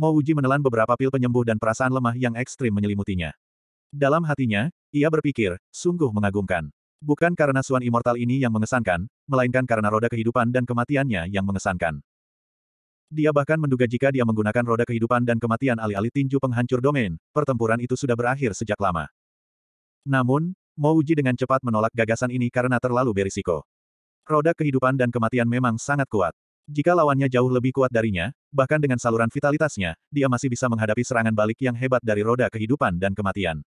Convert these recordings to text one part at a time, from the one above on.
Mo Uji menelan beberapa pil penyembuh dan perasaan lemah yang ekstrim menyelimutinya. Dalam hatinya, ia berpikir, sungguh mengagumkan. Bukan karena Suan Immortal ini yang mengesankan, melainkan karena roda kehidupan dan kematiannya yang mengesankan. Dia bahkan menduga jika dia menggunakan roda kehidupan dan kematian alih-alih tinju penghancur domain, pertempuran itu sudah berakhir sejak lama. Namun, Mo Uji dengan cepat menolak gagasan ini karena terlalu berisiko. Roda kehidupan dan kematian memang sangat kuat. Jika lawannya jauh lebih kuat darinya, bahkan dengan saluran vitalitasnya, dia masih bisa menghadapi serangan balik yang hebat dari roda kehidupan dan kematian.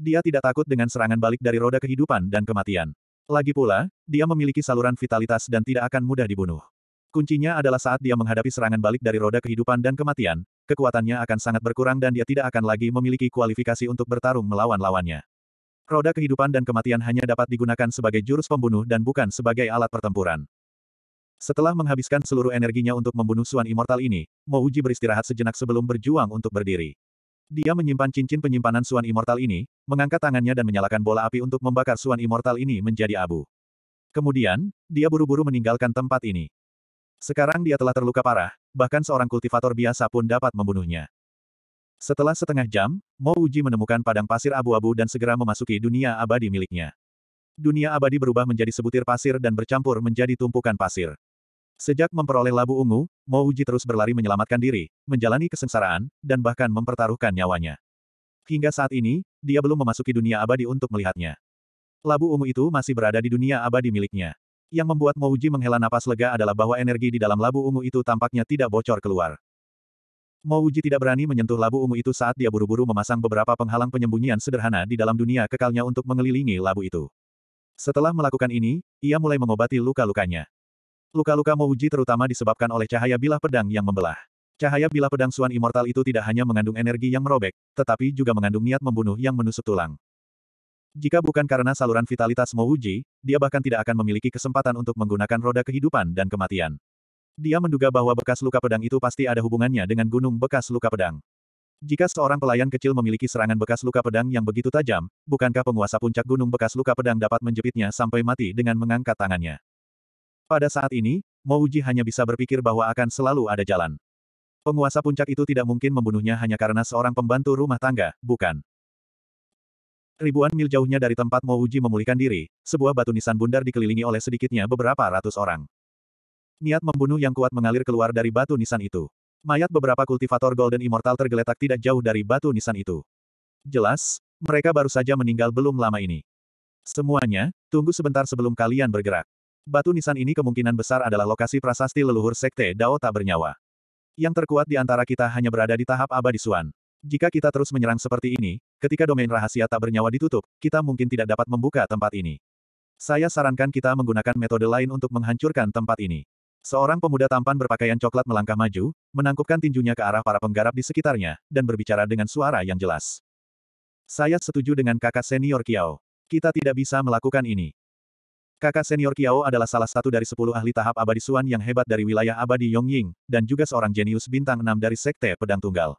Dia tidak takut dengan serangan balik dari roda kehidupan dan kematian. Lagi pula, dia memiliki saluran vitalitas dan tidak akan mudah dibunuh. Kuncinya adalah saat dia menghadapi serangan balik dari roda kehidupan dan kematian, kekuatannya akan sangat berkurang dan dia tidak akan lagi memiliki kualifikasi untuk bertarung melawan lawannya. Roda kehidupan dan kematian hanya dapat digunakan sebagai jurus pembunuh dan bukan sebagai alat pertempuran. Setelah menghabiskan seluruh energinya untuk membunuh Suan Immortal ini, Uji beristirahat sejenak sebelum berjuang untuk berdiri. Dia menyimpan cincin penyimpanan Suan Immortal ini, mengangkat tangannya dan menyalakan bola api untuk membakar Suan Immortal ini menjadi abu. Kemudian, dia buru-buru meninggalkan tempat ini. Sekarang dia telah terluka parah, bahkan seorang kultivator biasa pun dapat membunuhnya. Setelah setengah jam, Mo Uji menemukan padang pasir abu-abu dan segera memasuki dunia abadi miliknya. Dunia abadi berubah menjadi sebutir pasir dan bercampur menjadi tumpukan pasir. Sejak memperoleh labu ungu, Mo Uji terus berlari menyelamatkan diri, menjalani kesengsaraan, dan bahkan mempertaruhkan nyawanya. Hingga saat ini, dia belum memasuki dunia abadi untuk melihatnya. Labu ungu itu masih berada di dunia abadi miliknya. Yang membuat Mo Uji menghela napas lega adalah bahwa energi di dalam labu ungu itu tampaknya tidak bocor keluar. Mo Uji tidak berani menyentuh labu ungu itu saat dia buru-buru memasang beberapa penghalang penyembunyian sederhana di dalam dunia kekalnya untuk mengelilingi labu itu. Setelah melakukan ini, ia mulai mengobati luka-lukanya. Luka-luka Mouji terutama disebabkan oleh cahaya bilah pedang yang membelah. Cahaya bilah pedang Suan Immortal itu tidak hanya mengandung energi yang merobek, tetapi juga mengandung niat membunuh yang menusuk tulang. Jika bukan karena saluran vitalitas Mouji, dia bahkan tidak akan memiliki kesempatan untuk menggunakan roda kehidupan dan kematian. Dia menduga bahwa bekas luka pedang itu pasti ada hubungannya dengan gunung bekas luka pedang. Jika seorang pelayan kecil memiliki serangan bekas luka pedang yang begitu tajam, bukankah penguasa puncak gunung bekas luka pedang dapat menjepitnya sampai mati dengan mengangkat tangannya? Pada saat ini, Mouji hanya bisa berpikir bahwa akan selalu ada jalan. Penguasa puncak itu tidak mungkin membunuhnya hanya karena seorang pembantu rumah tangga, bukan? Ribuan mil jauhnya dari tempat Mouji memulihkan diri, sebuah batu nisan bundar dikelilingi oleh sedikitnya beberapa ratus orang. Niat membunuh yang kuat mengalir keluar dari batu nisan itu. Mayat beberapa kultivator Golden Immortal tergeletak tidak jauh dari batu nisan itu. Jelas, mereka baru saja meninggal belum lama ini. Semuanya, tunggu sebentar sebelum kalian bergerak. Batu nisan ini kemungkinan besar adalah lokasi prasasti leluhur sekte Dao tak bernyawa. Yang terkuat di antara kita hanya berada di tahap abadi Suan. Jika kita terus menyerang seperti ini, ketika domain rahasia tak bernyawa ditutup, kita mungkin tidak dapat membuka tempat ini. Saya sarankan kita menggunakan metode lain untuk menghancurkan tempat ini. Seorang pemuda tampan berpakaian coklat melangkah maju, menangkupkan tinjunya ke arah para penggarap di sekitarnya, dan berbicara dengan suara yang jelas. Saya setuju dengan kakak senior Kiao. Kita tidak bisa melakukan ini. Kakak senior Kiao adalah salah satu dari sepuluh ahli tahap abadi Suan yang hebat dari wilayah abadi Yongying, dan juga seorang jenius bintang enam dari Sekte Pedang Tunggal.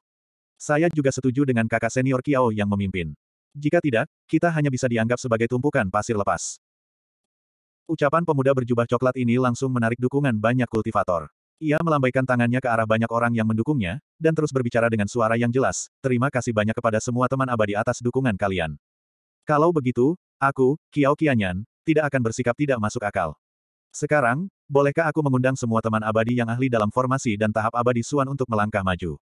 Saya juga setuju dengan kakak senior Kiao yang memimpin. Jika tidak, kita hanya bisa dianggap sebagai tumpukan pasir lepas. Ucapan pemuda berjubah coklat ini langsung menarik dukungan banyak kultivator. Ia melambaikan tangannya ke arah banyak orang yang mendukungnya, dan terus berbicara dengan suara yang jelas, terima kasih banyak kepada semua teman abadi atas dukungan kalian. Kalau begitu, Aku, Kiao Kianyan, tidak akan bersikap tidak masuk akal. Sekarang, bolehkah aku mengundang semua teman abadi yang ahli dalam formasi dan tahap abadi Suan untuk melangkah maju?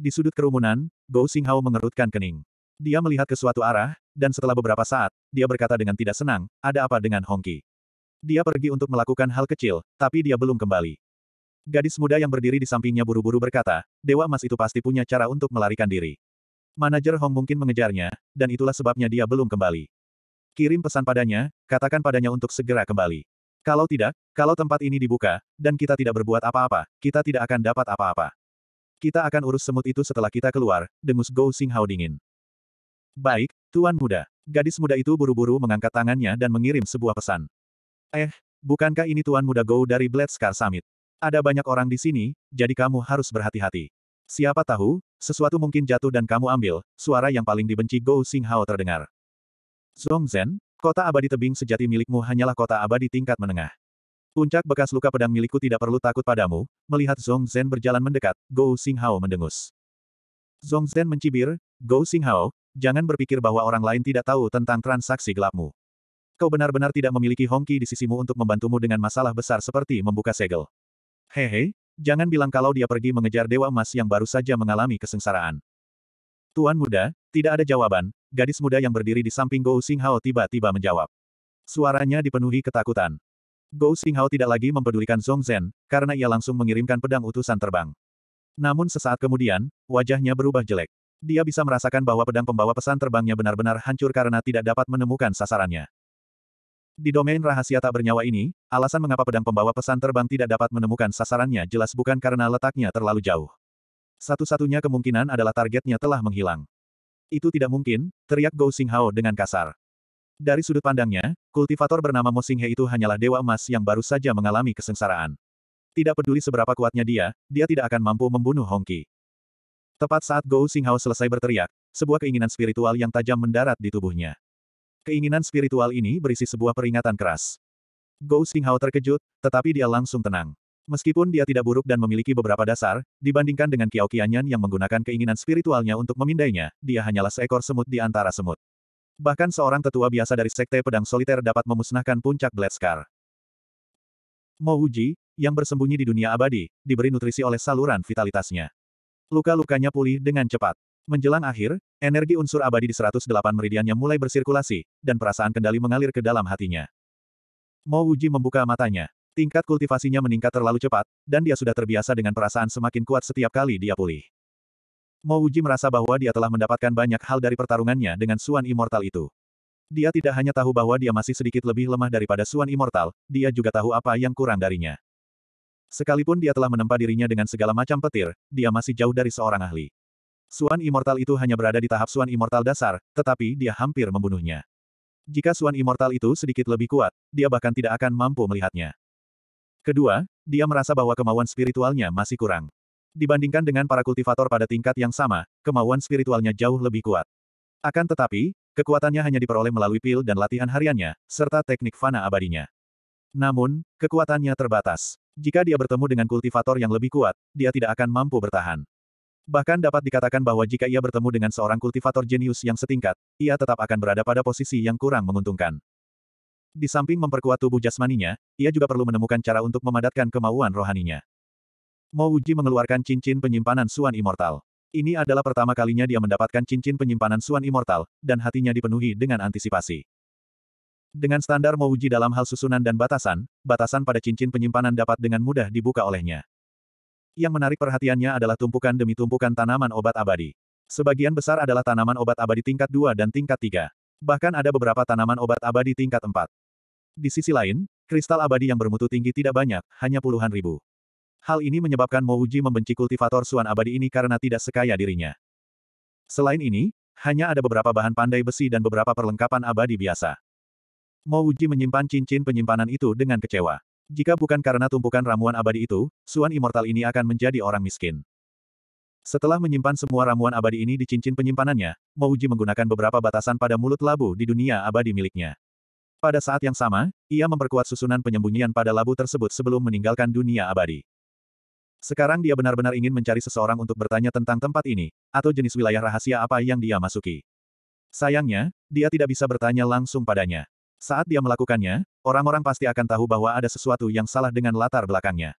Di sudut kerumunan, Gou Xinghao mengerutkan kening. Dia melihat ke suatu arah, dan setelah beberapa saat, dia berkata dengan tidak senang, ada apa dengan Hongki? Dia pergi untuk melakukan hal kecil, tapi dia belum kembali. Gadis muda yang berdiri di sampingnya buru-buru berkata, Dewa emas itu pasti punya cara untuk melarikan diri. Manajer Hong mungkin mengejarnya, dan itulah sebabnya dia belum kembali. Kirim pesan padanya, katakan padanya untuk segera kembali. Kalau tidak, kalau tempat ini dibuka, dan kita tidak berbuat apa-apa, kita tidak akan dapat apa-apa. Kita akan urus semut itu setelah kita keluar, dengus Go hao dingin. Baik, Tuan Muda. Gadis muda itu buru-buru mengangkat tangannya dan mengirim sebuah pesan. Eh, bukankah ini Tuan Muda Go dari Blade Scar Summit? Ada banyak orang di sini, jadi kamu harus berhati-hati. Siapa tahu, sesuatu mungkin jatuh dan kamu ambil, suara yang paling dibenci Go hao terdengar. Zongzhen, kota abadi tebing sejati milikmu hanyalah kota abadi tingkat menengah. Puncak bekas luka pedang milikku tidak perlu takut padamu, melihat Zong Zongzhen berjalan mendekat, Gou Xinghao mendengus. Zong Zongzhen mencibir, Gou Xinghao, jangan berpikir bahwa orang lain tidak tahu tentang transaksi gelapmu. Kau benar-benar tidak memiliki Hongki di sisimu untuk membantumu dengan masalah besar seperti membuka segel. Hehe, jangan bilang kalau dia pergi mengejar Dewa Emas yang baru saja mengalami kesengsaraan. Tuan muda, tidak ada jawaban, gadis muda yang berdiri di samping Gou Xinghao tiba-tiba menjawab. Suaranya dipenuhi ketakutan. Gou Xinghao tidak lagi mempedulikan Song Zhen, karena ia langsung mengirimkan pedang utusan terbang. Namun sesaat kemudian, wajahnya berubah jelek. Dia bisa merasakan bahwa pedang pembawa pesan terbangnya benar-benar hancur karena tidak dapat menemukan sasarannya. Di domain rahasia tak bernyawa ini, alasan mengapa pedang pembawa pesan terbang tidak dapat menemukan sasarannya jelas bukan karena letaknya terlalu jauh. Satu-satunya kemungkinan adalah targetnya telah menghilang. Itu tidak mungkin, teriak Gou Xinghao dengan kasar. Dari sudut pandangnya, kultivator bernama Mo Xinghe itu hanyalah dewa emas yang baru saja mengalami kesengsaraan. Tidak peduli seberapa kuatnya dia, dia tidak akan mampu membunuh Hongki. Tepat saat Gou Xinghao selesai berteriak, sebuah keinginan spiritual yang tajam mendarat di tubuhnya. Keinginan spiritual ini berisi sebuah peringatan keras. Gou Xinghao terkejut, tetapi dia langsung tenang. Meskipun dia tidak buruk dan memiliki beberapa dasar, dibandingkan dengan Kiao Qianyan yang menggunakan keinginan spiritualnya untuk memindainya, dia hanyalah seekor semut di antara semut. Bahkan seorang tetua biasa dari Sekte Pedang Soliter dapat memusnahkan puncak Blade Scar. Mo Uji, yang bersembunyi di dunia abadi, diberi nutrisi oleh saluran vitalitasnya. Luka-lukanya pulih dengan cepat. Menjelang akhir, energi unsur abadi di 108 meridiannya mulai bersirkulasi, dan perasaan kendali mengalir ke dalam hatinya. Mo Uji membuka matanya. Tingkat kultivasinya meningkat terlalu cepat, dan dia sudah terbiasa dengan perasaan semakin kuat setiap kali dia pulih. Mo Wuji merasa bahwa dia telah mendapatkan banyak hal dari pertarungannya dengan Suan Immortal itu. Dia tidak hanya tahu bahwa dia masih sedikit lebih lemah daripada Suan Immortal, dia juga tahu apa yang kurang darinya. Sekalipun dia telah menempa dirinya dengan segala macam petir, dia masih jauh dari seorang ahli. Suan Immortal itu hanya berada di tahap Suan Immortal dasar, tetapi dia hampir membunuhnya. Jika Suan Immortal itu sedikit lebih kuat, dia bahkan tidak akan mampu melihatnya. Kedua, dia merasa bahwa kemauan spiritualnya masih kurang. Dibandingkan dengan para kultivator pada tingkat yang sama, kemauan spiritualnya jauh lebih kuat. Akan tetapi, kekuatannya hanya diperoleh melalui pil dan latihan hariannya, serta teknik fana abadinya. Namun, kekuatannya terbatas. Jika dia bertemu dengan kultivator yang lebih kuat, dia tidak akan mampu bertahan. Bahkan dapat dikatakan bahwa jika ia bertemu dengan seorang kultivator jenius yang setingkat, ia tetap akan berada pada posisi yang kurang menguntungkan. Di samping memperkuat tubuh jasmaninya, ia juga perlu menemukan cara untuk memadatkan kemauan rohaninya. Mo Wuji mengeluarkan cincin penyimpanan Suan Immortal. Ini adalah pertama kalinya dia mendapatkan cincin penyimpanan Suan Immortal, dan hatinya dipenuhi dengan antisipasi. Dengan standar Mo Wuji dalam hal susunan dan batasan, batasan pada cincin penyimpanan dapat dengan mudah dibuka olehnya. Yang menarik perhatiannya adalah tumpukan demi tumpukan tanaman obat abadi. Sebagian besar adalah tanaman obat abadi tingkat 2 dan tingkat 3. Bahkan ada beberapa tanaman obat abadi tingkat 4. Di sisi lain, kristal abadi yang bermutu tinggi tidak banyak, hanya puluhan ribu. Hal ini menyebabkan Mo Uji membenci kultivator suan abadi ini karena tidak sekaya dirinya. Selain ini, hanya ada beberapa bahan pandai besi dan beberapa perlengkapan abadi biasa. Mo Uji menyimpan cincin penyimpanan itu dengan kecewa. Jika bukan karena tumpukan ramuan abadi itu, Suan Immortal ini akan menjadi orang miskin. Setelah menyimpan semua ramuan abadi ini di cincin penyimpanannya, Mouji menggunakan beberapa batasan pada mulut labu di dunia abadi miliknya. Pada saat yang sama, ia memperkuat susunan penyembunyian pada labu tersebut sebelum meninggalkan dunia abadi. Sekarang dia benar-benar ingin mencari seseorang untuk bertanya tentang tempat ini, atau jenis wilayah rahasia apa yang dia masuki. Sayangnya, dia tidak bisa bertanya langsung padanya. Saat dia melakukannya, orang-orang pasti akan tahu bahwa ada sesuatu yang salah dengan latar belakangnya.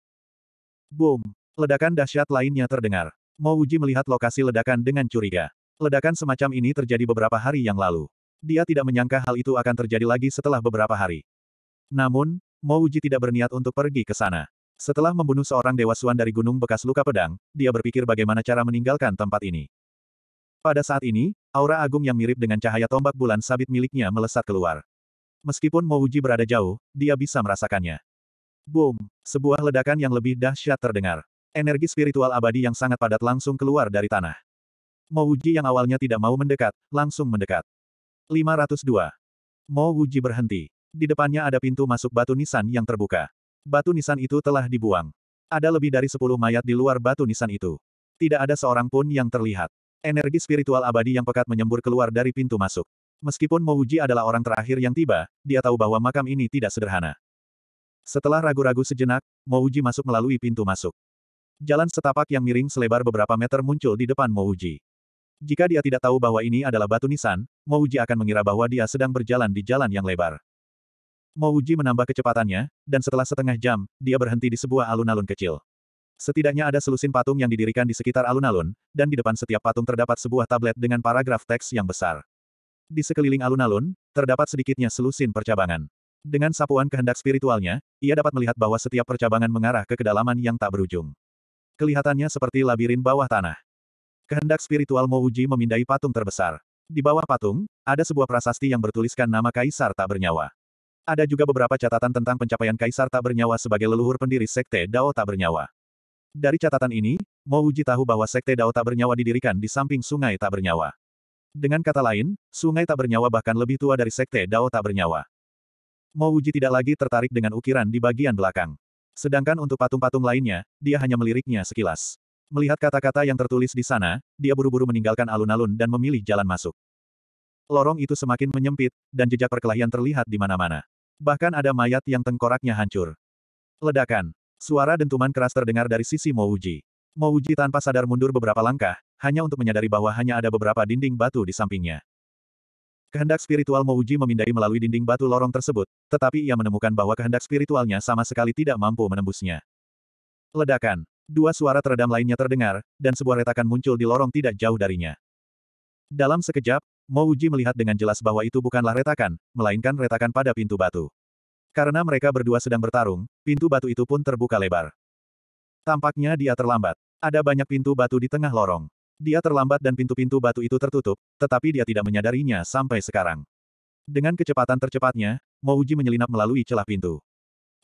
Boom! Ledakan dahsyat lainnya terdengar. Mouji melihat lokasi ledakan dengan curiga. Ledakan semacam ini terjadi beberapa hari yang lalu. Dia tidak menyangka hal itu akan terjadi lagi setelah beberapa hari. Namun, Mo Uji tidak berniat untuk pergi ke sana. Setelah membunuh seorang Dewa Suan dari gunung bekas luka pedang, dia berpikir bagaimana cara meninggalkan tempat ini. Pada saat ini, aura agung yang mirip dengan cahaya tombak bulan sabit miliknya melesat keluar. Meskipun Mo Uji berada jauh, dia bisa merasakannya. Boom! Sebuah ledakan yang lebih dahsyat terdengar. Energi spiritual abadi yang sangat padat langsung keluar dari tanah. Mo Uji yang awalnya tidak mau mendekat, langsung mendekat. 502. Mo Wuji berhenti. Di depannya ada pintu masuk batu nisan yang terbuka. Batu nisan itu telah dibuang. Ada lebih dari 10 mayat di luar batu nisan itu. Tidak ada seorang pun yang terlihat. Energi spiritual abadi yang pekat menyembur keluar dari pintu masuk. Meskipun Mo Wuji adalah orang terakhir yang tiba, dia tahu bahwa makam ini tidak sederhana. Setelah ragu-ragu sejenak, Mo Wuji masuk melalui pintu masuk. Jalan setapak yang miring selebar beberapa meter muncul di depan Mo Wuji. Jika dia tidak tahu bahwa ini adalah batu nisan, Mouji akan mengira bahwa dia sedang berjalan di jalan yang lebar. Mouji menambah kecepatannya, dan setelah setengah jam, dia berhenti di sebuah alun-alun kecil. Setidaknya ada selusin patung yang didirikan di sekitar alun-alun, dan di depan setiap patung terdapat sebuah tablet dengan paragraf teks yang besar. Di sekeliling alun-alun, terdapat sedikitnya selusin percabangan. Dengan sapuan kehendak spiritualnya, ia dapat melihat bahwa setiap percabangan mengarah ke kedalaman yang tak berujung. Kelihatannya seperti labirin bawah tanah. Kehendak spiritual Mo memindai patung terbesar. Di bawah patung, ada sebuah prasasti yang bertuliskan nama Kaisar tak bernyawa. Ada juga beberapa catatan tentang pencapaian Kaisar tak bernyawa sebagai leluhur pendiri Sekte Dao tak bernyawa. Dari catatan ini, Mo tahu bahwa Sekte Dao tak bernyawa didirikan di samping sungai tak bernyawa. Dengan kata lain, sungai tak bernyawa bahkan lebih tua dari Sekte Dao tak bernyawa. Mo tidak lagi tertarik dengan ukiran di bagian belakang. Sedangkan untuk patung-patung lainnya, dia hanya meliriknya sekilas. Melihat kata-kata yang tertulis di sana, dia buru-buru meninggalkan alun-alun dan memilih jalan masuk. Lorong itu semakin menyempit, dan jejak perkelahian terlihat di mana-mana. Bahkan ada mayat yang tengkoraknya hancur. Ledakan. Suara dentuman keras terdengar dari sisi Mouji. Mouji tanpa sadar mundur beberapa langkah, hanya untuk menyadari bahwa hanya ada beberapa dinding batu di sampingnya. Kehendak spiritual Mouji memindai melalui dinding batu lorong tersebut, tetapi ia menemukan bahwa kehendak spiritualnya sama sekali tidak mampu menembusnya. Ledakan. Dua suara teredam lainnya terdengar, dan sebuah retakan muncul di lorong tidak jauh darinya. Dalam sekejap, Mo Uji melihat dengan jelas bahwa itu bukanlah retakan, melainkan retakan pada pintu batu. Karena mereka berdua sedang bertarung, pintu batu itu pun terbuka lebar. Tampaknya dia terlambat. Ada banyak pintu batu di tengah lorong. Dia terlambat dan pintu-pintu batu itu tertutup, tetapi dia tidak menyadarinya sampai sekarang. Dengan kecepatan tercepatnya, Mo menyelinap melalui celah pintu.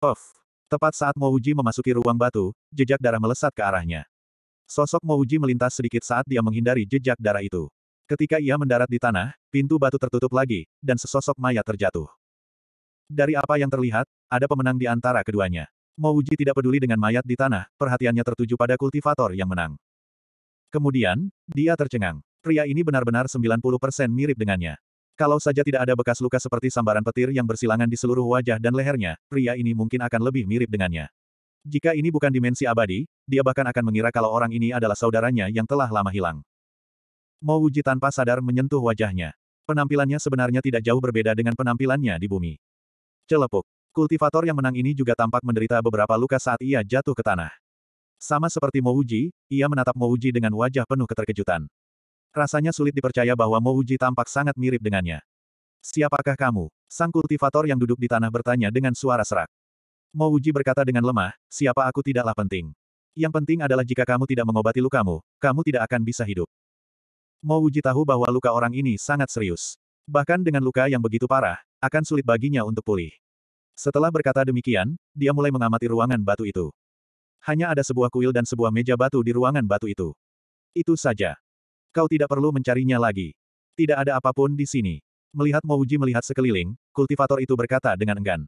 Off! Tepat saat Mouji memasuki ruang batu, jejak darah melesat ke arahnya. Sosok Mouji melintas sedikit saat dia menghindari jejak darah itu. Ketika ia mendarat di tanah, pintu batu tertutup lagi, dan sesosok mayat terjatuh. Dari apa yang terlihat, ada pemenang di antara keduanya. Mouji tidak peduli dengan mayat di tanah, perhatiannya tertuju pada kultivator yang menang. Kemudian, dia tercengang. Pria ini benar-benar 90% mirip dengannya. Kalau saja tidak ada bekas luka seperti sambaran petir yang bersilangan di seluruh wajah dan lehernya, pria ini mungkin akan lebih mirip dengannya. Jika ini bukan dimensi abadi, dia bahkan akan mengira kalau orang ini adalah saudaranya yang telah lama hilang. Mo Wuji tanpa sadar menyentuh wajahnya. Penampilannya sebenarnya tidak jauh berbeda dengan penampilannya di bumi. Celepuk. Kultivator yang menang ini juga tampak menderita beberapa luka saat ia jatuh ke tanah. Sama seperti Mouji, ia menatap Mouji dengan wajah penuh keterkejutan. Rasanya sulit dipercaya bahwa Uji tampak sangat mirip dengannya. Siapakah kamu? Sang kultivator yang duduk di tanah bertanya dengan suara serak. Uji berkata dengan lemah, siapa aku tidaklah penting. Yang penting adalah jika kamu tidak mengobati lukamu, kamu tidak akan bisa hidup. Uji tahu bahwa luka orang ini sangat serius. Bahkan dengan luka yang begitu parah, akan sulit baginya untuk pulih. Setelah berkata demikian, dia mulai mengamati ruangan batu itu. Hanya ada sebuah kuil dan sebuah meja batu di ruangan batu itu. Itu saja. Kau tidak perlu mencarinya lagi. Tidak ada apapun di sini. Melihat Mouji melihat sekeliling, kultivator itu berkata dengan enggan.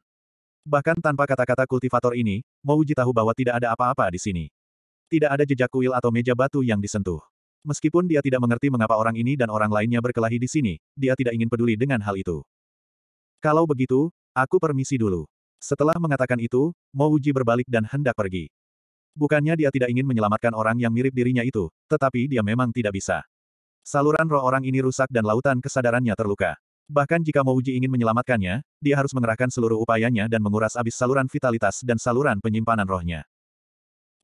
Bahkan tanpa kata-kata kultivator ini, Mouji tahu bahwa tidak ada apa-apa di sini. Tidak ada jejak kuil atau meja batu yang disentuh. Meskipun dia tidak mengerti mengapa orang ini dan orang lainnya berkelahi di sini, dia tidak ingin peduli dengan hal itu. Kalau begitu, aku permisi dulu. Setelah mengatakan itu, Mouji berbalik dan hendak pergi. Bukannya dia tidak ingin menyelamatkan orang yang mirip dirinya itu, tetapi dia memang tidak bisa. Saluran roh orang ini rusak dan lautan kesadarannya terluka. Bahkan jika Mouji ingin menyelamatkannya, dia harus mengerahkan seluruh upayanya dan menguras abis saluran vitalitas dan saluran penyimpanan rohnya.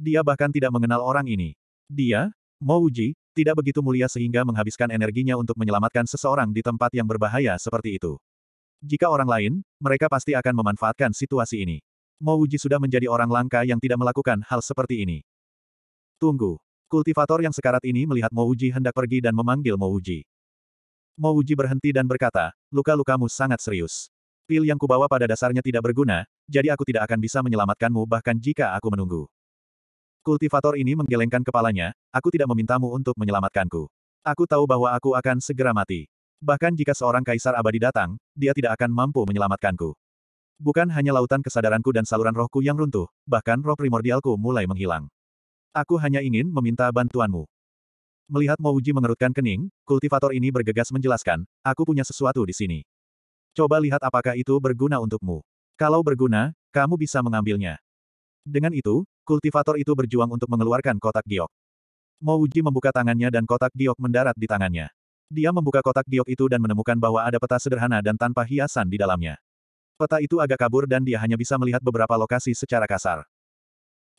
Dia bahkan tidak mengenal orang ini. Dia, Mouji, tidak begitu mulia sehingga menghabiskan energinya untuk menyelamatkan seseorang di tempat yang berbahaya seperti itu. Jika orang lain, mereka pasti akan memanfaatkan situasi ini. Mouji sudah menjadi orang langka yang tidak melakukan hal seperti ini. Tunggu, Kultivator yang sekarat ini melihat Uji hendak pergi dan memanggil Uji. Mouji. Uji berhenti dan berkata, luka-lukamu sangat serius. Pil yang kubawa pada dasarnya tidak berguna, jadi aku tidak akan bisa menyelamatkanmu bahkan jika aku menunggu. Kultivator ini menggelengkan kepalanya, aku tidak memintamu untuk menyelamatkanku. Aku tahu bahwa aku akan segera mati. Bahkan jika seorang kaisar abadi datang, dia tidak akan mampu menyelamatkanku. Bukan hanya lautan kesadaranku dan saluran rohku yang runtuh, bahkan roh primordialku mulai menghilang. Aku hanya ingin meminta bantuanmu. Melihat Mouji mengerutkan kening, kultivator ini bergegas menjelaskan, aku punya sesuatu di sini. Coba lihat apakah itu berguna untukmu. Kalau berguna, kamu bisa mengambilnya. Dengan itu, kultivator itu berjuang untuk mengeluarkan kotak giok. Mouji membuka tangannya dan kotak giok mendarat di tangannya. Dia membuka kotak giok itu dan menemukan bahwa ada peta sederhana dan tanpa hiasan di dalamnya. Peta itu agak kabur dan dia hanya bisa melihat beberapa lokasi secara kasar.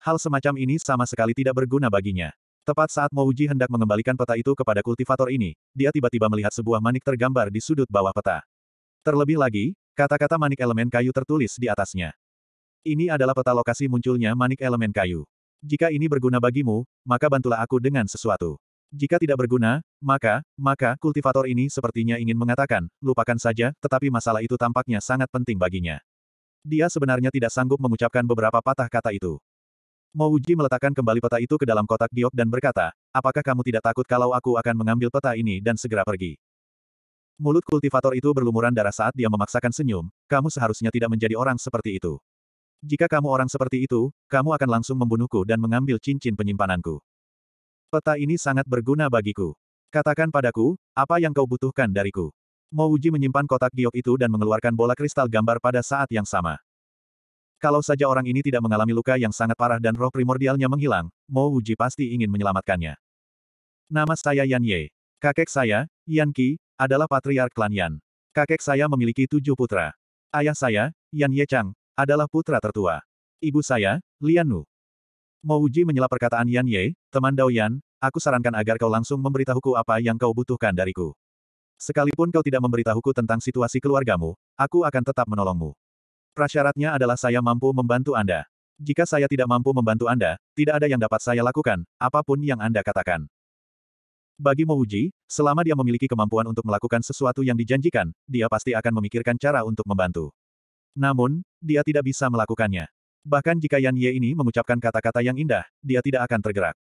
Hal semacam ini sama sekali tidak berguna baginya. Tepat saat Mouji hendak mengembalikan peta itu kepada kultivator ini, dia tiba-tiba melihat sebuah manik tergambar di sudut bawah peta. Terlebih lagi, kata-kata manik elemen kayu tertulis di atasnya. Ini adalah peta lokasi munculnya manik elemen kayu. Jika ini berguna bagimu, maka bantulah aku dengan sesuatu. Jika tidak berguna, maka, maka kultivator ini sepertinya ingin mengatakan, lupakan saja, tetapi masalah itu tampaknya sangat penting baginya. Dia sebenarnya tidak sanggup mengucapkan beberapa patah kata itu. Mo meletakkan kembali peta itu ke dalam kotak giok dan berkata, apakah kamu tidak takut kalau aku akan mengambil peta ini dan segera pergi? Mulut kultivator itu berlumuran darah saat dia memaksakan senyum, kamu seharusnya tidak menjadi orang seperti itu. Jika kamu orang seperti itu, kamu akan langsung membunuhku dan mengambil cincin penyimpananku. Peta ini sangat berguna bagiku. Katakan padaku, apa yang kau butuhkan dariku. Mouji menyimpan kotak giok itu dan mengeluarkan bola kristal gambar pada saat yang sama. Kalau saja orang ini tidak mengalami luka yang sangat parah dan roh primordialnya menghilang, Mo Wuji pasti ingin menyelamatkannya. Nama saya Yan Ye. Kakek saya, Yan Qi, adalah patriark klan Yan. Kakek saya memiliki tujuh putra. Ayah saya, Yan Ye Chang, adalah putra tertua. Ibu saya, Lian Nu. Mo Wuji menyela perkataan Yan Ye, teman Dao Yan, aku sarankan agar kau langsung memberitahuku apa yang kau butuhkan dariku. Sekalipun kau tidak memberitahuku tentang situasi keluargamu, aku akan tetap menolongmu. Prasyaratnya adalah saya mampu membantu Anda. Jika saya tidak mampu membantu Anda, tidak ada yang dapat saya lakukan, apapun yang Anda katakan. Bagi Mouji, selama dia memiliki kemampuan untuk melakukan sesuatu yang dijanjikan, dia pasti akan memikirkan cara untuk membantu. Namun, dia tidak bisa melakukannya. Bahkan jika Yan Ye ini mengucapkan kata-kata yang indah, dia tidak akan tergerak.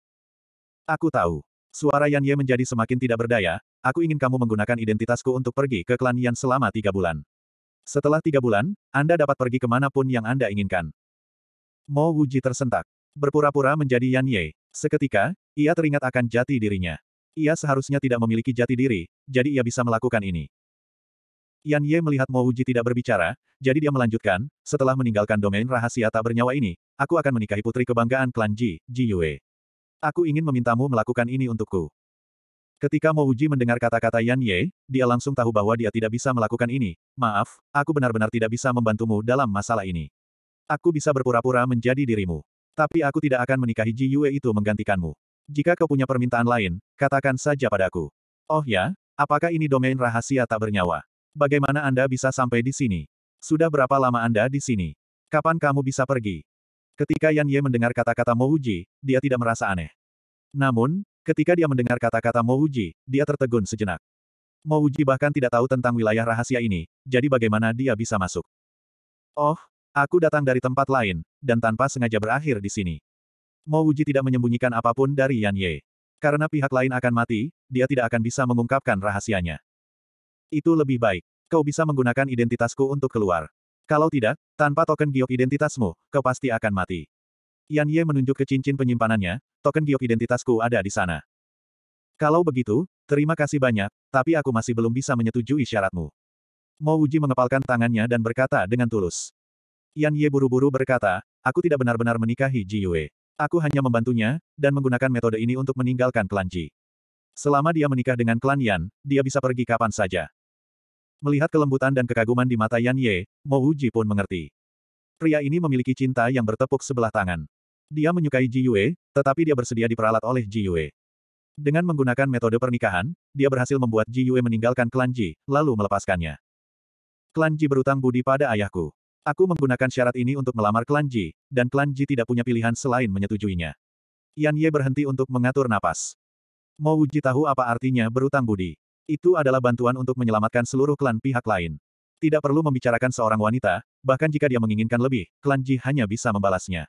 Aku tahu. Suara Yan Ye menjadi semakin tidak berdaya, aku ingin kamu menggunakan identitasku untuk pergi ke klan Yan selama tiga bulan. Setelah tiga bulan, Anda dapat pergi kemanapun yang Anda inginkan. Mo Wuji tersentak. Berpura-pura menjadi Yan Ye. Seketika, ia teringat akan jati dirinya. Ia seharusnya tidak memiliki jati diri, jadi ia bisa melakukan ini. Yan Ye melihat Mo Wuji tidak berbicara, jadi dia melanjutkan, setelah meninggalkan domain rahasia tak bernyawa ini, aku akan menikahi putri kebanggaan klan Ji, Ji Yue. Aku ingin memintamu melakukan ini untukku. Ketika Mo Uji mendengar kata-kata Yan Ye, dia langsung tahu bahwa dia tidak bisa melakukan ini. Maaf, aku benar-benar tidak bisa membantumu dalam masalah ini. Aku bisa berpura-pura menjadi dirimu. Tapi aku tidak akan menikahi Ji Yue itu menggantikanmu. Jika kau punya permintaan lain, katakan saja padaku. Oh ya, apakah ini domain rahasia tak bernyawa? Bagaimana Anda bisa sampai di sini? Sudah berapa lama Anda di sini? Kapan kamu bisa pergi? Ketika Yan Ye mendengar kata-kata Mo Uji, dia tidak merasa aneh. Namun, Ketika dia mendengar kata-kata Mo Mouji, dia tertegun sejenak. Mo Mouji bahkan tidak tahu tentang wilayah rahasia ini, jadi bagaimana dia bisa masuk? Oh, aku datang dari tempat lain, dan tanpa sengaja berakhir di sini. Mo Mouji tidak menyembunyikan apapun dari Yan Ye. Karena pihak lain akan mati, dia tidak akan bisa mengungkapkan rahasianya. Itu lebih baik. Kau bisa menggunakan identitasku untuk keluar. Kalau tidak, tanpa token giok identitasmu, kau pasti akan mati. Yan Ye menunjuk ke cincin penyimpanannya, token giok identitasku ada di sana. Kalau begitu, terima kasih banyak, tapi aku masih belum bisa menyetujui syaratmu. Mo Uji mengepalkan tangannya dan berkata dengan tulus. Yan Ye buru-buru berkata, aku tidak benar-benar menikahi Ji Yue. Aku hanya membantunya, dan menggunakan metode ini untuk meninggalkan klan Ji. Selama dia menikah dengan klan Yan, dia bisa pergi kapan saja. Melihat kelembutan dan kekaguman di mata Yan Ye, Mo Uji pun mengerti. Pria ini memiliki cinta yang bertepuk sebelah tangan. Dia menyukai Ji Yue, tetapi dia bersedia diperalat oleh Ji Yue. Dengan menggunakan metode pernikahan, dia berhasil membuat Ji Yue meninggalkan klan Ji, lalu melepaskannya. Klan Ji berutang budi pada ayahku. Aku menggunakan syarat ini untuk melamar klan Ji, dan klan Ji tidak punya pilihan selain menyetujuinya. Yan Ye berhenti untuk mengatur napas. Mo Wuji tahu apa artinya berutang budi. Itu adalah bantuan untuk menyelamatkan seluruh klan pihak lain. Tidak perlu membicarakan seorang wanita, bahkan jika dia menginginkan lebih, klan Ji hanya bisa membalasnya.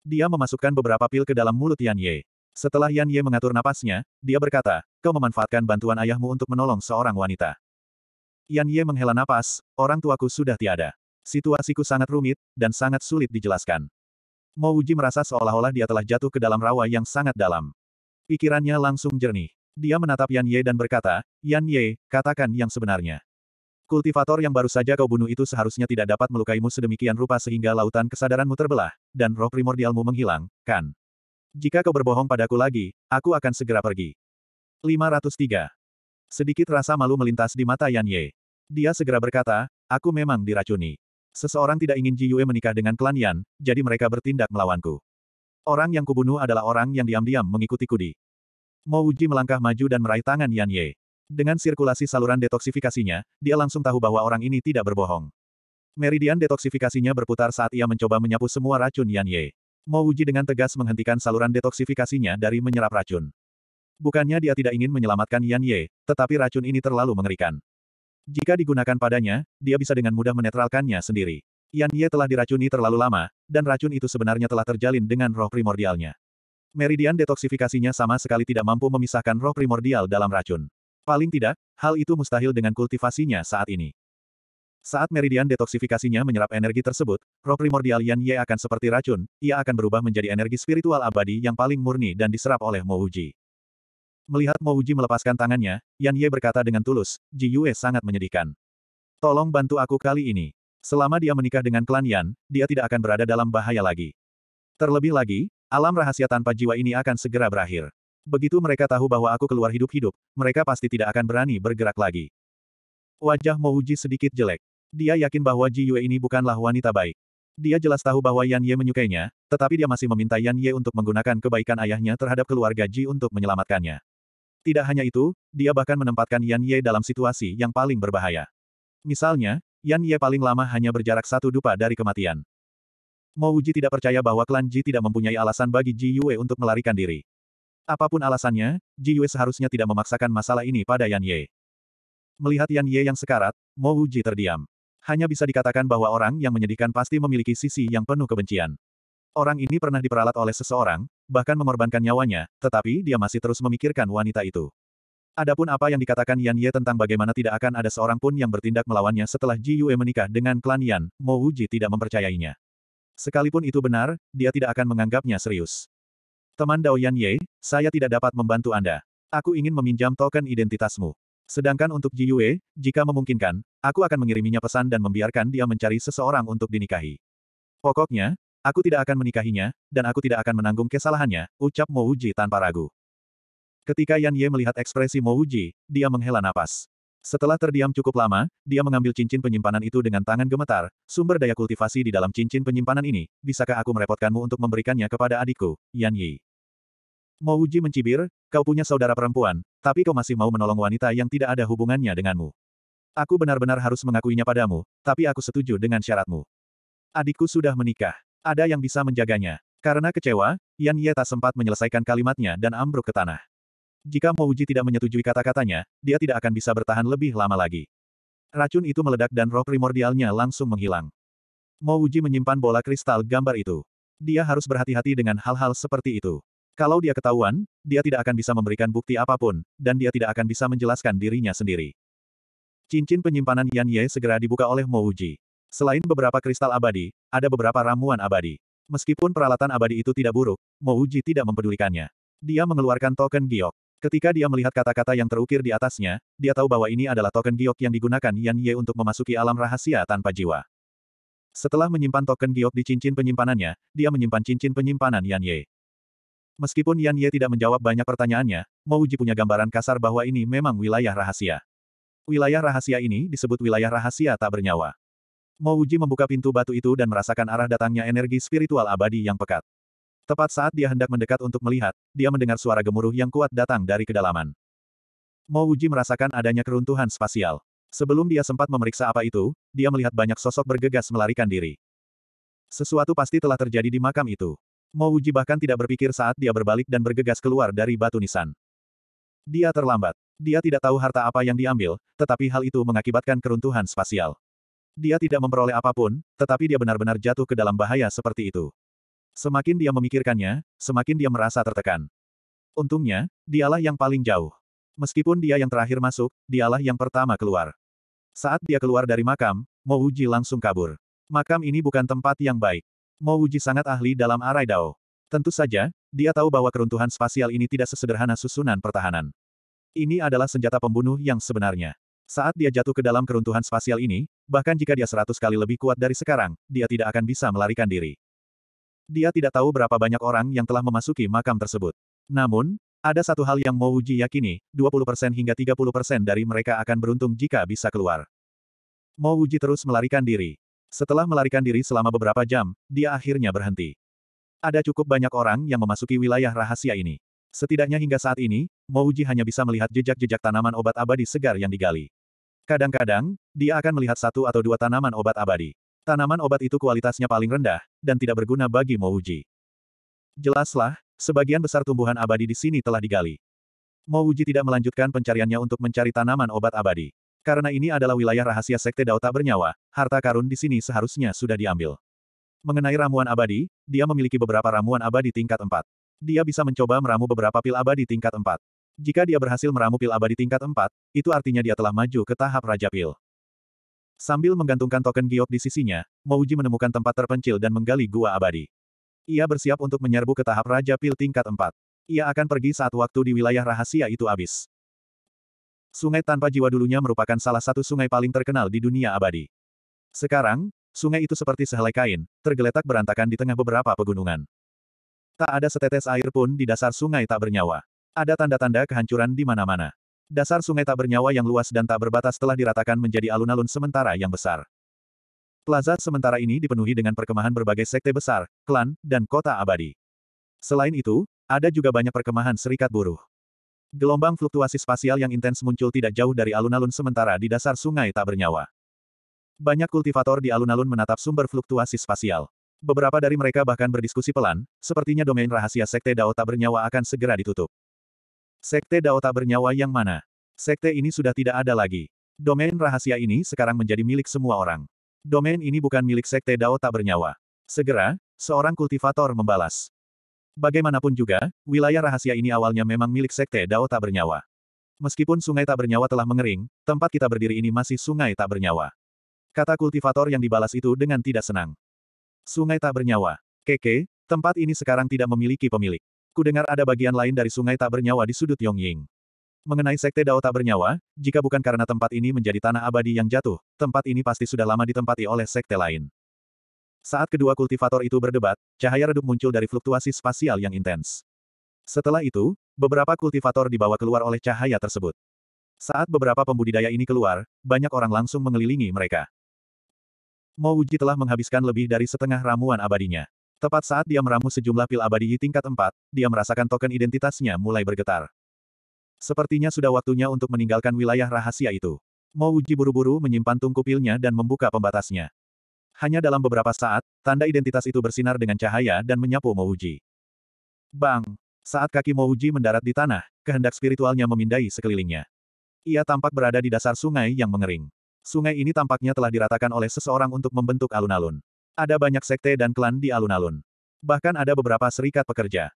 Dia memasukkan beberapa pil ke dalam mulut Yan Ye. Setelah Yan Ye mengatur napasnya, dia berkata, kau memanfaatkan bantuan ayahmu untuk menolong seorang wanita. Yan Ye menghela napas, orang tuaku sudah tiada. Situasiku sangat rumit, dan sangat sulit dijelaskan. Mo Uji merasa seolah-olah dia telah jatuh ke dalam rawa yang sangat dalam. Pikirannya langsung jernih. Dia menatap Yan Ye dan berkata, Yan Ye, katakan yang sebenarnya. Kultivator yang baru saja kau bunuh itu seharusnya tidak dapat melukaimu sedemikian rupa sehingga lautan kesadaranmu terbelah, dan roh primordialmu menghilang, kan? Jika kau berbohong padaku lagi, aku akan segera pergi. 503. Sedikit rasa malu melintas di mata Yan Ye. Dia segera berkata, aku memang diracuni. Seseorang tidak ingin Ji Yue menikah dengan klan Yan, jadi mereka bertindak melawanku. Orang yang kubunuh adalah orang yang diam-diam mengikuti kudi. Mouji melangkah maju dan meraih tangan Yan Ye. Dengan sirkulasi saluran detoksifikasinya, dia langsung tahu bahwa orang ini tidak berbohong. Meridian detoksifikasinya berputar saat ia mencoba menyapu semua racun Yan Ye. Mo Wuji dengan tegas menghentikan saluran detoksifikasinya dari menyerap racun. Bukannya dia tidak ingin menyelamatkan Yan Ye, tetapi racun ini terlalu mengerikan. Jika digunakan padanya, dia bisa dengan mudah menetralkannya sendiri. Yan Ye telah diracuni terlalu lama, dan racun itu sebenarnya telah terjalin dengan roh primordialnya. Meridian detoksifikasinya sama sekali tidak mampu memisahkan roh primordial dalam racun. Paling tidak, hal itu mustahil dengan kultivasinya saat ini. Saat meridian detoksifikasinya menyerap energi tersebut, roh primordial Yan Ye akan seperti racun, ia akan berubah menjadi energi spiritual abadi yang paling murni dan diserap oleh Mouji. Melihat Mouji melepaskan tangannya, Yan Ye berkata dengan tulus, Ji Yue sangat menyedihkan. Tolong bantu aku kali ini. Selama dia menikah dengan klan Yan, dia tidak akan berada dalam bahaya lagi. Terlebih lagi, alam rahasia tanpa jiwa ini akan segera berakhir. Begitu mereka tahu bahwa aku keluar hidup-hidup, mereka pasti tidak akan berani bergerak lagi. Wajah Mouji sedikit jelek. Dia yakin bahwa Ji Yue ini bukanlah wanita baik. Dia jelas tahu bahwa Yan Ye menyukainya, tetapi dia masih meminta Yan Ye untuk menggunakan kebaikan ayahnya terhadap keluarga Ji untuk menyelamatkannya. Tidak hanya itu, dia bahkan menempatkan Yan Ye dalam situasi yang paling berbahaya. Misalnya, Yan Ye paling lama hanya berjarak satu dupa dari kematian. Mouji tidak percaya bahwa klan Ji tidak mempunyai alasan bagi Ji Yue untuk melarikan diri. Apapun alasannya, Ji Yue seharusnya tidak memaksakan masalah ini pada Yan Ye. Melihat Yan Ye yang sekarat, Mo Wuji terdiam. Hanya bisa dikatakan bahwa orang yang menyedihkan pasti memiliki sisi yang penuh kebencian. Orang ini pernah diperalat oleh seseorang, bahkan mengorbankan nyawanya, tetapi dia masih terus memikirkan wanita itu. Adapun apa yang dikatakan Yan Ye tentang bagaimana tidak akan ada seorang pun yang bertindak melawannya setelah Ji Yue menikah dengan klan Yan, Mo Wuji tidak mempercayainya. Sekalipun itu benar, dia tidak akan menganggapnya serius. Teman Yan Ye, saya tidak dapat membantu Anda. Aku ingin meminjam token identitasmu. Sedangkan untuk Ji Yue, jika memungkinkan, aku akan mengiriminya pesan dan membiarkan dia mencari seseorang untuk dinikahi. Pokoknya, aku tidak akan menikahinya, dan aku tidak akan menanggung kesalahannya, ucap Mo Uji tanpa ragu. Ketika Yan Ye melihat ekspresi Mo Uji, dia menghela napas. Setelah terdiam cukup lama, dia mengambil cincin penyimpanan itu dengan tangan gemetar, sumber daya kultivasi di dalam cincin penyimpanan ini, bisakah aku merepotkanmu untuk memberikannya kepada adikku, Yan Yi? Mouji mencibir, kau punya saudara perempuan, tapi kau masih mau menolong wanita yang tidak ada hubungannya denganmu. Aku benar-benar harus mengakuinya padamu, tapi aku setuju dengan syaratmu. Adikku sudah menikah. Ada yang bisa menjaganya. Karena kecewa, Yan Ye tak sempat menyelesaikan kalimatnya dan ambruk ke tanah. Jika Mouji tidak menyetujui kata-katanya, dia tidak akan bisa bertahan lebih lama lagi. Racun itu meledak dan roh primordialnya langsung menghilang. Mouji menyimpan bola kristal gambar itu. Dia harus berhati-hati dengan hal-hal seperti itu. Kalau dia ketahuan, dia tidak akan bisa memberikan bukti apapun, dan dia tidak akan bisa menjelaskan dirinya sendiri. Cincin penyimpanan Yan Ye segera dibuka oleh Mo Uji. Selain beberapa kristal abadi, ada beberapa ramuan abadi. Meskipun peralatan abadi itu tidak buruk, Mo Uji tidak mempedulikannya. Dia mengeluarkan token giok. Ketika dia melihat kata-kata yang terukir di atasnya, dia tahu bahwa ini adalah token giok yang digunakan Yan Ye untuk memasuki alam rahasia tanpa jiwa. Setelah menyimpan token giok di cincin penyimpanannya, dia menyimpan cincin penyimpanan Yan Ye. Meskipun Yan Ye tidak menjawab banyak pertanyaannya, Mouji punya gambaran kasar bahwa ini memang wilayah rahasia. Wilayah rahasia ini disebut wilayah rahasia tak bernyawa. Mouji membuka pintu batu itu dan merasakan arah datangnya energi spiritual abadi yang pekat. Tepat saat dia hendak mendekat untuk melihat, dia mendengar suara gemuruh yang kuat datang dari kedalaman. Mouji merasakan adanya keruntuhan spasial. Sebelum dia sempat memeriksa apa itu, dia melihat banyak sosok bergegas melarikan diri. Sesuatu pasti telah terjadi di makam itu. Mo Uji bahkan tidak berpikir saat dia berbalik dan bergegas keluar dari batu nisan. Dia terlambat. Dia tidak tahu harta apa yang diambil, tetapi hal itu mengakibatkan keruntuhan spasial. Dia tidak memperoleh apapun, tetapi dia benar-benar jatuh ke dalam bahaya seperti itu. Semakin dia memikirkannya, semakin dia merasa tertekan. Untungnya, dialah yang paling jauh. Meskipun dia yang terakhir masuk, dialah yang pertama keluar. Saat dia keluar dari makam, Mo Uji langsung kabur. Makam ini bukan tempat yang baik. Mo Wuji sangat ahli dalam arai Dao. Tentu saja, dia tahu bahwa keruntuhan spasial ini tidak sesederhana susunan pertahanan. Ini adalah senjata pembunuh yang sebenarnya. Saat dia jatuh ke dalam keruntuhan spasial ini, bahkan jika dia seratus kali lebih kuat dari sekarang, dia tidak akan bisa melarikan diri. Dia tidak tahu berapa banyak orang yang telah memasuki makam tersebut. Namun, ada satu hal yang Mo Wuji yakini, 20% hingga 30% dari mereka akan beruntung jika bisa keluar. Mo Wuji terus melarikan diri. Setelah melarikan diri selama beberapa jam, dia akhirnya berhenti. Ada cukup banyak orang yang memasuki wilayah rahasia ini. Setidaknya hingga saat ini, Mouji hanya bisa melihat jejak-jejak tanaman obat abadi segar yang digali. Kadang-kadang, dia akan melihat satu atau dua tanaman obat abadi. Tanaman obat itu kualitasnya paling rendah, dan tidak berguna bagi Mouji. Jelaslah, sebagian besar tumbuhan abadi di sini telah digali. Mouji tidak melanjutkan pencariannya untuk mencari tanaman obat abadi. Karena ini adalah wilayah rahasia Sekte Dao tak bernyawa, harta karun di sini seharusnya sudah diambil. Mengenai ramuan abadi, dia memiliki beberapa ramuan abadi tingkat 4. Dia bisa mencoba meramu beberapa pil abadi tingkat 4. Jika dia berhasil meramu pil abadi tingkat 4, itu artinya dia telah maju ke tahap Raja Pil. Sambil menggantungkan token giok di sisinya, Mouji menemukan tempat terpencil dan menggali gua abadi. Ia bersiap untuk menyerbu ke tahap Raja Pil tingkat 4. Ia akan pergi saat waktu di wilayah rahasia itu habis. Sungai tanpa jiwa dulunya merupakan salah satu sungai paling terkenal di dunia abadi. Sekarang, sungai itu seperti sehelai kain, tergeletak berantakan di tengah beberapa pegunungan. Tak ada setetes air pun di dasar sungai tak bernyawa. Ada tanda-tanda kehancuran di mana-mana. Dasar sungai tak bernyawa yang luas dan tak berbatas telah diratakan menjadi alun-alun sementara yang besar. Plaza sementara ini dipenuhi dengan perkemahan berbagai sekte besar, klan, dan kota abadi. Selain itu, ada juga banyak perkemahan serikat buruh. Gelombang fluktuasi spasial yang intens muncul tidak jauh dari alun-alun sementara di dasar sungai tak bernyawa. Banyak kultivator di alun-alun menatap sumber fluktuasi spasial. Beberapa dari mereka bahkan berdiskusi pelan, sepertinya domain rahasia Sekte Dao tak bernyawa akan segera ditutup. Sekte Dao tak bernyawa yang mana? Sekte ini sudah tidak ada lagi. Domain rahasia ini sekarang menjadi milik semua orang. Domain ini bukan milik Sekte Dao tak bernyawa. Segera, seorang kultivator membalas. Bagaimanapun juga, wilayah rahasia ini awalnya memang milik Sekte Dao tak bernyawa. Meskipun sungai tak bernyawa telah mengering, tempat kita berdiri ini masih sungai tak bernyawa. Kata kultivator yang dibalas itu dengan tidak senang. Sungai tak bernyawa. Keke, tempat ini sekarang tidak memiliki pemilik. Kudengar ada bagian lain dari sungai tak bernyawa di sudut Yongying. Mengenai sekte Dao tak bernyawa, jika bukan karena tempat ini menjadi tanah abadi yang jatuh, tempat ini pasti sudah lama ditempati oleh sekte lain. Saat kedua kultivator itu berdebat, cahaya redup muncul dari fluktuasi spasial yang intens. Setelah itu, beberapa kultivator dibawa keluar oleh cahaya tersebut. Saat beberapa pembudidaya ini keluar, banyak orang langsung mengelilingi mereka. Mouji telah menghabiskan lebih dari setengah ramuan abadinya. Tepat saat dia meramu sejumlah pil abadi tingkat 4, dia merasakan token identitasnya mulai bergetar. Sepertinya sudah waktunya untuk meninggalkan wilayah rahasia itu. Mouji buru-buru menyimpan tungku pilnya dan membuka pembatasnya. Hanya dalam beberapa saat, tanda identitas itu bersinar dengan cahaya dan menyapu Mouji. Bang! Saat kaki Mouji mendarat di tanah, kehendak spiritualnya memindai sekelilingnya. Ia tampak berada di dasar sungai yang mengering. Sungai ini tampaknya telah diratakan oleh seseorang untuk membentuk alun-alun. Ada banyak sekte dan klan di alun-alun. Bahkan ada beberapa serikat pekerja.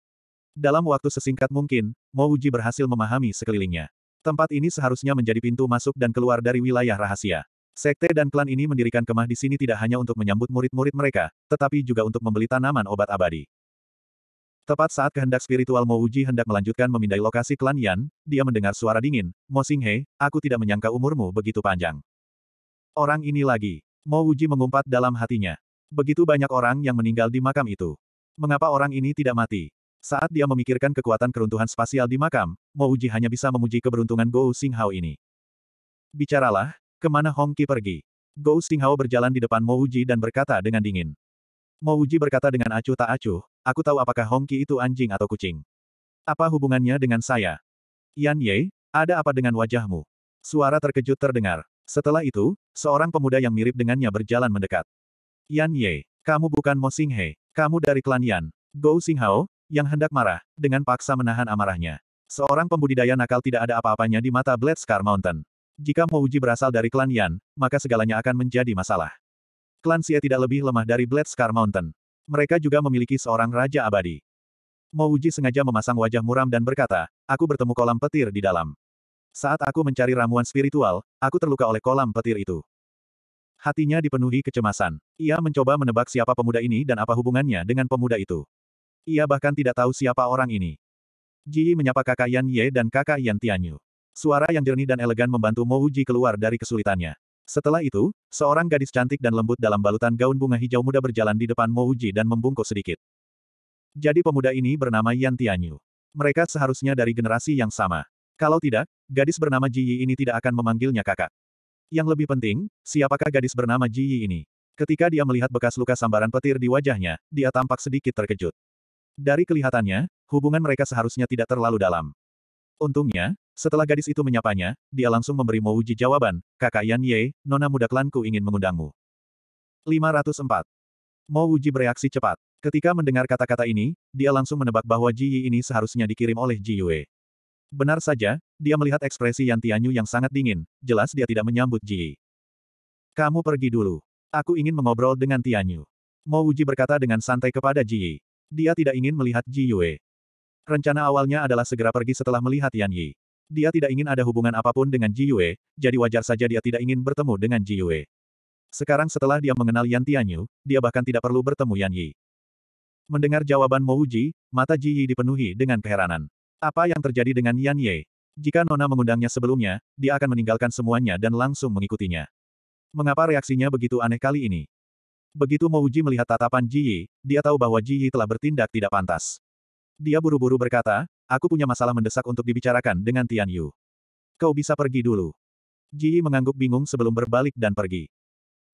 Dalam waktu sesingkat mungkin, Mouji berhasil memahami sekelilingnya. Tempat ini seharusnya menjadi pintu masuk dan keluar dari wilayah rahasia. Sekte dan klan ini mendirikan kemah di sini tidak hanya untuk menyambut murid-murid mereka, tetapi juga untuk membeli tanaman obat abadi. Tepat saat kehendak spiritual Mo Uji hendak melanjutkan memindai lokasi klan Yan, dia mendengar suara dingin, Mo Singhe, aku tidak menyangka umurmu begitu panjang. Orang ini lagi. Mo Uji mengumpat dalam hatinya. Begitu banyak orang yang meninggal di makam itu. Mengapa orang ini tidak mati? Saat dia memikirkan kekuatan keruntuhan spasial di makam, Mo Uji hanya bisa memuji keberuntungan Go Singhao ini. Bicaralah, Kemana Hong Qi pergi? Gou Xinghao berjalan di depan Mo Uji dan berkata dengan dingin. Mo Uji berkata dengan acuh tak acuh, aku tahu apakah Hong Qi itu anjing atau kucing. Apa hubungannya dengan saya? Yan Ye, ada apa dengan wajahmu? Suara terkejut terdengar. Setelah itu, seorang pemuda yang mirip dengannya berjalan mendekat. Yan Ye, kamu bukan Mo Xinghe, kamu dari klan Yan. Gou Xinghao, yang hendak marah, dengan paksa menahan amarahnya. Seorang pembudidaya nakal tidak ada apa-apanya di mata Blade Scar Mountain. Jika Mo Uji berasal dari klan Yan, maka segalanya akan menjadi masalah. Klan Xie tidak lebih lemah dari Blade Scar Mountain. Mereka juga memiliki seorang raja abadi. Mo Uji sengaja memasang wajah muram dan berkata, aku bertemu kolam petir di dalam. Saat aku mencari ramuan spiritual, aku terluka oleh kolam petir itu. Hatinya dipenuhi kecemasan. Ia mencoba menebak siapa pemuda ini dan apa hubungannya dengan pemuda itu. Ia bahkan tidak tahu siapa orang ini. Ji menyapa kakak Yan Ye dan kakak Yan Tianyu. Suara yang jernih dan elegan membantu Mouji keluar dari kesulitannya. Setelah itu, seorang gadis cantik dan lembut dalam balutan gaun bunga hijau muda berjalan di depan Mouji dan membungkuk sedikit. Jadi pemuda ini bernama Yan Tianyu. Mereka seharusnya dari generasi yang sama. Kalau tidak, gadis bernama Ji Yi ini tidak akan memanggilnya kakak. Yang lebih penting, siapakah gadis bernama Ji Yi ini? Ketika dia melihat bekas luka sambaran petir di wajahnya, dia tampak sedikit terkejut. Dari kelihatannya, hubungan mereka seharusnya tidak terlalu dalam. Untungnya, setelah gadis itu menyapanya, dia langsung memberi Mouji jawaban, kakak Yan Ye, nona muda klanku ingin mengundangmu. 504. Mouji bereaksi cepat. Ketika mendengar kata-kata ini, dia langsung menebak bahwa Ji Yi ini seharusnya dikirim oleh Ji Yue. Benar saja, dia melihat ekspresi Yan Tianyu yang sangat dingin, jelas dia tidak menyambut Ji Yi. Kamu pergi dulu. Aku ingin mengobrol dengan Tianyu. Mouji berkata dengan santai kepada Ji Yi. Dia tidak ingin melihat Ji Yue. Rencana awalnya adalah segera pergi setelah melihat Yan Yi. Dia tidak ingin ada hubungan apapun dengan Ji Yue, jadi wajar saja dia tidak ingin bertemu dengan Ji Yue. Sekarang setelah dia mengenal Yan Tianyu, dia bahkan tidak perlu bertemu Yan Yi. Mendengar jawaban Mo Uji, mata Ji Yi dipenuhi dengan keheranan. Apa yang terjadi dengan Yan Ye? Jika Nona mengundangnya sebelumnya, dia akan meninggalkan semuanya dan langsung mengikutinya. Mengapa reaksinya begitu aneh kali ini? Begitu Mo Uji melihat tatapan Ji Yi, dia tahu bahwa Ji Yi telah bertindak tidak pantas. Dia buru-buru berkata, aku punya masalah mendesak untuk dibicarakan dengan Tian Yu. Kau bisa pergi dulu. Ji mengangguk bingung sebelum berbalik dan pergi.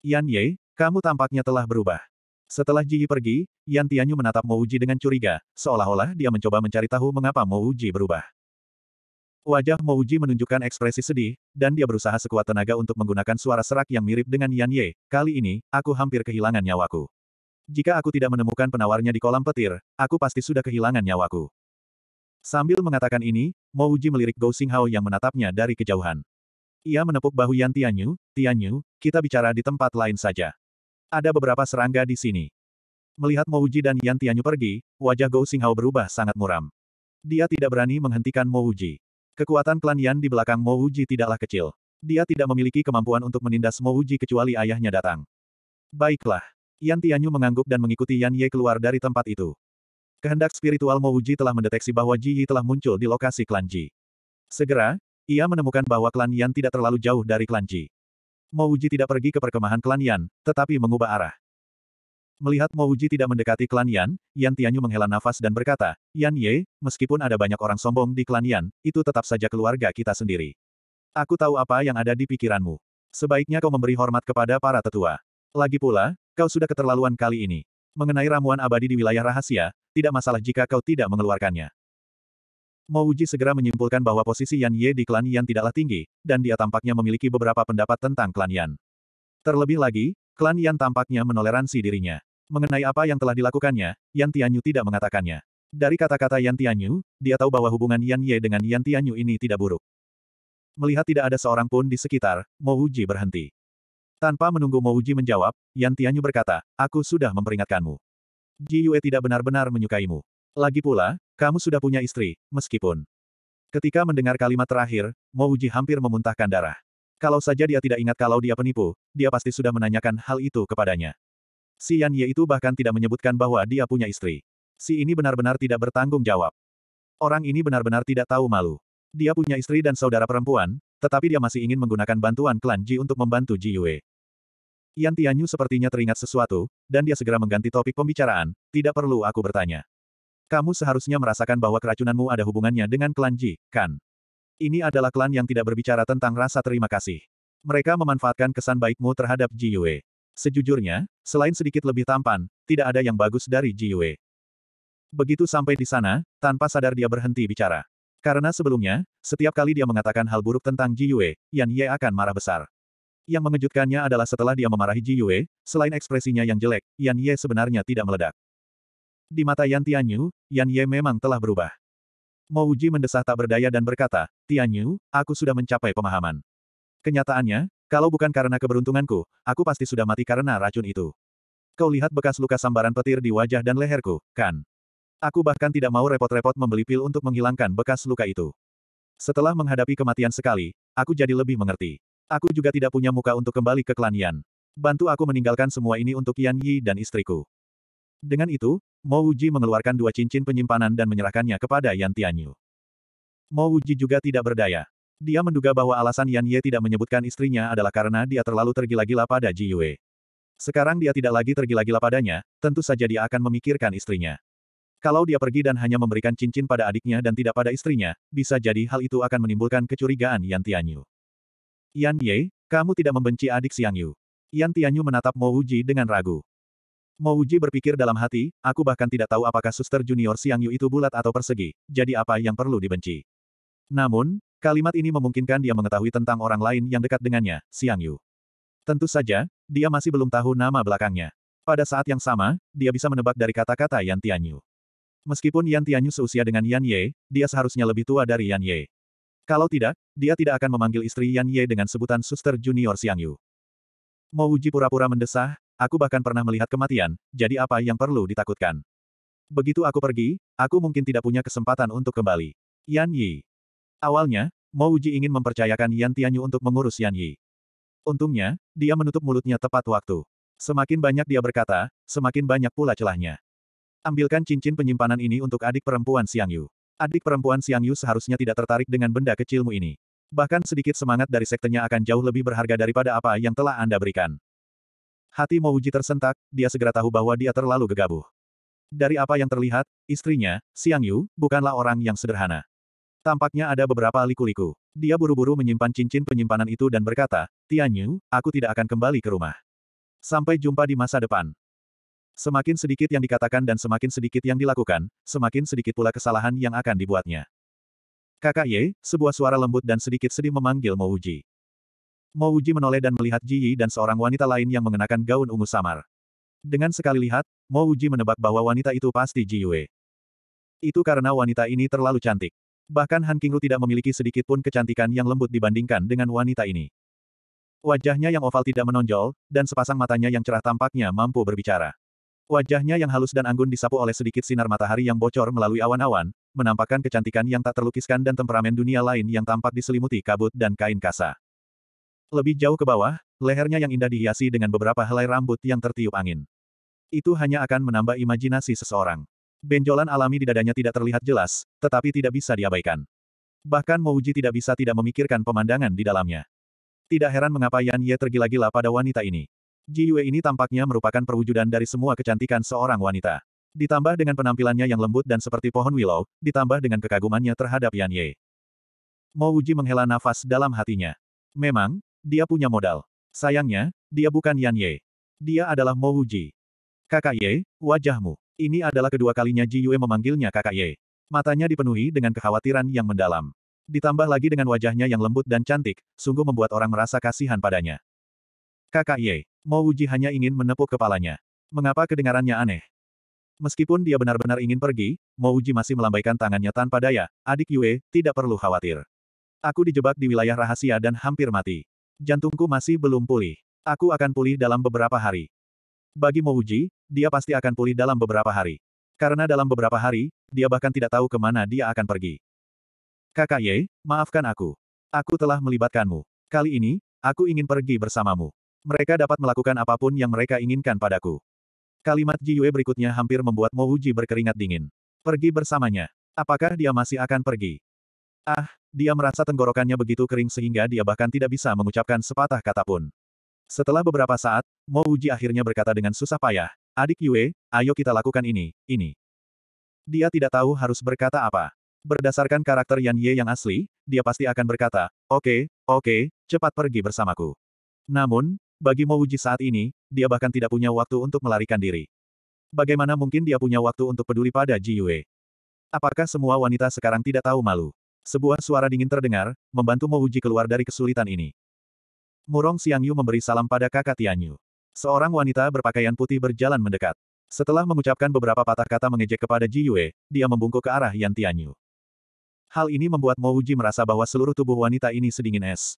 Yan Ye, kamu tampaknya telah berubah. Setelah Ji pergi, Yan Tianyu menatap Mo Uji dengan curiga, seolah-olah dia mencoba mencari tahu mengapa Mo Uji berubah. Wajah Mo Uji menunjukkan ekspresi sedih, dan dia berusaha sekuat tenaga untuk menggunakan suara serak yang mirip dengan Yan Ye, kali ini, aku hampir kehilangan nyawaku. Jika aku tidak menemukan penawarnya di kolam petir, aku pasti sudah kehilangan nyawaku. Sambil mengatakan ini, Mo Uji melirik Gou Xinghao yang menatapnya dari kejauhan. Ia menepuk bahu Yan Tianyu, Tianyu, kita bicara di tempat lain saja. Ada beberapa serangga di sini. Melihat Mo Uji dan Yan Tianyu pergi, wajah Gou Xinghao berubah sangat muram. Dia tidak berani menghentikan Mo Uji. Kekuatan klan Yan di belakang Mo Uji tidaklah kecil. Dia tidak memiliki kemampuan untuk menindas Mo Uji kecuali ayahnya datang. Baiklah, Yan Tianyu mengangguk dan mengikuti Yan Ye keluar dari tempat itu. Kehendak spiritual Mo Wuji telah mendeteksi bahwa Ji Yi telah muncul di lokasi klan Ji. Segera, ia menemukan bahwa klan Yan tidak terlalu jauh dari klan Ji. Mo Wuji tidak pergi ke perkemahan klan Yan, tetapi mengubah arah. Melihat Mo Wuji tidak mendekati klan Yan, Yan Tianyu menghela nafas dan berkata, Yan Ye, meskipun ada banyak orang sombong di klan Yan, itu tetap saja keluarga kita sendiri. Aku tahu apa yang ada di pikiranmu. Sebaiknya kau memberi hormat kepada para tetua. Lagi pula, Kau sudah keterlaluan kali ini. Mengenai ramuan abadi di wilayah rahasia, tidak masalah jika kau tidak mengeluarkannya. Mo Uji segera menyimpulkan bahwa posisi Yan Ye di klan Yan tidaklah tinggi, dan dia tampaknya memiliki beberapa pendapat tentang klan Yan. Terlebih lagi, klan Yan tampaknya menoleransi dirinya. Mengenai apa yang telah dilakukannya, Yan Tianyu tidak mengatakannya. Dari kata-kata Yan Tianyu, dia tahu bahwa hubungan Yan Ye dengan Yan Tianyu ini tidak buruk. Melihat tidak ada seorang pun di sekitar, Mo Uji berhenti. Tanpa menunggu Mo Uji menjawab, Yan Tianyu berkata, aku sudah memperingatkanmu. Ji Yue tidak benar-benar menyukaimu. Lagi pula, kamu sudah punya istri, meskipun. Ketika mendengar kalimat terakhir, Mo Uji hampir memuntahkan darah. Kalau saja dia tidak ingat kalau dia penipu, dia pasti sudah menanyakan hal itu kepadanya. Si Yan Ye itu bahkan tidak menyebutkan bahwa dia punya istri. Si ini benar-benar tidak bertanggung jawab. Orang ini benar-benar tidak tahu malu. Dia punya istri dan saudara perempuan, tetapi dia masih ingin menggunakan bantuan klan Ji untuk membantu Ji Yue. Yan Tianyu sepertinya teringat sesuatu, dan dia segera mengganti topik pembicaraan, tidak perlu aku bertanya. Kamu seharusnya merasakan bahwa keracunanmu ada hubungannya dengan klan Ji, kan? Ini adalah klan yang tidak berbicara tentang rasa terima kasih. Mereka memanfaatkan kesan baikmu terhadap Ji Yue. Sejujurnya, selain sedikit lebih tampan, tidak ada yang bagus dari Ji Yue. Begitu sampai di sana, tanpa sadar dia berhenti bicara. Karena sebelumnya, setiap kali dia mengatakan hal buruk tentang Ji Yue, Yan Ye akan marah besar. Yang mengejutkannya adalah setelah dia memarahi Ji Yue, selain ekspresinya yang jelek, Yan Ye sebenarnya tidak meledak. Di mata Yan Tianyu, Yan Ye memang telah berubah. Mo Uji mendesah tak berdaya dan berkata, Tianyu, aku sudah mencapai pemahaman. Kenyataannya, kalau bukan karena keberuntunganku, aku pasti sudah mati karena racun itu. Kau lihat bekas luka sambaran petir di wajah dan leherku, kan? Aku bahkan tidak mau repot-repot membeli pil untuk menghilangkan bekas luka itu. Setelah menghadapi kematian sekali, aku jadi lebih mengerti. Aku juga tidak punya muka untuk kembali ke klan Yan. Bantu aku meninggalkan semua ini untuk Yan Yi dan istriku. Dengan itu, Mo Wuji mengeluarkan dua cincin penyimpanan dan menyerahkannya kepada Yan Tianyu. Mo Wuji juga tidak berdaya. Dia menduga bahwa alasan Yan Ye tidak menyebutkan istrinya adalah karena dia terlalu tergila-gila pada Ji Yue. Sekarang dia tidak lagi tergila-gila padanya, tentu saja dia akan memikirkan istrinya. Kalau dia pergi dan hanya memberikan cincin pada adiknya dan tidak pada istrinya, bisa jadi hal itu akan menimbulkan kecurigaan Yan Tianyu. Yan Ye, kamu tidak membenci adik Xiang Yu. Yan Tianyu menatap Mo Wuji dengan ragu. Mo Wuji berpikir dalam hati, aku bahkan tidak tahu apakah suster junior Xiang Yu itu bulat atau persegi, jadi apa yang perlu dibenci. Namun, kalimat ini memungkinkan dia mengetahui tentang orang lain yang dekat dengannya, Xiang Yu. Tentu saja, dia masih belum tahu nama belakangnya. Pada saat yang sama, dia bisa menebak dari kata-kata Yan Tianyu. Meskipun Yan Tianyu seusia dengan Yan Ye, dia seharusnya lebih tua dari Yan Ye. Kalau tidak, dia tidak akan memanggil istri Yan Ye dengan sebutan suster junior Xiang Yu. Mau Uji pura-pura mendesah, aku bahkan pernah melihat kematian, jadi apa yang perlu ditakutkan? Begitu aku pergi, aku mungkin tidak punya kesempatan untuk kembali. Yan Yi. Awalnya, Mo Uji ingin mempercayakan Yan Tianyu untuk mengurus Yan Yi. Untungnya, dia menutup mulutnya tepat waktu. Semakin banyak dia berkata, semakin banyak pula celahnya. Ambilkan cincin penyimpanan ini untuk adik perempuan Xiang Yu. Adik perempuan Xiang Yu seharusnya tidak tertarik dengan benda kecilmu ini. Bahkan sedikit semangat dari sektenya akan jauh lebih berharga daripada apa yang telah Anda berikan. Hati Mo Uji tersentak, dia segera tahu bahwa dia terlalu gegabah. Dari apa yang terlihat, istrinya, Xiang Yu, bukanlah orang yang sederhana. Tampaknya ada beberapa liku-liku. Dia buru-buru menyimpan cincin penyimpanan itu dan berkata, Tianyu, aku tidak akan kembali ke rumah. Sampai jumpa di masa depan. Semakin sedikit yang dikatakan dan semakin sedikit yang dilakukan, semakin sedikit pula kesalahan yang akan dibuatnya. Kakak Ye, sebuah suara lembut dan sedikit sedih memanggil Mouji. Mouji menoleh dan melihat Ji Yi dan seorang wanita lain yang mengenakan gaun ungu samar. Dengan sekali lihat, Mouji menebak bahwa wanita itu pasti Ji Yue. Itu karena wanita ini terlalu cantik. Bahkan Han Qingru tidak memiliki sedikit pun kecantikan yang lembut dibandingkan dengan wanita ini. Wajahnya yang oval tidak menonjol, dan sepasang matanya yang cerah tampaknya mampu berbicara. Wajahnya yang halus dan anggun disapu oleh sedikit sinar matahari yang bocor melalui awan-awan, menampakkan kecantikan yang tak terlukiskan dan temperamen dunia lain yang tampak diselimuti kabut dan kain kasa. Lebih jauh ke bawah, lehernya yang indah dihiasi dengan beberapa helai rambut yang tertiup angin. Itu hanya akan menambah imajinasi seseorang. Benjolan alami di dadanya tidak terlihat jelas, tetapi tidak bisa diabaikan. Bahkan Mouji tidak bisa tidak memikirkan pemandangan di dalamnya. Tidak heran mengapa Yan Ye tergila-gila pada wanita ini. Ji Yue ini tampaknya merupakan perwujudan dari semua kecantikan seorang wanita. Ditambah dengan penampilannya yang lembut dan seperti pohon willow, ditambah dengan kekagumannya terhadap Yan Ye. Mo Uji menghela nafas dalam hatinya. Memang, dia punya modal. Sayangnya, dia bukan Yan Ye. Dia adalah Mo Uji. Kakak Ye, wajahmu. Ini adalah kedua kalinya Ji Yue memanggilnya kakak Ye. Matanya dipenuhi dengan kekhawatiran yang mendalam. Ditambah lagi dengan wajahnya yang lembut dan cantik, sungguh membuat orang merasa kasihan padanya. Kakak Ye, Mo Uji hanya ingin menepuk kepalanya. Mengapa kedengarannya aneh? Meskipun dia benar-benar ingin pergi, Mo Uji masih melambaikan tangannya tanpa daya, adik Yue, tidak perlu khawatir. Aku dijebak di wilayah rahasia dan hampir mati. Jantungku masih belum pulih. Aku akan pulih dalam beberapa hari. Bagi Mo Uji, dia pasti akan pulih dalam beberapa hari. Karena dalam beberapa hari, dia bahkan tidak tahu kemana dia akan pergi. Kakak Ye, maafkan aku. Aku telah melibatkanmu. Kali ini, aku ingin pergi bersamamu. Mereka dapat melakukan apapun yang mereka inginkan padaku. Kalimat Ji Yue berikutnya hampir membuat Mo Wuji berkeringat dingin. Pergi bersamanya. Apakah dia masih akan pergi? Ah, dia merasa tenggorokannya begitu kering sehingga dia bahkan tidak bisa mengucapkan sepatah kata pun. Setelah beberapa saat, Mo Uji akhirnya berkata dengan susah payah, Adik Yue, ayo kita lakukan ini, ini. Dia tidak tahu harus berkata apa. Berdasarkan karakter Yan Ye yang asli, dia pasti akan berkata, oke, okay, oke, okay, cepat pergi bersamaku. Namun, bagi Mo Wuji saat ini, dia bahkan tidak punya waktu untuk melarikan diri. Bagaimana mungkin dia punya waktu untuk peduli pada Ji Yue? Apakah semua wanita sekarang tidak tahu malu? Sebuah suara dingin terdengar, membantu Mo Wuji keluar dari kesulitan ini. Murong Yu memberi salam pada kakak Tianyu. Seorang wanita berpakaian putih berjalan mendekat. Setelah mengucapkan beberapa patah kata mengejek kepada Ji Yue, dia membungkuk ke arah Yan Tianyu. Hal ini membuat Mo merasa bahwa seluruh tubuh wanita ini sedingin es.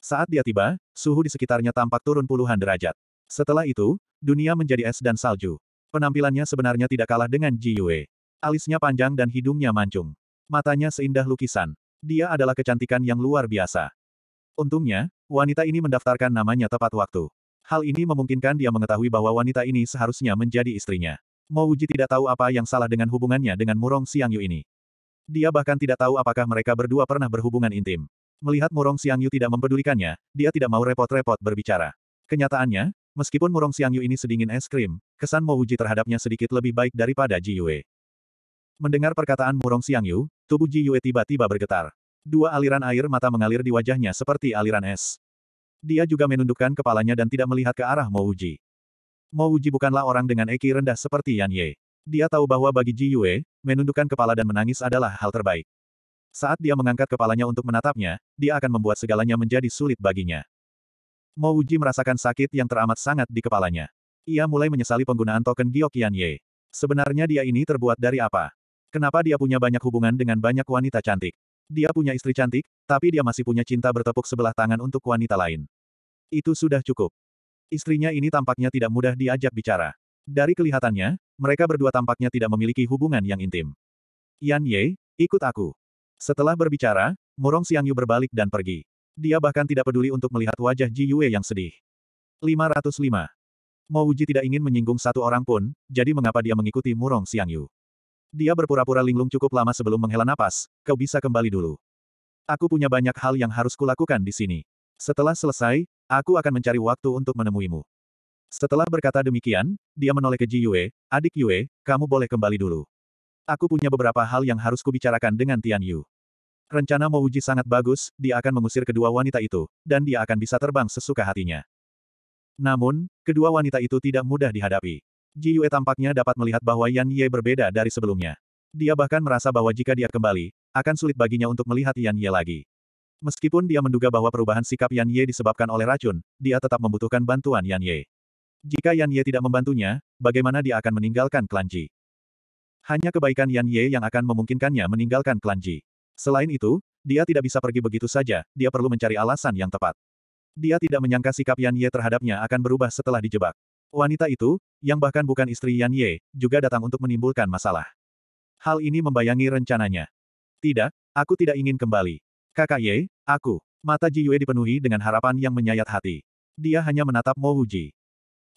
Saat dia tiba, suhu di sekitarnya tampak turun puluhan derajat. Setelah itu, dunia menjadi es dan salju. Penampilannya sebenarnya tidak kalah dengan Ji Yue. Alisnya panjang dan hidungnya mancung. Matanya seindah lukisan. Dia adalah kecantikan yang luar biasa. Untungnya, wanita ini mendaftarkan namanya tepat waktu. Hal ini memungkinkan dia mengetahui bahwa wanita ini seharusnya menjadi istrinya. Mo Wuji tidak tahu apa yang salah dengan hubungannya dengan Murong Siang Yu ini. Dia bahkan tidak tahu apakah mereka berdua pernah berhubungan intim. Melihat Murong Xiangyu tidak mempedulikannya, dia tidak mau repot-repot berbicara. Kenyataannya, meskipun Murong Xiangyu ini sedingin es krim, kesan Mo Wuji terhadapnya sedikit lebih baik daripada Ji Yue. Mendengar perkataan Murong Xiangyu, tubuh Ji Yue tiba-tiba bergetar. Dua aliran air mata mengalir di wajahnya seperti aliran es. Dia juga menundukkan kepalanya dan tidak melihat ke arah Mo Wuji. Mo Wuji bukanlah orang dengan eki rendah seperti Yan Ye. Dia tahu bahwa bagi Ji Yue, menundukkan kepala dan menangis adalah hal terbaik. Saat dia mengangkat kepalanya untuk menatapnya, dia akan membuat segalanya menjadi sulit baginya. Mo merasakan sakit yang teramat sangat di kepalanya. Ia mulai menyesali penggunaan token Giokian Ye. Sebenarnya dia ini terbuat dari apa? Kenapa dia punya banyak hubungan dengan banyak wanita cantik? Dia punya istri cantik, tapi dia masih punya cinta bertepuk sebelah tangan untuk wanita lain. Itu sudah cukup. Istrinya ini tampaknya tidak mudah diajak bicara. Dari kelihatannya, mereka berdua tampaknya tidak memiliki hubungan yang intim. Yan Ye, ikut aku. Setelah berbicara, Murong Xiangyu berbalik dan pergi. Dia bahkan tidak peduli untuk melihat wajah Ji Yue yang sedih. 505. Mo Uji tidak ingin menyinggung satu orang pun, jadi mengapa dia mengikuti Murong Xiangyu? Dia berpura-pura linglung cukup lama sebelum menghela napas, kau bisa kembali dulu. Aku punya banyak hal yang harus kulakukan di sini. Setelah selesai, aku akan mencari waktu untuk menemuimu. Setelah berkata demikian, dia menoleh ke Ji Yue, adik Yue, kamu boleh kembali dulu. Aku punya beberapa hal yang harus kubicarakan dengan Tian Yu. Rencana Mouji sangat bagus, dia akan mengusir kedua wanita itu, dan dia akan bisa terbang sesuka hatinya. Namun, kedua wanita itu tidak mudah dihadapi. Ji Yue tampaknya dapat melihat bahwa Yan Ye berbeda dari sebelumnya. Dia bahkan merasa bahwa jika dia kembali, akan sulit baginya untuk melihat Yan Ye lagi. Meskipun dia menduga bahwa perubahan sikap Yan Ye disebabkan oleh racun, dia tetap membutuhkan bantuan Yan Ye. Jika Yan Ye tidak membantunya, bagaimana dia akan meninggalkan klan Ji? Hanya kebaikan Yan Ye yang akan memungkinkannya meninggalkan klan Ji. Selain itu, dia tidak bisa pergi begitu saja, dia perlu mencari alasan yang tepat. Dia tidak menyangka sikap Yan Ye terhadapnya akan berubah setelah dijebak. Wanita itu, yang bahkan bukan istri Yan Ye, juga datang untuk menimbulkan masalah. Hal ini membayangi rencananya. Tidak, aku tidak ingin kembali. Kakak Ye, aku. Mata Ji Yue dipenuhi dengan harapan yang menyayat hati. Dia hanya menatap Mo Wuji.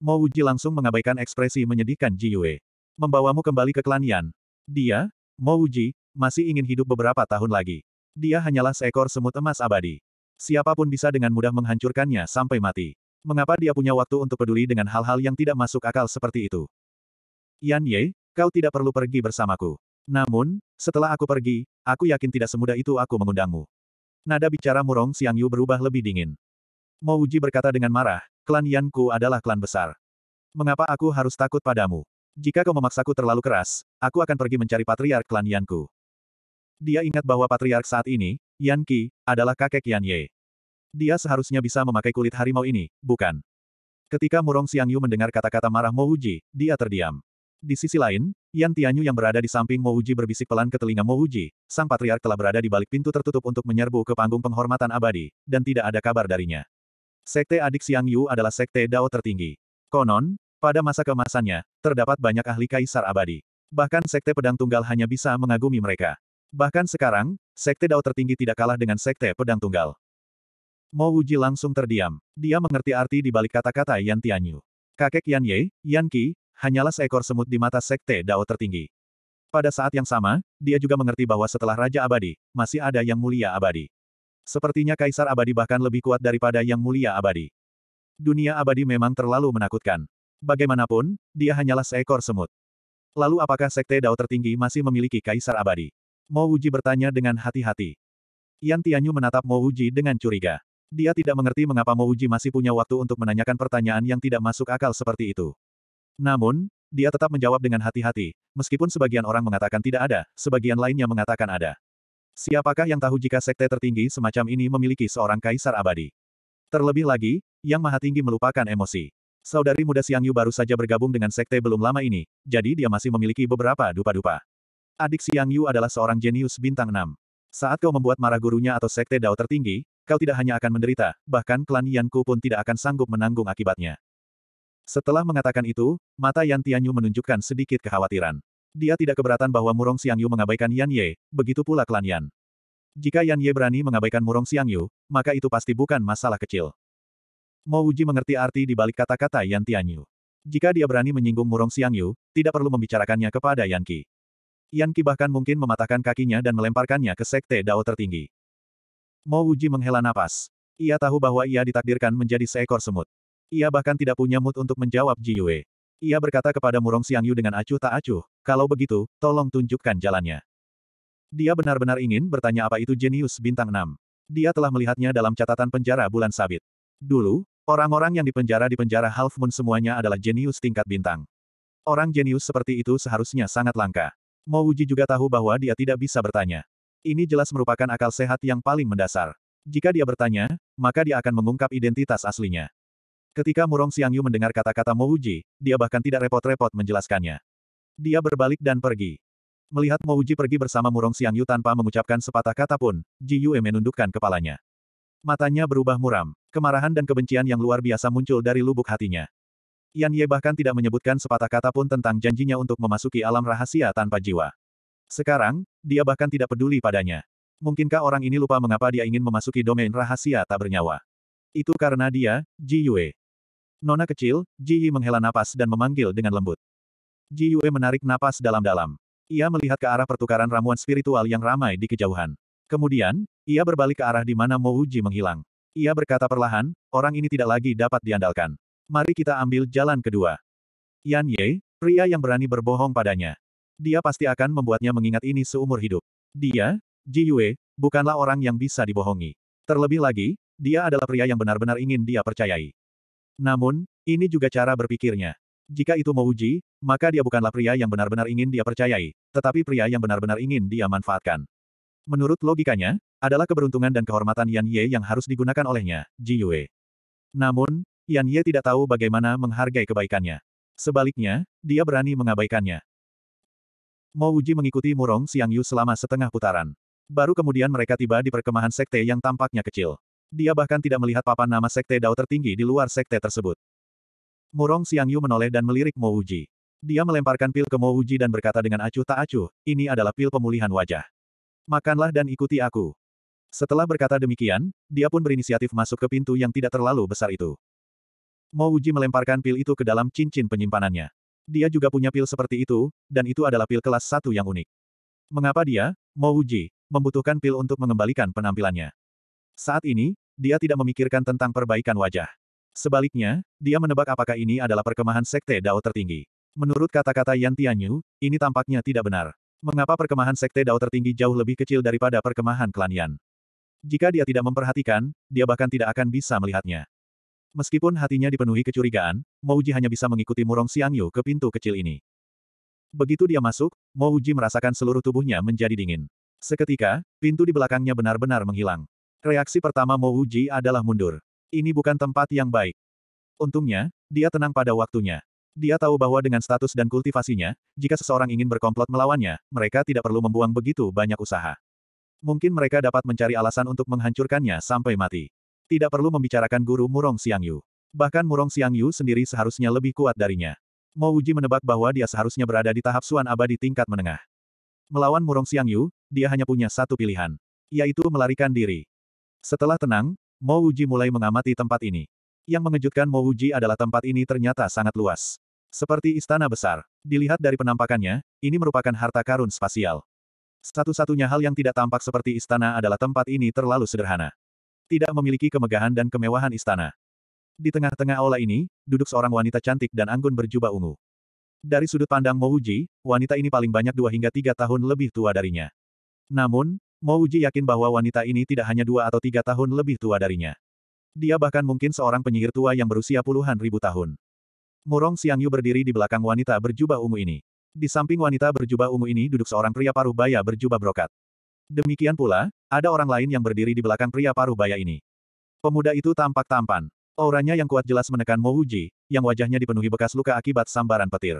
Mo Wuji langsung mengabaikan ekspresi menyedihkan Ji Yue. Membawamu kembali ke klan Yan. Dia, Mo Uji, masih ingin hidup beberapa tahun lagi. Dia hanyalah seekor semut emas abadi. Siapapun bisa dengan mudah menghancurkannya sampai mati. Mengapa dia punya waktu untuk peduli dengan hal-hal yang tidak masuk akal seperti itu? Yan Ye, kau tidak perlu pergi bersamaku. Namun, setelah aku pergi, aku yakin tidak semudah itu aku mengundangmu. Nada bicara Murong Siang Yu berubah lebih dingin. Mo Uji berkata dengan marah, klan Yanku adalah klan besar. Mengapa aku harus takut padamu? Jika kau memaksaku terlalu keras, aku akan pergi mencari patriark klan Yanku. Dia ingat bahwa patriark saat ini, Yan Qi, adalah kakek Yan Ye. Dia seharusnya bisa memakai kulit harimau ini, bukan? Ketika Murong Yu mendengar kata-kata marah Mo Uji, dia terdiam. Di sisi lain, Yan Tianyu yang berada di samping Mo Uji berbisik pelan ke telinga Mo Uji, sang patriark telah berada di balik pintu tertutup untuk menyerbu ke panggung penghormatan abadi, dan tidak ada kabar darinya. Sekte adik Xiang Yu adalah sekte Dao tertinggi. Konon, pada masa keemasannya, terdapat banyak ahli kaisar abadi. Bahkan sekte pedang tunggal hanya bisa mengagumi mereka. Bahkan sekarang, sekte Dao tertinggi tidak kalah dengan sekte pedang tunggal. Mo Wuji langsung terdiam. Dia mengerti arti di balik kata-kata Yan Tianyu. Kakek Yan Ye, Yan Qi, hanyalah seekor semut di mata sekte Dao tertinggi. Pada saat yang sama, dia juga mengerti bahwa setelah Raja Abadi, masih ada Yang Mulia Abadi. Sepertinya Kaisar Abadi bahkan lebih kuat daripada Yang Mulia Abadi. Dunia abadi memang terlalu menakutkan. Bagaimanapun, dia hanyalah seekor semut. Lalu apakah Sekte Dao tertinggi masih memiliki kaisar abadi? Mo Uji bertanya dengan hati-hati. Yan Tianyu menatap Mo Uji dengan curiga. Dia tidak mengerti mengapa Mo Uji masih punya waktu untuk menanyakan pertanyaan yang tidak masuk akal seperti itu. Namun, dia tetap menjawab dengan hati-hati, meskipun sebagian orang mengatakan tidak ada, sebagian lainnya mengatakan ada. Siapakah yang tahu jika sekte tertinggi semacam ini memiliki seorang kaisar abadi? Terlebih lagi, Yang Maha Tinggi melupakan emosi. Saudari muda Xiang Yu baru saja bergabung dengan sekte belum lama ini, jadi dia masih memiliki beberapa dupa-dupa. Adik Xiang Yu adalah seorang jenius bintang enam. Saat kau membuat marah gurunya atau sekte dao tertinggi, kau tidak hanya akan menderita, bahkan klan Yanku pun tidak akan sanggup menanggung akibatnya. Setelah mengatakan itu, mata Yan Tianyu menunjukkan sedikit kekhawatiran. Dia tidak keberatan bahwa Murong Yu mengabaikan Yan Ye, begitu pula klan Yan. Jika Yan Ye berani mengabaikan Murong Yu, maka itu pasti bukan masalah kecil. Mo Wuji mengerti arti di balik kata-kata Yan Tianyu. Jika dia berani menyinggung Murong Xiangyu, tidak perlu membicarakannya kepada Yan Qi. Yan Qi bahkan mungkin mematahkan kakinya dan melemparkannya ke sekte Dao tertinggi. Mo Wuji menghela napas. Ia tahu bahwa ia ditakdirkan menjadi seekor semut. Ia bahkan tidak punya mood untuk menjawab Ji Yue. Ia berkata kepada Murong Xiangyu dengan acuh tak acuh, kalau begitu, tolong tunjukkan jalannya. Dia benar-benar ingin bertanya apa itu jenius bintang 6. Dia telah melihatnya dalam catatan penjara bulan sabit. Dulu, Orang-orang yang dipenjara di penjara Half Moon semuanya adalah jenius tingkat bintang. Orang jenius seperti itu seharusnya sangat langka. Mo Wuji juga tahu bahwa dia tidak bisa bertanya. Ini jelas merupakan akal sehat yang paling mendasar. Jika dia bertanya, maka dia akan mengungkap identitas aslinya. Ketika Murong Xiangyu mendengar kata-kata Mo Wuji, dia bahkan tidak repot-repot menjelaskannya. Dia berbalik dan pergi. Melihat Mo Wuji pergi bersama Murong Xiangyu tanpa mengucapkan sepatah kata pun, Ji Yue menundukkan kepalanya. Matanya berubah muram. Kemarahan dan kebencian yang luar biasa muncul dari lubuk hatinya. Yan Ye bahkan tidak menyebutkan sepatah kata pun tentang janjinya untuk memasuki alam rahasia tanpa jiwa. Sekarang, dia bahkan tidak peduli padanya. Mungkinkah orang ini lupa mengapa dia ingin memasuki domain rahasia tak bernyawa? Itu karena dia, Ji Yue. Nona kecil, Ji Yi menghela napas dan memanggil dengan lembut. Ji Yue menarik napas dalam-dalam. Ia melihat ke arah pertukaran ramuan spiritual yang ramai di kejauhan. Kemudian, ia berbalik ke arah di mana Mouji menghilang. Ia berkata perlahan, orang ini tidak lagi dapat diandalkan. Mari kita ambil jalan kedua. Yan Ye, pria yang berani berbohong padanya. Dia pasti akan membuatnya mengingat ini seumur hidup. Dia, Ji Yue, bukanlah orang yang bisa dibohongi. Terlebih lagi, dia adalah pria yang benar-benar ingin dia percayai. Namun, ini juga cara berpikirnya. Jika itu Mouji, maka dia bukanlah pria yang benar-benar ingin dia percayai, tetapi pria yang benar-benar ingin dia manfaatkan. Menurut logikanya, adalah keberuntungan dan kehormatan Yan Ye yang harus digunakan olehnya, Ji Yue. Namun, Yan Ye tidak tahu bagaimana menghargai kebaikannya. Sebaliknya, dia berani mengabaikannya. Mo Wuji mengikuti Murong Xiang Yu selama setengah putaran. Baru kemudian mereka tiba di perkemahan sekte yang tampaknya kecil. Dia bahkan tidak melihat papan nama sekte Dao tertinggi di luar sekte tersebut. Murong Xiang Yu menoleh dan melirik Mo Wuji. Dia melemparkan pil ke Mo Wuji dan berkata dengan acuh tak acuh, ini adalah pil pemulihan wajah. Makanlah dan ikuti aku. Setelah berkata demikian, dia pun berinisiatif masuk ke pintu yang tidak terlalu besar itu. Mo Uji melemparkan pil itu ke dalam cincin penyimpanannya. Dia juga punya pil seperti itu, dan itu adalah pil kelas satu yang unik. Mengapa dia, Mo Uji, membutuhkan pil untuk mengembalikan penampilannya? Saat ini, dia tidak memikirkan tentang perbaikan wajah. Sebaliknya, dia menebak apakah ini adalah perkemahan sekte Dao tertinggi. Menurut kata-kata Yan Tianyu, ini tampaknya tidak benar. Mengapa perkemahan sekte Dao tertinggi jauh lebih kecil daripada perkemahan Klanian? Jika dia tidak memperhatikan, dia bahkan tidak akan bisa melihatnya. Meskipun hatinya dipenuhi kecurigaan, Mouji hanya bisa mengikuti Murong Xiangyu ke pintu kecil ini. Begitu dia masuk, Mouji merasakan seluruh tubuhnya menjadi dingin. Seketika, pintu di belakangnya benar-benar menghilang. Reaksi pertama Mouji adalah mundur. Ini bukan tempat yang baik. Untungnya, dia tenang pada waktunya. Dia tahu bahwa dengan status dan kultivasinya, jika seseorang ingin berkomplot melawannya, mereka tidak perlu membuang begitu banyak usaha. Mungkin mereka dapat mencari alasan untuk menghancurkannya sampai mati. Tidak perlu membicarakan guru Murong Yu. Bahkan Murong Yu sendiri seharusnya lebih kuat darinya. Mo Uji menebak bahwa dia seharusnya berada di tahap suan abadi tingkat menengah. Melawan Murong Yu, dia hanya punya satu pilihan. Yaitu melarikan diri. Setelah tenang, Mo Uji mulai mengamati tempat ini. Yang mengejutkan Mo Uji adalah tempat ini ternyata sangat luas. Seperti istana besar. Dilihat dari penampakannya, ini merupakan harta karun spasial. Satu-satunya hal yang tidak tampak seperti istana adalah tempat ini terlalu sederhana. Tidak memiliki kemegahan dan kemewahan istana. Di tengah-tengah aula ini, duduk seorang wanita cantik dan anggun berjubah ungu. Dari sudut pandang Mouji, wanita ini paling banyak dua hingga tiga tahun lebih tua darinya. Namun, Mouji yakin bahwa wanita ini tidak hanya dua atau tiga tahun lebih tua darinya. Dia bahkan mungkin seorang penyihir tua yang berusia puluhan ribu tahun. Murong Xiangyu berdiri di belakang wanita berjubah ungu ini. Di samping wanita berjubah ungu ini duduk seorang pria paruh baya berjubah brokat. Demikian pula, ada orang lain yang berdiri di belakang pria paruh baya ini. Pemuda itu tampak tampan. Auranya yang kuat jelas menekan Mo Wuji, yang wajahnya dipenuhi bekas luka akibat sambaran petir.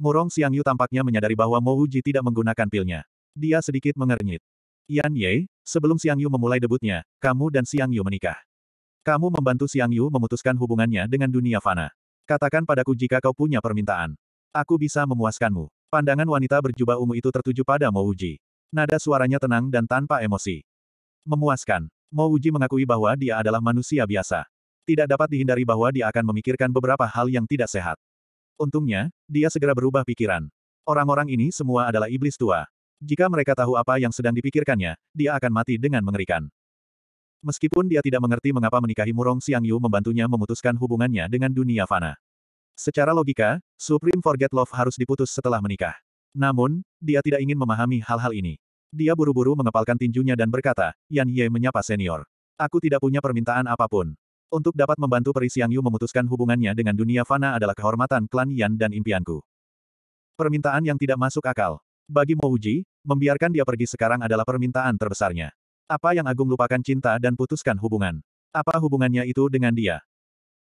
Murong Xiangyu tampaknya menyadari bahwa Mo Wuji tidak menggunakan pilnya. Dia sedikit mengernyit. Yan Ye, sebelum Xiangyu memulai debutnya, kamu dan Xiangyu menikah. Kamu membantu Xiangyu memutuskan hubungannya dengan dunia fana. Katakan padaku jika kau punya permintaan. Aku bisa memuaskanmu. Pandangan wanita berjubah ungu itu tertuju pada Mouji. Nada suaranya tenang dan tanpa emosi. Memuaskan. Mouji mengakui bahwa dia adalah manusia biasa. Tidak dapat dihindari bahwa dia akan memikirkan beberapa hal yang tidak sehat. Untungnya, dia segera berubah pikiran. Orang-orang ini semua adalah iblis tua. Jika mereka tahu apa yang sedang dipikirkannya, dia akan mati dengan mengerikan. Meskipun dia tidak mengerti mengapa menikahi Murong Yu membantunya memutuskan hubungannya dengan dunia fana. Secara logika, Supreme Forget Love harus diputus setelah menikah. Namun, dia tidak ingin memahami hal-hal ini. Dia buru-buru mengepalkan tinjunya dan berkata, Yan Ye menyapa senior. Aku tidak punya permintaan apapun. Untuk dapat membantu Peri Yu memutuskan hubungannya dengan dunia fana adalah kehormatan klan Yan dan impianku. Permintaan yang tidak masuk akal. Bagi Mo membiarkan dia pergi sekarang adalah permintaan terbesarnya. Apa yang Agung lupakan cinta dan putuskan hubungan? Apa hubungannya itu dengan dia?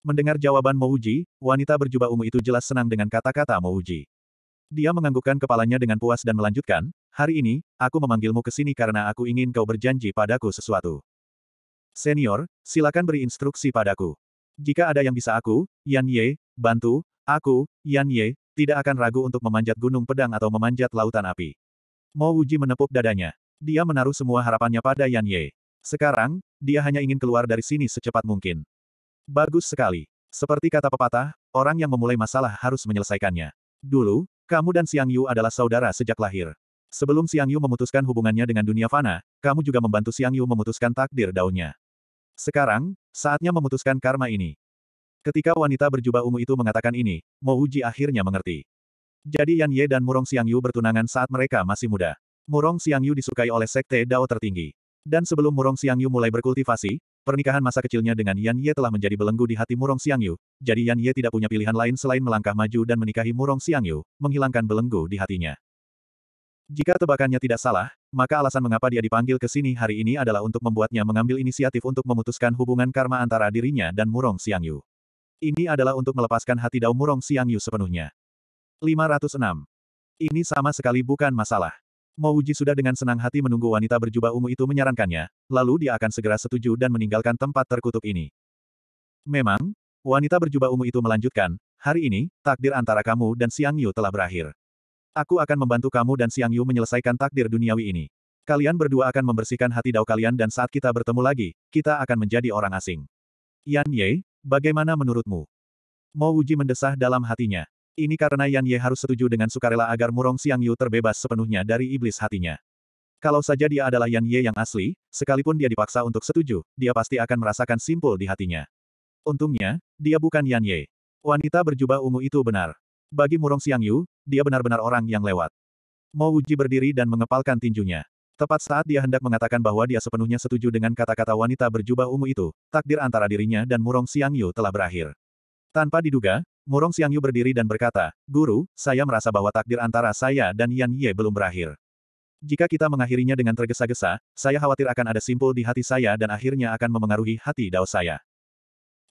Mendengar jawaban Mouji, wanita berjubah ungu itu jelas senang dengan kata-kata Mouji. Dia menganggukkan kepalanya dengan puas dan melanjutkan, hari ini, aku memanggilmu ke sini karena aku ingin kau berjanji padaku sesuatu. Senior, silakan beri instruksi padaku. Jika ada yang bisa aku, Yan Ye, bantu, aku, Yan Ye, tidak akan ragu untuk memanjat gunung pedang atau memanjat lautan api. Mo menepuk dadanya. Dia menaruh semua harapannya pada Yan Ye. Sekarang, dia hanya ingin keluar dari sini secepat mungkin. Bagus sekali. Seperti kata pepatah, orang yang memulai masalah harus menyelesaikannya. Dulu, kamu dan Xiang Yu adalah saudara sejak lahir. Sebelum Xiang Yu memutuskan hubungannya dengan dunia fana, kamu juga membantu Xiang Yu memutuskan takdir daunnya. Sekarang, saatnya memutuskan karma ini. Ketika wanita berjubah ungu itu mengatakan ini, Mo Uji akhirnya mengerti. Jadi Yan Ye dan Murong Xiang Yu bertunangan saat mereka masih muda. Murong Xiangyu disukai oleh Sekte Dao tertinggi. Dan sebelum Murong Xiangyu mulai berkultivasi, pernikahan masa kecilnya dengan Yan Ye telah menjadi belenggu di hati Murong Xiangyu, jadi Yan Ye tidak punya pilihan lain selain melangkah maju dan menikahi Murong Xiangyu, menghilangkan belenggu di hatinya. Jika tebakannya tidak salah, maka alasan mengapa dia dipanggil ke sini hari ini adalah untuk membuatnya mengambil inisiatif untuk memutuskan hubungan karma antara dirinya dan Murong Xiangyu. Ini adalah untuk melepaskan hati Dao Murong Xiangyu sepenuhnya. 506. Ini sama sekali bukan masalah. Mo Uji sudah dengan senang hati menunggu wanita berjubah ungu itu menyarankannya, lalu dia akan segera setuju dan meninggalkan tempat terkutuk ini. Memang, wanita berjubah ungu itu melanjutkan, hari ini, takdir antara kamu dan Siang Yu telah berakhir. Aku akan membantu kamu dan Siang Yu menyelesaikan takdir duniawi ini. Kalian berdua akan membersihkan hati dao kalian dan saat kita bertemu lagi, kita akan menjadi orang asing. Yan Ye, bagaimana menurutmu? Mo Uji mendesah dalam hatinya. Ini karena Yan Ye harus setuju dengan sukarela agar Murong Xiang Yu terbebas sepenuhnya dari iblis hatinya. Kalau saja dia adalah Yan Ye yang asli, sekalipun dia dipaksa untuk setuju, dia pasti akan merasakan simpul di hatinya. Untungnya, dia bukan Yan Ye. Wanita berjubah ungu itu benar. Bagi Murong Xiang Yu, dia benar-benar orang yang lewat. Mo Wuji berdiri dan mengepalkan tinjunya. Tepat saat dia hendak mengatakan bahwa dia sepenuhnya setuju dengan kata-kata wanita berjubah ungu itu, takdir antara dirinya dan Murong Xiang Yu telah berakhir. Tanpa diduga, Murong Xiangyu berdiri dan berkata, Guru, saya merasa bahwa takdir antara saya dan Yan Ye belum berakhir. Jika kita mengakhirinya dengan tergesa-gesa, saya khawatir akan ada simpul di hati saya dan akhirnya akan memengaruhi hati dao saya.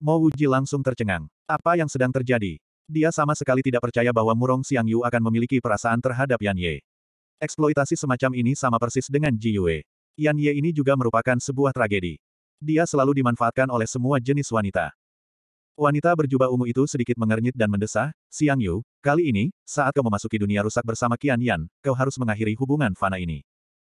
Mo Wuji langsung tercengang. Apa yang sedang terjadi? Dia sama sekali tidak percaya bahwa Murong Xiangyu akan memiliki perasaan terhadap Yan Ye. Eksploitasi semacam ini sama persis dengan Ji Yue. Yan Ye ini juga merupakan sebuah tragedi. Dia selalu dimanfaatkan oleh semua jenis wanita. Wanita berjubah ungu itu sedikit mengernyit dan mendesah, Siang Yu, kali ini, saat kau memasuki dunia rusak bersama Qian Yan, kau harus mengakhiri hubungan fana ini.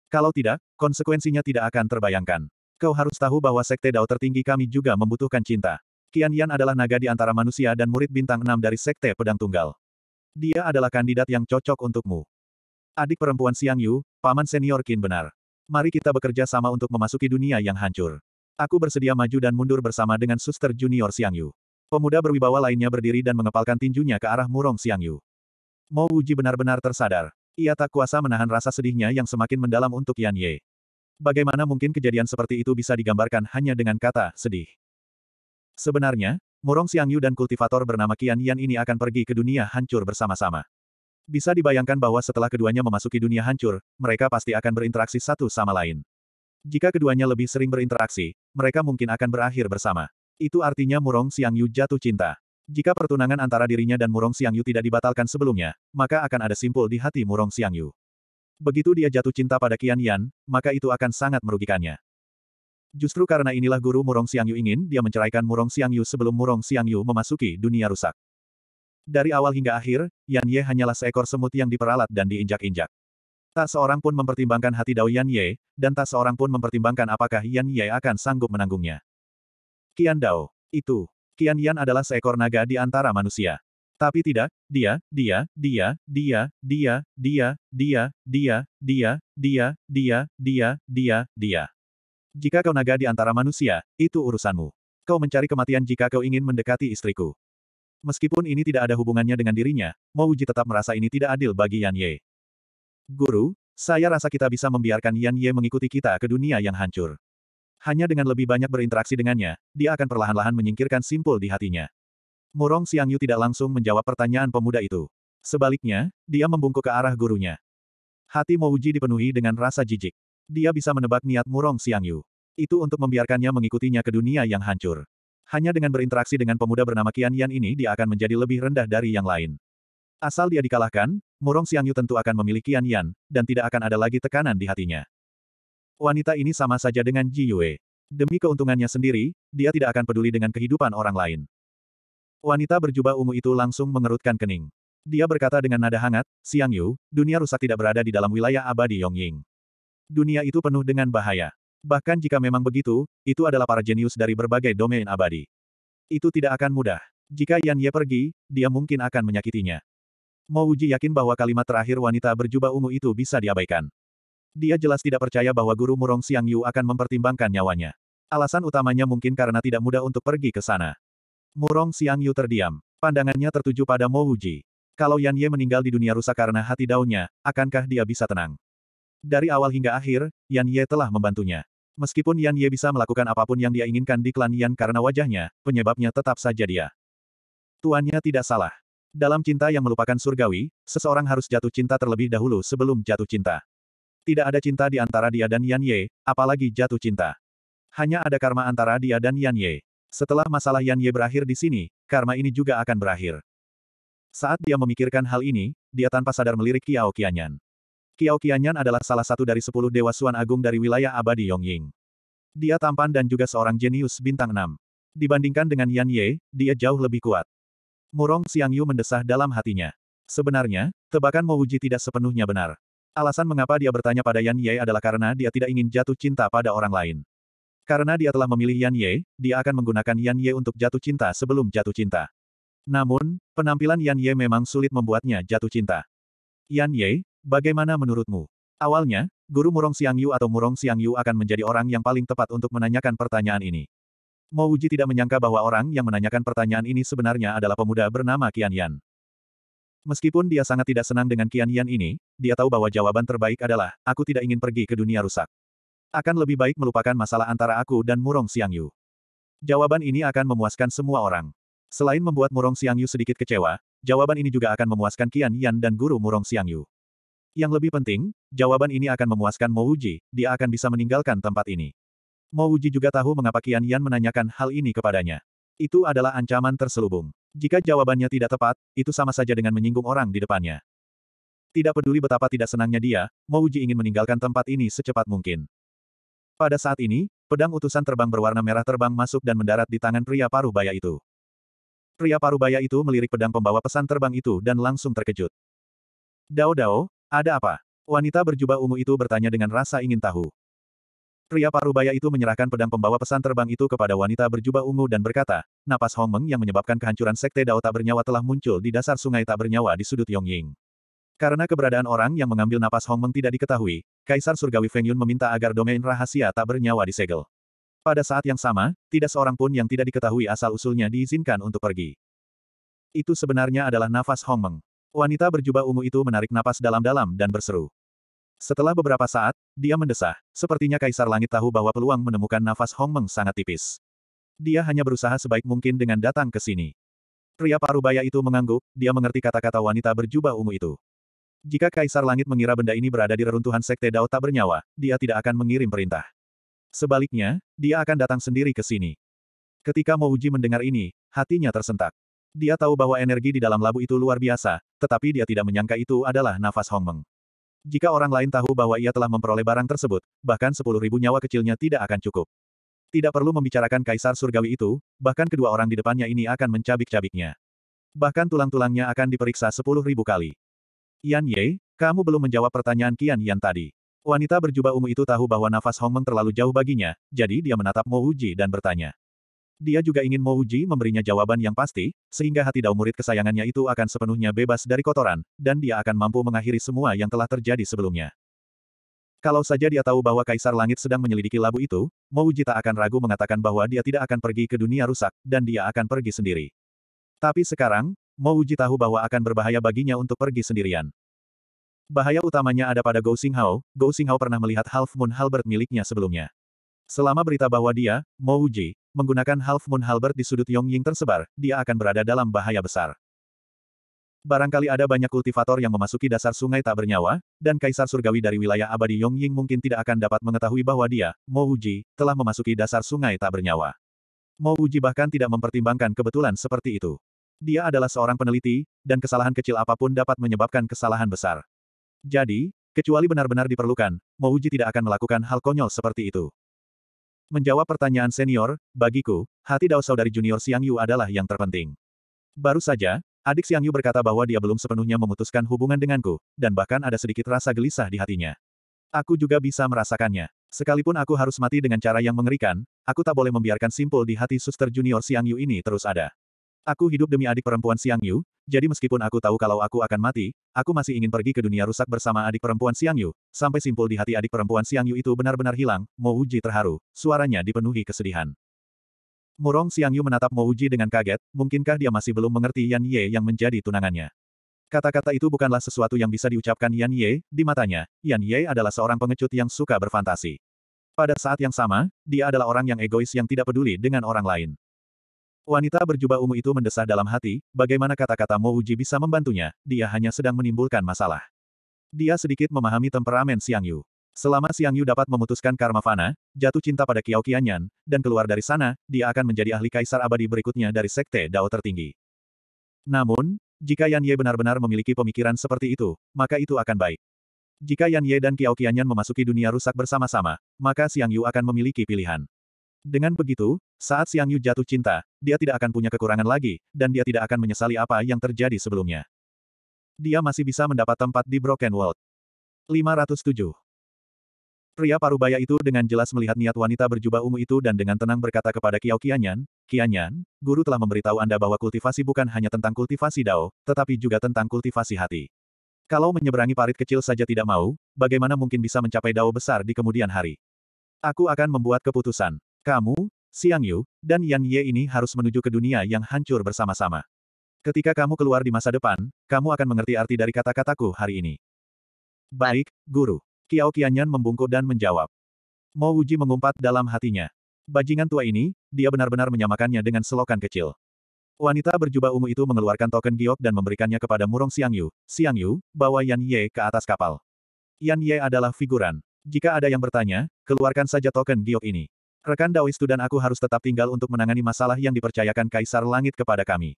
Kalau tidak, konsekuensinya tidak akan terbayangkan. Kau harus tahu bahwa sekte dao tertinggi kami juga membutuhkan cinta. Qian Yan adalah naga di antara manusia dan murid bintang enam dari sekte pedang tunggal. Dia adalah kandidat yang cocok untukmu. Adik perempuan Siang Yu, paman senior Qin benar. Mari kita bekerja sama untuk memasuki dunia yang hancur. Aku bersedia maju dan mundur bersama dengan suster junior Siang Yu. Pemuda berwibawa lainnya berdiri dan mengepalkan tinjunya ke arah Murong Xiangyu. Mo Wuji benar-benar tersadar. Ia tak kuasa menahan rasa sedihnya yang semakin mendalam untuk Yan Ye. Bagaimana mungkin kejadian seperti itu bisa digambarkan hanya dengan kata sedih? Sebenarnya, Murong Xiangyu dan kultivator bernama Qian Yan ini akan pergi ke dunia hancur bersama-sama. Bisa dibayangkan bahwa setelah keduanya memasuki dunia hancur, mereka pasti akan berinteraksi satu sama lain. Jika keduanya lebih sering berinteraksi, mereka mungkin akan berakhir bersama. Itu artinya Murong Yu jatuh cinta. Jika pertunangan antara dirinya dan Murong Yu tidak dibatalkan sebelumnya, maka akan ada simpul di hati Murong Yu. Begitu dia jatuh cinta pada Qian Yan, maka itu akan sangat merugikannya. Justru karena inilah guru Murong Yu ingin dia menceraikan Murong Yu sebelum Murong Yu memasuki dunia rusak. Dari awal hingga akhir, Yan Ye hanyalah seekor semut yang diperalat dan diinjak-injak. Tak seorang pun mempertimbangkan hati Dao Yan Ye, dan tak seorang pun mempertimbangkan apakah Yan Ye akan sanggup menanggungnya. Kian Dao. Itu. Qian Yan adalah seekor naga di antara manusia. Tapi tidak, dia, dia, dia, dia, dia, dia, dia, dia, dia, dia, dia, dia, dia, dia. Jika kau naga di antara manusia, itu urusanmu. Kau mencari kematian jika kau ingin mendekati istriku. Meskipun ini tidak ada hubungannya dengan dirinya, Wuji tetap merasa ini tidak adil bagi Yan Ye. Guru, saya rasa kita bisa membiarkan Yan Ye mengikuti kita ke dunia yang hancur. Hanya dengan lebih banyak berinteraksi dengannya, dia akan perlahan-lahan menyingkirkan simpul di hatinya. Murong Xiangyu tidak langsung menjawab pertanyaan pemuda itu. Sebaliknya, dia membungkuk ke arah gurunya. Hati Mouji dipenuhi dengan rasa jijik. Dia bisa menebak niat Murong Xiangyu. Itu untuk membiarkannya mengikutinya ke dunia yang hancur. Hanya dengan berinteraksi dengan pemuda bernama Qian Yan ini dia akan menjadi lebih rendah dari yang lain. Asal dia dikalahkan, Murong Xiangyu tentu akan memiliki Qian Yan, dan tidak akan ada lagi tekanan di hatinya. Wanita ini sama saja dengan Ji Yue. Demi keuntungannya sendiri, dia tidak akan peduli dengan kehidupan orang lain. Wanita berjubah ungu itu langsung mengerutkan kening. Dia berkata dengan nada hangat, Siang Yu, dunia rusak tidak berada di dalam wilayah abadi Yongying. Dunia itu penuh dengan bahaya. Bahkan jika memang begitu, itu adalah para jenius dari berbagai domain abadi. Itu tidak akan mudah. Jika Yan Ye pergi, dia mungkin akan menyakitinya. Mo Uji yakin bahwa kalimat terakhir wanita berjubah ungu itu bisa diabaikan. Dia jelas tidak percaya bahwa guru Murong Xiang Yu akan mempertimbangkan nyawanya. Alasan utamanya mungkin karena tidak mudah untuk pergi ke sana. Murong Xiang Yu terdiam. Pandangannya tertuju pada Mo Wuji. Kalau Yan Ye meninggal di dunia rusak karena hati daunnya, akankah dia bisa tenang? Dari awal hingga akhir, Yan Ye telah membantunya. Meskipun Yan Ye bisa melakukan apapun yang dia inginkan di klan Yan karena wajahnya, penyebabnya tetap saja dia. Tuannya tidak salah. Dalam cinta yang melupakan surgawi, seseorang harus jatuh cinta terlebih dahulu sebelum jatuh cinta. Tidak ada cinta di antara dia dan Yan Ye, apalagi jatuh cinta. Hanya ada karma antara dia dan Yan Ye. Setelah masalah Yan Ye berakhir di sini, karma ini juga akan berakhir. Saat dia memikirkan hal ini, dia tanpa sadar melirik Kiao Qianyan. Kiao Qianyan adalah salah satu dari sepuluh dewa suan agung dari wilayah abadi Yongying. Dia tampan dan juga seorang jenius bintang enam. Dibandingkan dengan Yan Ye, dia jauh lebih kuat. Murong Yu mendesah dalam hatinya. Sebenarnya, tebakan Mouji tidak sepenuhnya benar. Alasan mengapa dia bertanya pada Yan Ye adalah karena dia tidak ingin jatuh cinta pada orang lain. Karena dia telah memilih Yan Ye, dia akan menggunakan Yan Ye untuk jatuh cinta sebelum jatuh cinta. Namun, penampilan Yan Ye memang sulit membuatnya jatuh cinta. Yan Ye, bagaimana menurutmu? Awalnya, guru Murong Siang Yu atau Murong Siang Yu akan menjadi orang yang paling tepat untuk menanyakan pertanyaan ini. Mo Uji tidak menyangka bahwa orang yang menanyakan pertanyaan ini sebenarnya adalah pemuda bernama Qian Yan. Meskipun dia sangat tidak senang dengan Qian Yan ini, dia tahu bahwa jawaban terbaik adalah, aku tidak ingin pergi ke dunia rusak. Akan lebih baik melupakan masalah antara aku dan Murong Xiangyu. Jawaban ini akan memuaskan semua orang. Selain membuat Murong Xiangyu sedikit kecewa, jawaban ini juga akan memuaskan Qian Yan dan guru Murong Xiangyu. Yang lebih penting, jawaban ini akan memuaskan Mo Wuji. dia akan bisa meninggalkan tempat ini. Mo Wuji juga tahu mengapa Qian Yan menanyakan hal ini kepadanya. Itu adalah ancaman terselubung. Jika jawabannya tidak tepat, itu sama saja dengan menyinggung orang di depannya. Tidak peduli betapa tidak senangnya dia, Mouji ingin meninggalkan tempat ini secepat mungkin. Pada saat ini, pedang utusan terbang berwarna merah terbang masuk dan mendarat di tangan pria paruh baya itu. Pria paruh baya itu melirik pedang pembawa pesan terbang itu dan langsung terkejut. Dao Dao, ada apa? Wanita berjubah ungu itu bertanya dengan rasa ingin tahu. Pria parubaya itu menyerahkan pedang pembawa pesan terbang itu kepada wanita berjubah ungu dan berkata, napas Hong Meng yang menyebabkan kehancuran sekte Dao tak bernyawa telah muncul di dasar sungai tak bernyawa di sudut Yongying. Karena keberadaan orang yang mengambil napas Hong Meng tidak diketahui, Kaisar Surgawi Feng Yun meminta agar domain rahasia tak bernyawa disegel. Pada saat yang sama, tidak seorang pun yang tidak diketahui asal-usulnya diizinkan untuk pergi. Itu sebenarnya adalah nafas Meng. Wanita berjubah ungu itu menarik napas dalam-dalam dan berseru. Setelah beberapa saat, dia mendesah. Sepertinya Kaisar Langit tahu bahwa peluang menemukan nafas Hong Meng sangat tipis. Dia hanya berusaha sebaik mungkin dengan datang ke sini. Pria parubaya itu mengangguk, dia mengerti kata-kata wanita berjubah ungu itu. Jika Kaisar Langit mengira benda ini berada di reruntuhan Sekte Dao tak bernyawa, dia tidak akan mengirim perintah. Sebaliknya, dia akan datang sendiri ke sini. Ketika Mo Uji mendengar ini, hatinya tersentak. Dia tahu bahwa energi di dalam labu itu luar biasa, tetapi dia tidak menyangka itu adalah nafas Hong Meng. Jika orang lain tahu bahwa ia telah memperoleh barang tersebut, bahkan sepuluh ribu nyawa kecilnya tidak akan cukup. Tidak perlu membicarakan kaisar surgawi itu, bahkan kedua orang di depannya ini akan mencabik-cabiknya. Bahkan tulang-tulangnya akan diperiksa sepuluh ribu kali. Yan Ye, kamu belum menjawab pertanyaan Kian Yan tadi. Wanita berjubah ungu itu tahu bahwa nafas Hong Hongmeng terlalu jauh baginya, jadi dia menatap Mo Uji dan bertanya. Dia juga ingin Mouji memberinya jawaban yang pasti, sehingga hati dao murid kesayangannya itu akan sepenuhnya bebas dari kotoran, dan dia akan mampu mengakhiri semua yang telah terjadi sebelumnya. Kalau saja dia tahu bahwa Kaisar Langit sedang menyelidiki labu itu, Mouji tak akan ragu mengatakan bahwa dia tidak akan pergi ke dunia rusak, dan dia akan pergi sendiri. Tapi sekarang, Mouji tahu bahwa akan berbahaya baginya untuk pergi sendirian. Bahaya utamanya ada pada Gou Xinghao, Gou Xinghao pernah melihat Half Moon Halbert miliknya sebelumnya. Selama berita bahwa dia, Mo Uji, menggunakan Half Moon Halberd di sudut Yongying tersebar, dia akan berada dalam bahaya besar. Barangkali ada banyak kultivator yang memasuki dasar sungai tak bernyawa, dan Kaisar Surgawi dari wilayah abadi Yongying mungkin tidak akan dapat mengetahui bahwa dia, Mo Uji, telah memasuki dasar sungai tak bernyawa. Mo Uji bahkan tidak mempertimbangkan kebetulan seperti itu. Dia adalah seorang peneliti, dan kesalahan kecil apapun dapat menyebabkan kesalahan besar. Jadi, kecuali benar-benar diperlukan, Mo Uji tidak akan melakukan hal konyol seperti itu. Menjawab pertanyaan senior, bagiku, hati Dao saudari junior Siang Yu adalah yang terpenting. Baru saja, adik Siang Yu berkata bahwa dia belum sepenuhnya memutuskan hubungan denganku, dan bahkan ada sedikit rasa gelisah di hatinya. Aku juga bisa merasakannya. Sekalipun aku harus mati dengan cara yang mengerikan, aku tak boleh membiarkan simpul di hati suster junior Siang Yu ini terus ada. Aku hidup demi adik perempuan Xiang Yu, jadi meskipun aku tahu kalau aku akan mati, aku masih ingin pergi ke dunia rusak bersama adik perempuan Xiang Yu, sampai simpul di hati adik perempuan Xiang Yu itu benar-benar hilang, Mo Uji terharu, suaranya dipenuhi kesedihan. Murong Xiang Yu menatap Mo Uji dengan kaget, mungkinkah dia masih belum mengerti Yan Ye yang menjadi tunangannya. Kata-kata itu bukanlah sesuatu yang bisa diucapkan Yan Ye, di matanya, Yan Ye adalah seorang pengecut yang suka berfantasi. Pada saat yang sama, dia adalah orang yang egois yang tidak peduli dengan orang lain. Wanita berjubah ungu itu mendesah dalam hati, bagaimana kata-kata Mo Uji bisa membantunya, dia hanya sedang menimbulkan masalah. Dia sedikit memahami temperamen Siang Yu. Selama Siang Yu dapat memutuskan karma fana, jatuh cinta pada Kiao Qianyan, dan keluar dari sana, dia akan menjadi ahli kaisar abadi berikutnya dari sekte Dao tertinggi. Namun, jika Yan Ye benar-benar memiliki pemikiran seperti itu, maka itu akan baik. Jika Yan Ye dan Kiao Qianyan memasuki dunia rusak bersama-sama, maka Siang Yu akan memiliki pilihan. Dengan begitu, saat Xiang Yu jatuh cinta, dia tidak akan punya kekurangan lagi, dan dia tidak akan menyesali apa yang terjadi sebelumnya. Dia masih bisa mendapat tempat di Broken World. 507. Pria parubaya itu dengan jelas melihat niat wanita berjubah ungu itu dan dengan tenang berkata kepada Kiao Qianyan, Qianyan, guru telah memberitahu Anda bahwa kultivasi bukan hanya tentang kultivasi dao, tetapi juga tentang kultivasi hati. Kalau menyeberangi parit kecil saja tidak mau, bagaimana mungkin bisa mencapai dao besar di kemudian hari? Aku akan membuat keputusan. Kamu, Xiang Yu, dan Yan Ye ini harus menuju ke dunia yang hancur bersama-sama. Ketika kamu keluar di masa depan, kamu akan mengerti arti dari kata-kataku hari ini. Baik, guru. Kiao Qianyan membungkuk dan menjawab. Mo Wuji mengumpat dalam hatinya. Bajingan tua ini, dia benar-benar menyamakannya dengan selokan kecil. Wanita berjubah ungu itu mengeluarkan token giok dan memberikannya kepada Murong Xiang Yu. Xiang Yu, bawa Yan Ye ke atas kapal. Yan Ye adalah figuran. Jika ada yang bertanya, keluarkan saja token giok ini. Rekan Daoistu dan aku harus tetap tinggal untuk menangani masalah yang dipercayakan Kaisar Langit kepada kami.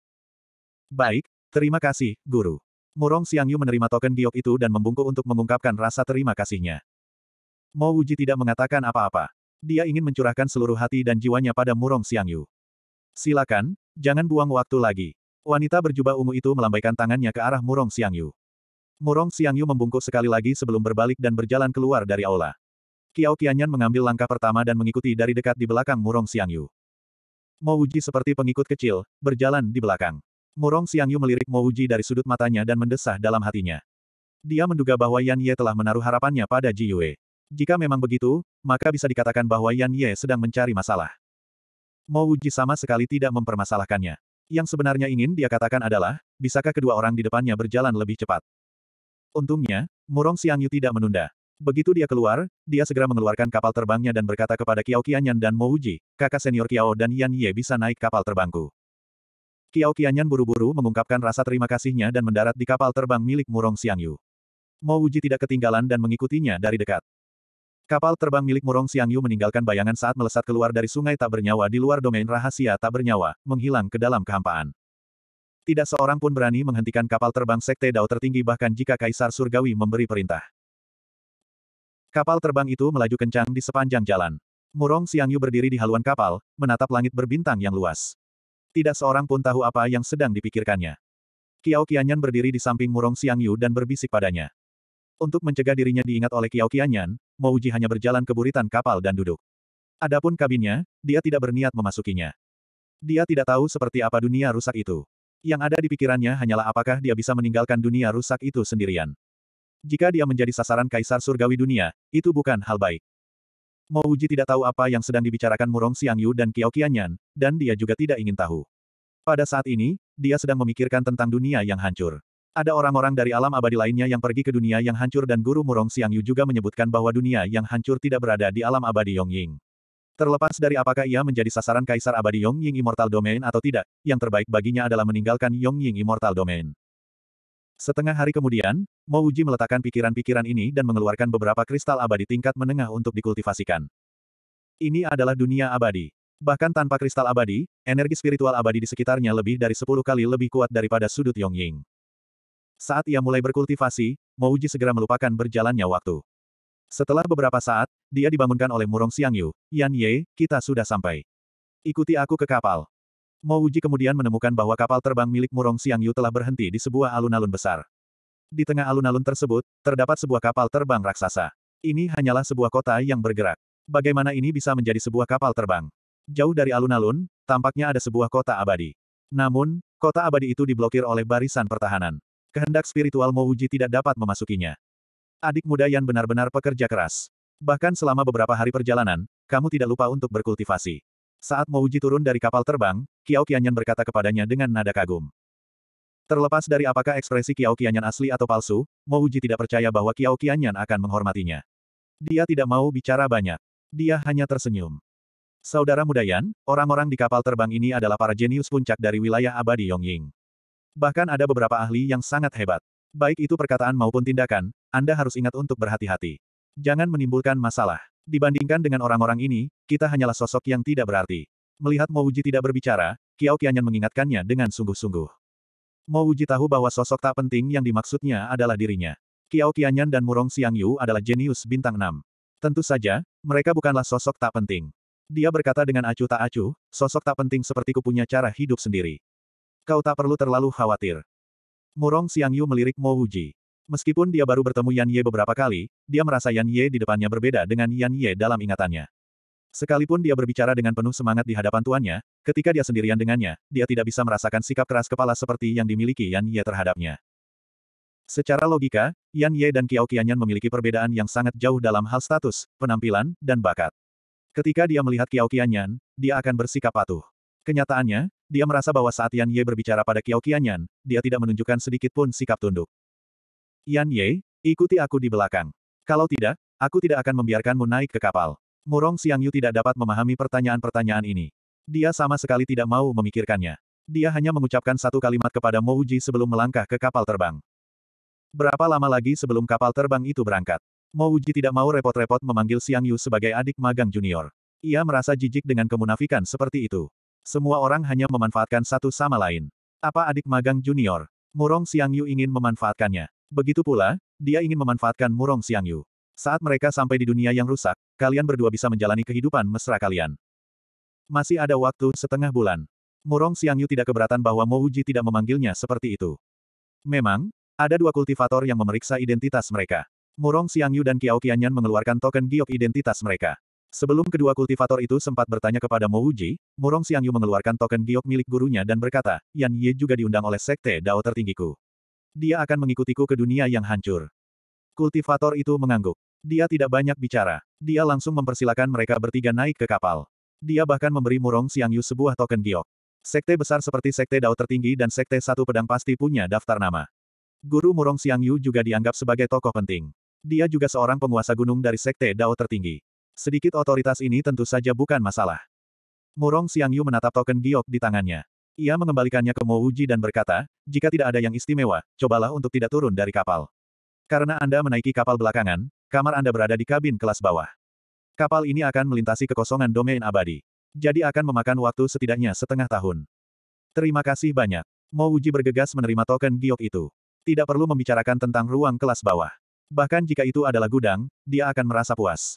Baik, terima kasih, Guru. Murong Xiangyu menerima token giok itu dan membungkuk untuk mengungkapkan rasa terima kasihnya. Mo Wuji tidak mengatakan apa-apa. Dia ingin mencurahkan seluruh hati dan jiwanya pada Murong Xiangyu. Silakan, jangan buang waktu lagi. Wanita berjubah ungu itu melambaikan tangannya ke arah Murong Xiangyu. Murong Xiangyu membungkuk sekali lagi sebelum berbalik dan berjalan keluar dari aula. Kiao Qianyan mengambil langkah pertama dan mengikuti dari dekat di belakang Murong Xiangyu. Mo Wujie seperti pengikut kecil, berjalan di belakang. Murong Xiangyu melirik Mo Wujie dari sudut matanya dan mendesah dalam hatinya. Dia menduga bahwa Yan Ye telah menaruh harapannya pada Ji Yue. Jika memang begitu, maka bisa dikatakan bahwa Yan Ye sedang mencari masalah. Mo Wujie sama sekali tidak mempermasalahkannya. Yang sebenarnya ingin dia katakan adalah, bisakah kedua orang di depannya berjalan lebih cepat? Untungnya, Murong Xiangyu tidak menunda. Begitu dia keluar, dia segera mengeluarkan kapal terbangnya dan berkata kepada Kiao Qianyan dan Mo Uji, kakak senior Kiao dan Yan Ye bisa naik kapal terbangku. Kiao Qianyan buru-buru mengungkapkan rasa terima kasihnya dan mendarat di kapal terbang milik Murong Xiangyu. Mo Uji tidak ketinggalan dan mengikutinya dari dekat. Kapal terbang milik Murong Xiangyu meninggalkan bayangan saat melesat keluar dari sungai tak bernyawa di luar domain rahasia tak bernyawa, menghilang ke dalam kehampaan. Tidak seorang pun berani menghentikan kapal terbang Sekte Dao tertinggi bahkan jika Kaisar Surgawi memberi perintah. Kapal terbang itu melaju kencang di sepanjang jalan. Murong Xiangyu berdiri di haluan kapal, menatap langit berbintang yang luas. Tidak seorang pun tahu apa yang sedang dipikirkannya. Kiao Qianyan berdiri di samping Murong Xiangyu dan berbisik padanya. Untuk mencegah dirinya diingat oleh Kiao Qianyan, Uji hanya berjalan ke buritan kapal dan duduk. Adapun kabinnya, dia tidak berniat memasukinya. Dia tidak tahu seperti apa dunia rusak itu. Yang ada di pikirannya hanyalah apakah dia bisa meninggalkan dunia rusak itu sendirian. Jika dia menjadi sasaran kaisar surgawi dunia, itu bukan hal baik. Mo Uji tidak tahu apa yang sedang dibicarakan Murong Yu dan Qiao Qianyan, dan dia juga tidak ingin tahu. Pada saat ini, dia sedang memikirkan tentang dunia yang hancur. Ada orang-orang dari alam abadi lainnya yang pergi ke dunia yang hancur dan guru Murong Yu juga menyebutkan bahwa dunia yang hancur tidak berada di alam abadi Yongying. Terlepas dari apakah ia menjadi sasaran kaisar abadi Yongying Immortal Domain atau tidak, yang terbaik baginya adalah meninggalkan Yongying Immortal Domain. Setengah hari kemudian, Uji meletakkan pikiran-pikiran ini dan mengeluarkan beberapa kristal abadi tingkat menengah untuk dikultivasikan. Ini adalah dunia abadi. Bahkan tanpa kristal abadi, energi spiritual abadi di sekitarnya lebih dari 10 kali lebih kuat daripada sudut Yongying. Saat ia mulai berkultivasi, Uji segera melupakan berjalannya waktu. Setelah beberapa saat, dia dibangunkan oleh Murong Xiangyu, Yan Ye, kita sudah sampai. Ikuti aku ke kapal. Mo Wuji kemudian menemukan bahwa kapal terbang milik Murong Yu telah berhenti di sebuah alun-alun besar. Di tengah alun-alun tersebut, terdapat sebuah kapal terbang raksasa. Ini hanyalah sebuah kota yang bergerak. Bagaimana ini bisa menjadi sebuah kapal terbang? Jauh dari alun-alun, tampaknya ada sebuah kota abadi. Namun, kota abadi itu diblokir oleh barisan pertahanan. Kehendak spiritual Mo Wuji tidak dapat memasukinya. Adik muda yang benar-benar pekerja keras. Bahkan selama beberapa hari perjalanan, kamu tidak lupa untuk berkultivasi. Saat Mouji turun dari kapal terbang, Kiao Qianyan berkata kepadanya dengan nada kagum. Terlepas dari apakah ekspresi Kiao Qianyan asli atau palsu, Mouji tidak percaya bahwa Kiao Qianyan akan menghormatinya. Dia tidak mau bicara banyak. Dia hanya tersenyum. Saudara muda orang-orang di kapal terbang ini adalah para jenius puncak dari wilayah abadi Yongying. Bahkan ada beberapa ahli yang sangat hebat. Baik itu perkataan maupun tindakan, Anda harus ingat untuk berhati-hati. Jangan menimbulkan masalah. Dibandingkan dengan orang-orang ini, kita hanyalah sosok yang tidak berarti. Melihat Mouji tidak berbicara, Kiao Qianyan mengingatkannya dengan sungguh-sungguh. Mouji tahu bahwa sosok tak penting yang dimaksudnya adalah dirinya. Kiao Qianyan dan Murong Yu adalah jenius bintang enam. Tentu saja, mereka bukanlah sosok tak penting. Dia berkata dengan acuh tak acuh, sosok tak penting seperti punya cara hidup sendiri. Kau tak perlu terlalu khawatir. Murong Yu melirik Mouji. Meskipun dia baru bertemu Yan Ye beberapa kali, dia merasa Yan Ye di depannya berbeda dengan Yan Ye dalam ingatannya. Sekalipun dia berbicara dengan penuh semangat di hadapan tuannya, ketika dia sendirian dengannya, dia tidak bisa merasakan sikap keras kepala seperti yang dimiliki Yan Ye terhadapnya. Secara logika, Yan Ye dan Kiao Qianyan memiliki perbedaan yang sangat jauh dalam hal status, penampilan, dan bakat. Ketika dia melihat Kiao Qianyan, dia akan bersikap patuh. Kenyataannya, dia merasa bahwa saat Yan Ye berbicara pada Kiao Qianyan, dia tidak menunjukkan sedikit pun sikap tunduk. Yan Ye, ikuti aku di belakang. Kalau tidak, aku tidak akan membiarkanmu naik ke kapal. Murong Siang Yu tidak dapat memahami pertanyaan-pertanyaan ini. Dia sama sekali tidak mau memikirkannya. Dia hanya mengucapkan satu kalimat kepada Mo Uji sebelum melangkah ke kapal terbang. Berapa lama lagi sebelum kapal terbang itu berangkat? Mo Uji tidak mau repot-repot memanggil Siang Yu sebagai adik magang junior. Ia merasa jijik dengan kemunafikan seperti itu. Semua orang hanya memanfaatkan satu sama lain. Apa adik magang junior? Murong Xiangyu ingin memanfaatkannya. Begitu pula, dia ingin memanfaatkan Murong Xiangyu. Saat mereka sampai di dunia yang rusak, kalian berdua bisa menjalani kehidupan mesra kalian. Masih ada waktu setengah bulan. Murong Xiangyu tidak keberatan bahwa Mo Uji tidak memanggilnya seperti itu. Memang, ada dua kultivator yang memeriksa identitas mereka. Murong Xiangyu dan Qiao Qianyan mengeluarkan token giok identitas mereka. Sebelum kedua kultivator itu sempat bertanya kepada Mo Wuji, Murong Xiangyu mengeluarkan token giok milik gurunya dan berkata, Yan Ye juga diundang oleh sekte Dao tertinggiku. Dia akan mengikutiku ke dunia yang hancur. Kultivator itu mengangguk. Dia tidak banyak bicara. Dia langsung mempersilahkan mereka bertiga naik ke kapal. Dia bahkan memberi Murong Xiangyu sebuah token giok. Sekte besar seperti Sekte Dao tertinggi dan Sekte Satu Pedang pasti punya daftar nama. Guru Murong Xiangyu juga dianggap sebagai tokoh penting. Dia juga seorang penguasa gunung dari Sekte Dao tertinggi. Sedikit otoritas ini tentu saja bukan masalah. Murong Yu menatap token giok di tangannya. Ia mengembalikannya ke Mo Uji dan berkata, jika tidak ada yang istimewa, cobalah untuk tidak turun dari kapal. Karena Anda menaiki kapal belakangan, kamar Anda berada di kabin kelas bawah. Kapal ini akan melintasi kekosongan domain abadi. Jadi akan memakan waktu setidaknya setengah tahun. Terima kasih banyak. Mo Uji bergegas menerima token giok itu. Tidak perlu membicarakan tentang ruang kelas bawah. Bahkan jika itu adalah gudang, dia akan merasa puas.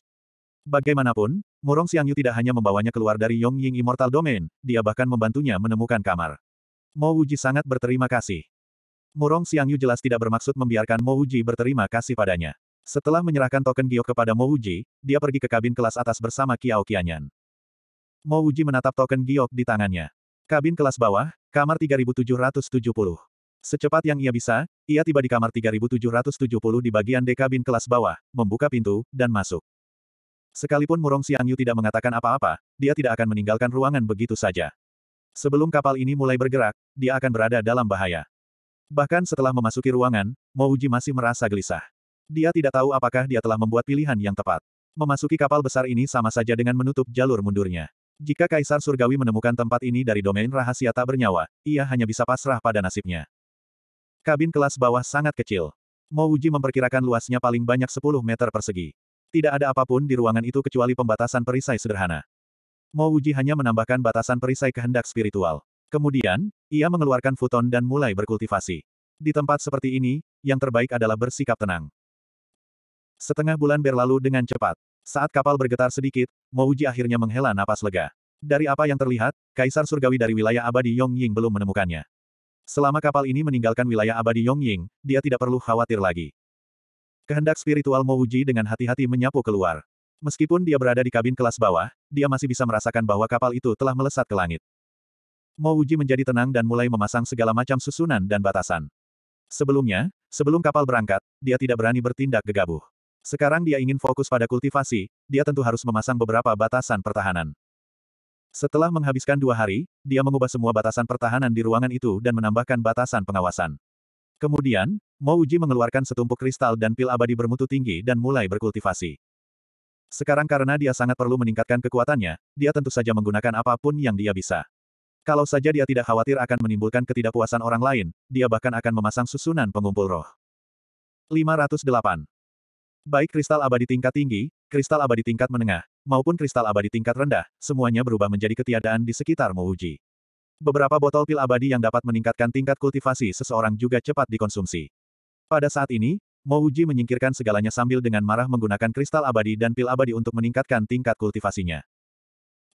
Bagaimanapun, Murong Xiangyu tidak hanya membawanya keluar dari Yongying Immortal Domain, dia bahkan membantunya menemukan kamar. Mo Wuji sangat berterima kasih. Murong Xiangyu jelas tidak bermaksud membiarkan Mo Wuji berterima kasih padanya. Setelah menyerahkan token giok kepada Mo Wuji, dia pergi ke kabin kelas atas bersama Kiao Qianyan. Mo Wuji menatap token giok di tangannya. Kabin kelas bawah, kamar 3770. Secepat yang ia bisa, ia tiba di kamar 3770 di bagian D kabin kelas bawah, membuka pintu, dan masuk. Sekalipun Murong Xiangyu tidak mengatakan apa-apa, dia tidak akan meninggalkan ruangan begitu saja. Sebelum kapal ini mulai bergerak, dia akan berada dalam bahaya. Bahkan setelah memasuki ruangan, Mouji masih merasa gelisah. Dia tidak tahu apakah dia telah membuat pilihan yang tepat. Memasuki kapal besar ini sama saja dengan menutup jalur mundurnya. Jika Kaisar Surgawi menemukan tempat ini dari domain rahasia tak bernyawa, ia hanya bisa pasrah pada nasibnya. Kabin kelas bawah sangat kecil. Mouji memperkirakan luasnya paling banyak 10 meter persegi. Tidak ada apapun di ruangan itu kecuali pembatasan perisai sederhana. Mo Uji hanya menambahkan batasan perisai kehendak spiritual. Kemudian, ia mengeluarkan futon dan mulai berkultivasi. Di tempat seperti ini, yang terbaik adalah bersikap tenang. Setengah bulan berlalu dengan cepat. Saat kapal bergetar sedikit, Mo Uji akhirnya menghela napas lega. Dari apa yang terlihat, Kaisar Surgawi dari wilayah abadi Yongying belum menemukannya. Selama kapal ini meninggalkan wilayah abadi Yongying, dia tidak perlu khawatir lagi. Kehendak spiritual Mouji dengan hati-hati menyapu keluar. Meskipun dia berada di kabin kelas bawah, dia masih bisa merasakan bahwa kapal itu telah melesat ke langit. Mouji menjadi tenang dan mulai memasang segala macam susunan dan batasan. Sebelumnya, sebelum kapal berangkat, dia tidak berani bertindak gegabah. Sekarang dia ingin fokus pada kultivasi, dia tentu harus memasang beberapa batasan pertahanan. Setelah menghabiskan dua hari, dia mengubah semua batasan pertahanan di ruangan itu dan menambahkan batasan pengawasan. Kemudian, Uji mengeluarkan setumpuk kristal dan pil abadi bermutu tinggi dan mulai berkultivasi. Sekarang karena dia sangat perlu meningkatkan kekuatannya, dia tentu saja menggunakan apapun yang dia bisa. Kalau saja dia tidak khawatir akan menimbulkan ketidakpuasan orang lain, dia bahkan akan memasang susunan pengumpul roh. 508. Baik kristal abadi tingkat tinggi, kristal abadi tingkat menengah, maupun kristal abadi tingkat rendah, semuanya berubah menjadi ketiadaan di sekitar Mouji. Beberapa botol pil abadi yang dapat meningkatkan tingkat kultivasi seseorang juga cepat dikonsumsi. Pada saat ini, Mouji menyingkirkan segalanya sambil dengan marah menggunakan kristal abadi dan pil abadi untuk meningkatkan tingkat kultivasinya.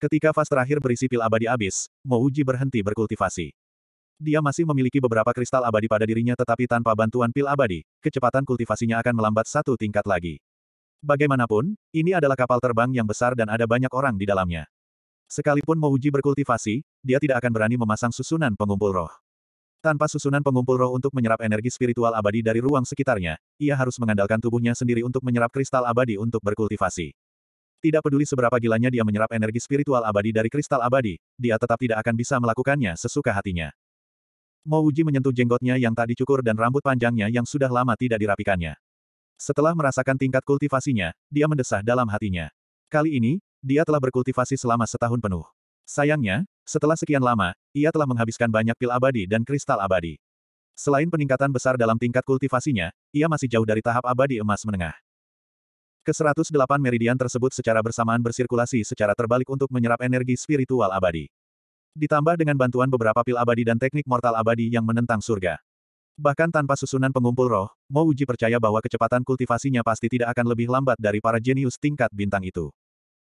Ketika fase terakhir berisi pil abadi habis, Mouji berhenti berkultivasi. Dia masih memiliki beberapa kristal abadi pada dirinya tetapi tanpa bantuan pil abadi, kecepatan kultivasinya akan melambat satu tingkat lagi. Bagaimanapun, ini adalah kapal terbang yang besar dan ada banyak orang di dalamnya. Sekalipun Mouji berkultivasi, dia tidak akan berani memasang susunan pengumpul roh. Tanpa susunan pengumpul roh untuk menyerap energi spiritual abadi dari ruang sekitarnya, ia harus mengandalkan tubuhnya sendiri untuk menyerap kristal abadi untuk berkultivasi. Tidak peduli seberapa gilanya dia menyerap energi spiritual abadi dari kristal abadi, dia tetap tidak akan bisa melakukannya sesuka hatinya. Mouji menyentuh jenggotnya yang tak dicukur dan rambut panjangnya yang sudah lama tidak dirapikannya. Setelah merasakan tingkat kultivasinya, dia mendesah dalam hatinya. Kali ini, dia telah berkultivasi selama setahun penuh. Sayangnya, setelah sekian lama, ia telah menghabiskan banyak pil abadi dan kristal abadi. Selain peningkatan besar dalam tingkat kultivasinya, ia masih jauh dari tahap abadi emas menengah. Ke-108 meridian tersebut secara bersamaan bersirkulasi secara terbalik untuk menyerap energi spiritual abadi. Ditambah dengan bantuan beberapa pil abadi dan teknik mortal abadi yang menentang surga. Bahkan tanpa susunan pengumpul roh, Mo Uji percaya bahwa kecepatan kultivasinya pasti tidak akan lebih lambat dari para jenius tingkat bintang itu.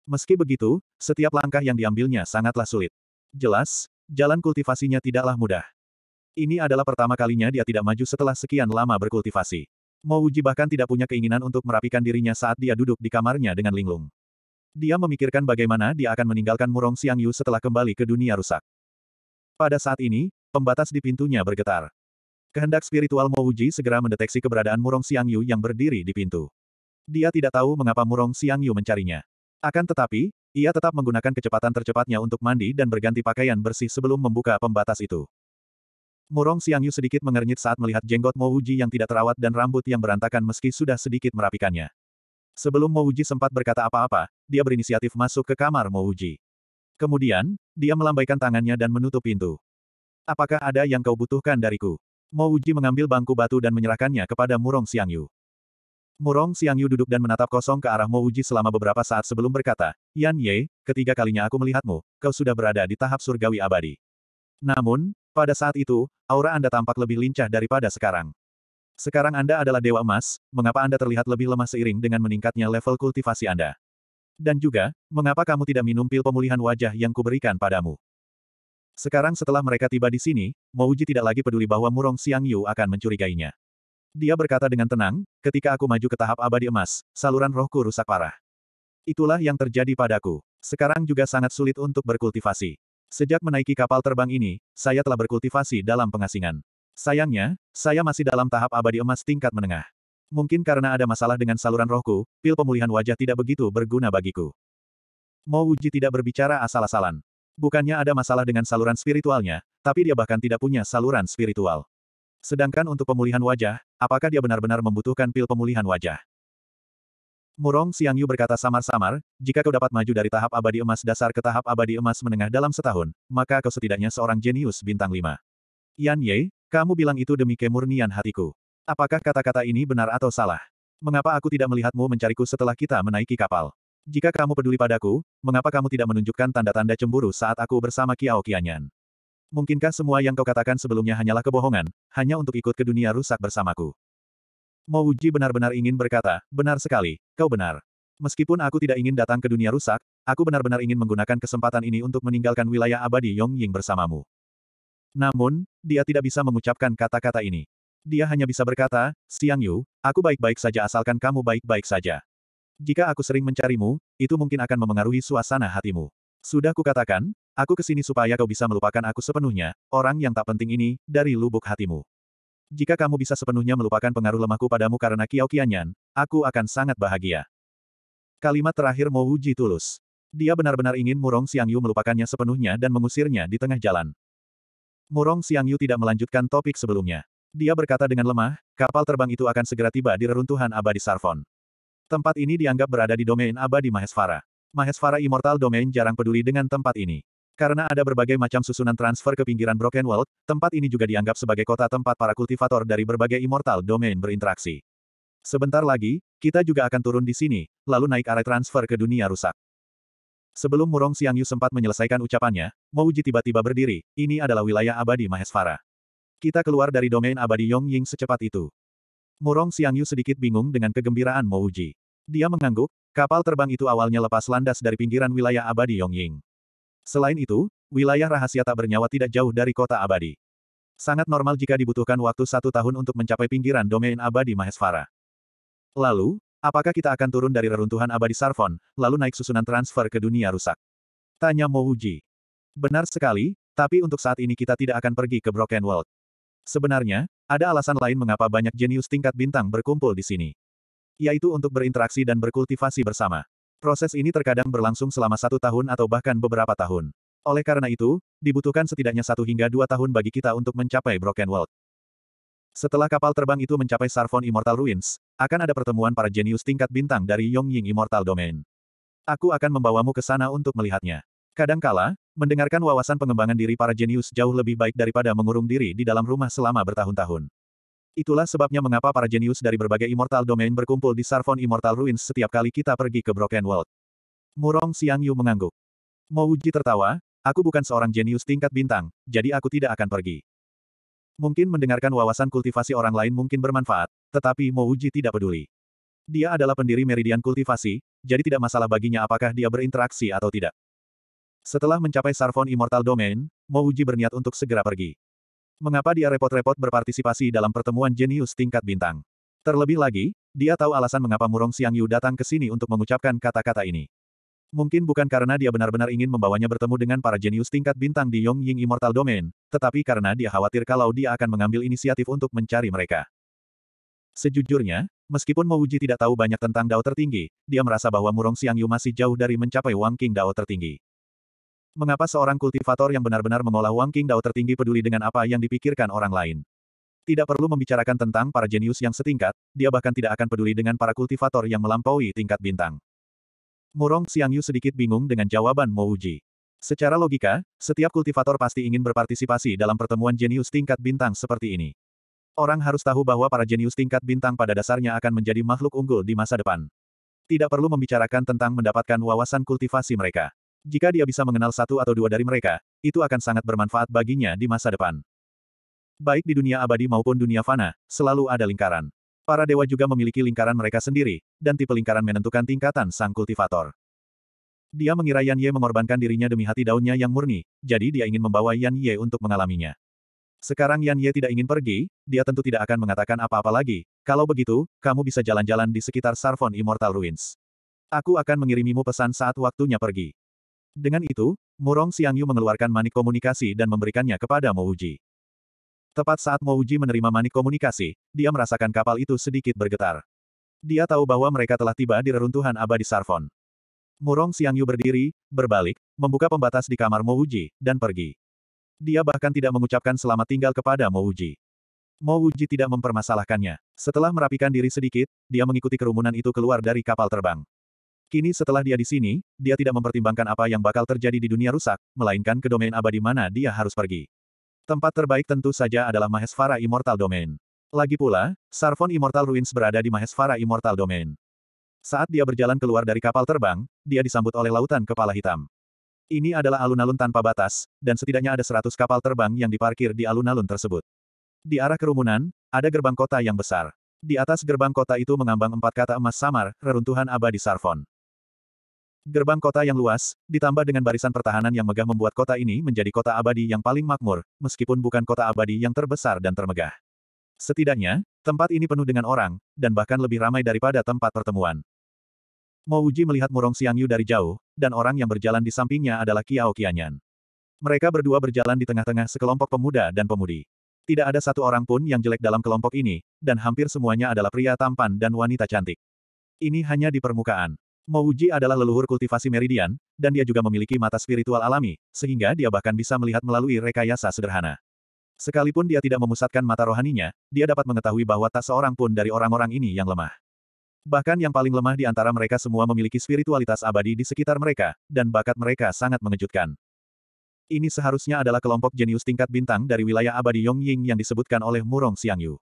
Meski begitu, setiap langkah yang diambilnya sangatlah sulit. Jelas, jalan kultivasinya tidaklah mudah. Ini adalah pertama kalinya dia tidak maju setelah sekian lama berkultivasi. uji bahkan tidak punya keinginan untuk merapikan dirinya saat dia duduk di kamarnya dengan linglung. Dia memikirkan bagaimana dia akan meninggalkan Murong Xiang Yu setelah kembali ke dunia rusak. Pada saat ini, pembatas di pintunya bergetar. Kehendak spiritual Uji segera mendeteksi keberadaan Murong Xiang Yu yang berdiri di pintu. Dia tidak tahu mengapa Murong Xiang Yu mencarinya. Akan tetapi, ia tetap menggunakan kecepatan tercepatnya untuk mandi dan berganti pakaian bersih sebelum membuka pembatas itu. Murong Xiangyu sedikit mengernyit saat melihat jenggot Mo Uji yang tidak terawat dan rambut yang berantakan meski sudah sedikit merapikannya. Sebelum Mo Uji sempat berkata apa-apa, dia berinisiatif masuk ke kamar Mo Uji. Kemudian, dia melambaikan tangannya dan menutup pintu. Apakah ada yang kau butuhkan dariku? Mo Uji mengambil bangku batu dan menyerahkannya kepada Murong Xiangyu. Murong Xiangyu duduk dan menatap kosong ke arah Mo Uji selama beberapa saat sebelum berkata, Yan Ye, ketiga kalinya aku melihatmu, kau sudah berada di tahap surgawi abadi. Namun, pada saat itu, aura Anda tampak lebih lincah daripada sekarang. Sekarang Anda adalah Dewa Emas, mengapa Anda terlihat lebih lemah seiring dengan meningkatnya level kultivasi Anda? Dan juga, mengapa kamu tidak minum pil pemulihan wajah yang kuberikan padamu? Sekarang setelah mereka tiba di sini, Mouji tidak lagi peduli bahwa Murong Xiang Yu akan mencurigainya. Dia berkata dengan tenang, ketika aku maju ke tahap abadi emas, saluran rohku rusak parah. Itulah yang terjadi padaku. Sekarang juga sangat sulit untuk berkultivasi. Sejak menaiki kapal terbang ini, saya telah berkultivasi dalam pengasingan. Sayangnya, saya masih dalam tahap abadi emas tingkat menengah. Mungkin karena ada masalah dengan saluran rohku, pil pemulihan wajah tidak begitu berguna bagiku. Mo Wuji tidak berbicara asal-asalan. Bukannya ada masalah dengan saluran spiritualnya, tapi dia bahkan tidak punya saluran spiritual. Sedangkan untuk pemulihan wajah, apakah dia benar-benar membutuhkan pil pemulihan wajah? Murong Xiangyu berkata samar-samar, jika kau dapat maju dari tahap abadi emas dasar ke tahap abadi emas menengah dalam setahun, maka kau setidaknya seorang jenius bintang lima. Yan Ye, kamu bilang itu demi kemurnian hatiku. Apakah kata-kata ini benar atau salah? Mengapa aku tidak melihatmu mencariku setelah kita menaiki kapal? Jika kamu peduli padaku, mengapa kamu tidak menunjukkan tanda-tanda cemburu saat aku bersama Kiao Qianyan? Mungkinkah semua yang kau katakan sebelumnya hanyalah kebohongan, hanya untuk ikut ke dunia rusak bersamaku? Mo Wuji benar-benar ingin berkata, benar sekali, kau benar. Meskipun aku tidak ingin datang ke dunia rusak, aku benar-benar ingin menggunakan kesempatan ini untuk meninggalkan wilayah abadi Yong Ying bersamamu. Namun, dia tidak bisa mengucapkan kata-kata ini. Dia hanya bisa berkata, Siang Yu, aku baik-baik saja asalkan kamu baik-baik saja. Jika aku sering mencarimu, itu mungkin akan memengaruhi suasana hatimu. Sudah kukatakan, Aku kesini supaya kau bisa melupakan aku sepenuhnya, orang yang tak penting ini, dari lubuk hatimu. Jika kamu bisa sepenuhnya melupakan pengaruh lemahku padamu karena Kiao Kianyan, aku akan sangat bahagia. Kalimat terakhir Mo Wuji tulus. Dia benar-benar ingin Murong Yu melupakannya sepenuhnya dan mengusirnya di tengah jalan. Murong Yu tidak melanjutkan topik sebelumnya. Dia berkata dengan lemah, kapal terbang itu akan segera tiba di reruntuhan abadi Sarfon. Tempat ini dianggap berada di domain abadi Mahesvara. Mahesvara Immortal Domain jarang peduli dengan tempat ini. Karena ada berbagai macam susunan transfer ke pinggiran Broken World, tempat ini juga dianggap sebagai kota tempat para kultivator dari berbagai immortal domain berinteraksi. Sebentar lagi, kita juga akan turun di sini, lalu naik arah transfer ke dunia rusak. Sebelum Murong Xiangyu sempat menyelesaikan ucapannya, Mouji tiba-tiba berdiri, ini adalah wilayah abadi Mahesvara. Kita keluar dari domain abadi Yongying secepat itu. Murong Xiangyu sedikit bingung dengan kegembiraan Mouji. Dia mengangguk, kapal terbang itu awalnya lepas landas dari pinggiran wilayah abadi Yongying. Selain itu, wilayah rahasia tak bernyawa tidak jauh dari kota abadi. Sangat normal jika dibutuhkan waktu satu tahun untuk mencapai pinggiran domain abadi Mahesvara. Lalu, apakah kita akan turun dari reruntuhan abadi Sarfon, lalu naik susunan transfer ke dunia rusak? Tanya Mouji. Benar sekali, tapi untuk saat ini kita tidak akan pergi ke Broken World. Sebenarnya, ada alasan lain mengapa banyak jenius tingkat bintang berkumpul di sini. Yaitu untuk berinteraksi dan berkultivasi bersama. Proses ini terkadang berlangsung selama satu tahun atau bahkan beberapa tahun. Oleh karena itu, dibutuhkan setidaknya satu hingga dua tahun bagi kita untuk mencapai Broken World. Setelah kapal terbang itu mencapai Sarfon Immortal Ruins, akan ada pertemuan para jenius tingkat bintang dari Yongying Immortal Domain. Aku akan membawamu ke sana untuk melihatnya. Kadangkala, mendengarkan wawasan pengembangan diri para jenius jauh lebih baik daripada mengurung diri di dalam rumah selama bertahun-tahun. Itulah sebabnya mengapa para jenius dari berbagai Immortal Domain berkumpul di Sarfon Immortal Ruins setiap kali kita pergi ke Broken World. Murong Siang Yu mengangguk. Mouji tertawa, aku bukan seorang jenius tingkat bintang, jadi aku tidak akan pergi. Mungkin mendengarkan wawasan kultivasi orang lain mungkin bermanfaat, tetapi Mouji tidak peduli. Dia adalah pendiri meridian kultivasi, jadi tidak masalah baginya apakah dia berinteraksi atau tidak. Setelah mencapai Sarfon Immortal Domain, Mouji berniat untuk segera pergi. Mengapa dia repot-repot berpartisipasi dalam pertemuan jenius tingkat bintang? Terlebih lagi, dia tahu alasan mengapa Murong Xiang Yu datang ke sini untuk mengucapkan kata-kata ini. Mungkin bukan karena dia benar-benar ingin membawanya bertemu dengan para jenius tingkat bintang di Yong Ying Immortal Domain, tetapi karena dia khawatir kalau dia akan mengambil inisiatif untuk mencari mereka. Sejujurnya, meskipun Mouji tidak tahu banyak tentang Dao tertinggi, dia merasa bahwa Murong Xiang Yu masih jauh dari mencapai Wang King Dao tertinggi. Mengapa seorang kultivator yang benar-benar mengolah Wang King Dao tertinggi peduli dengan apa yang dipikirkan orang lain? Tidak perlu membicarakan tentang para jenius yang setingkat, dia bahkan tidak akan peduli dengan para kultivator yang melampaui tingkat bintang. Murong Xiangyu sedikit bingung dengan jawaban Mo Uji. Secara logika, setiap kultivator pasti ingin berpartisipasi dalam pertemuan jenius tingkat bintang seperti ini. Orang harus tahu bahwa para jenius tingkat bintang pada dasarnya akan menjadi makhluk unggul di masa depan. Tidak perlu membicarakan tentang mendapatkan wawasan kultivasi mereka. Jika dia bisa mengenal satu atau dua dari mereka, itu akan sangat bermanfaat baginya di masa depan. Baik di dunia abadi maupun dunia fana, selalu ada lingkaran. Para dewa juga memiliki lingkaran mereka sendiri, dan tipe lingkaran menentukan tingkatan sang kultivator. Dia mengira Yan Ye mengorbankan dirinya demi hati daunnya yang murni, jadi dia ingin membawa Yan Ye untuk mengalaminya. Sekarang Yan Ye tidak ingin pergi, dia tentu tidak akan mengatakan apa-apa lagi. Kalau begitu, kamu bisa jalan-jalan di sekitar Sarfon Immortal Ruins. Aku akan mengirimimu pesan saat waktunya pergi. Dengan itu, Murong Xiangyu mengeluarkan manik komunikasi dan memberikannya kepada Mouji. Tepat saat Mouji menerima manik komunikasi, dia merasakan kapal itu sedikit bergetar. Dia tahu bahwa mereka telah tiba di reruntuhan abadi Sarfon. Murong Xiangyu berdiri, berbalik, membuka pembatas di kamar Mouji, dan pergi. Dia bahkan tidak mengucapkan selamat tinggal kepada Mouji. Mouji tidak mempermasalahkannya. Setelah merapikan diri sedikit, dia mengikuti kerumunan itu keluar dari kapal terbang. Kini setelah dia di sini, dia tidak mempertimbangkan apa yang bakal terjadi di dunia rusak, melainkan ke domain abadi mana dia harus pergi. Tempat terbaik tentu saja adalah Mahesvara Immortal Domain. Lagi pula, Sarfon Immortal Ruins berada di Mahesvara Immortal Domain. Saat dia berjalan keluar dari kapal terbang, dia disambut oleh lautan kepala hitam. Ini adalah alun-alun tanpa batas, dan setidaknya ada seratus kapal terbang yang diparkir di alun-alun tersebut. Di arah kerumunan, ada gerbang kota yang besar. Di atas gerbang kota itu mengambang empat kata emas samar, reruntuhan abadi Sarfon. Gerbang kota yang luas, ditambah dengan barisan pertahanan yang megah membuat kota ini menjadi kota abadi yang paling makmur, meskipun bukan kota abadi yang terbesar dan termegah. Setidaknya, tempat ini penuh dengan orang, dan bahkan lebih ramai daripada tempat pertemuan. Mouji melihat Murong Xiangyu dari jauh, dan orang yang berjalan di sampingnya adalah Kiao Qianyan. Mereka berdua berjalan di tengah-tengah sekelompok pemuda dan pemudi. Tidak ada satu orang pun yang jelek dalam kelompok ini, dan hampir semuanya adalah pria tampan dan wanita cantik. Ini hanya di permukaan. Mouji adalah leluhur kultivasi meridian, dan dia juga memiliki mata spiritual alami, sehingga dia bahkan bisa melihat melalui rekayasa sederhana. Sekalipun dia tidak memusatkan mata rohaninya, dia dapat mengetahui bahwa tak seorang pun dari orang-orang ini yang lemah. Bahkan yang paling lemah di antara mereka semua memiliki spiritualitas abadi di sekitar mereka, dan bakat mereka sangat mengejutkan. Ini seharusnya adalah kelompok jenius tingkat bintang dari wilayah abadi Yongying yang disebutkan oleh Murong Xiangyu.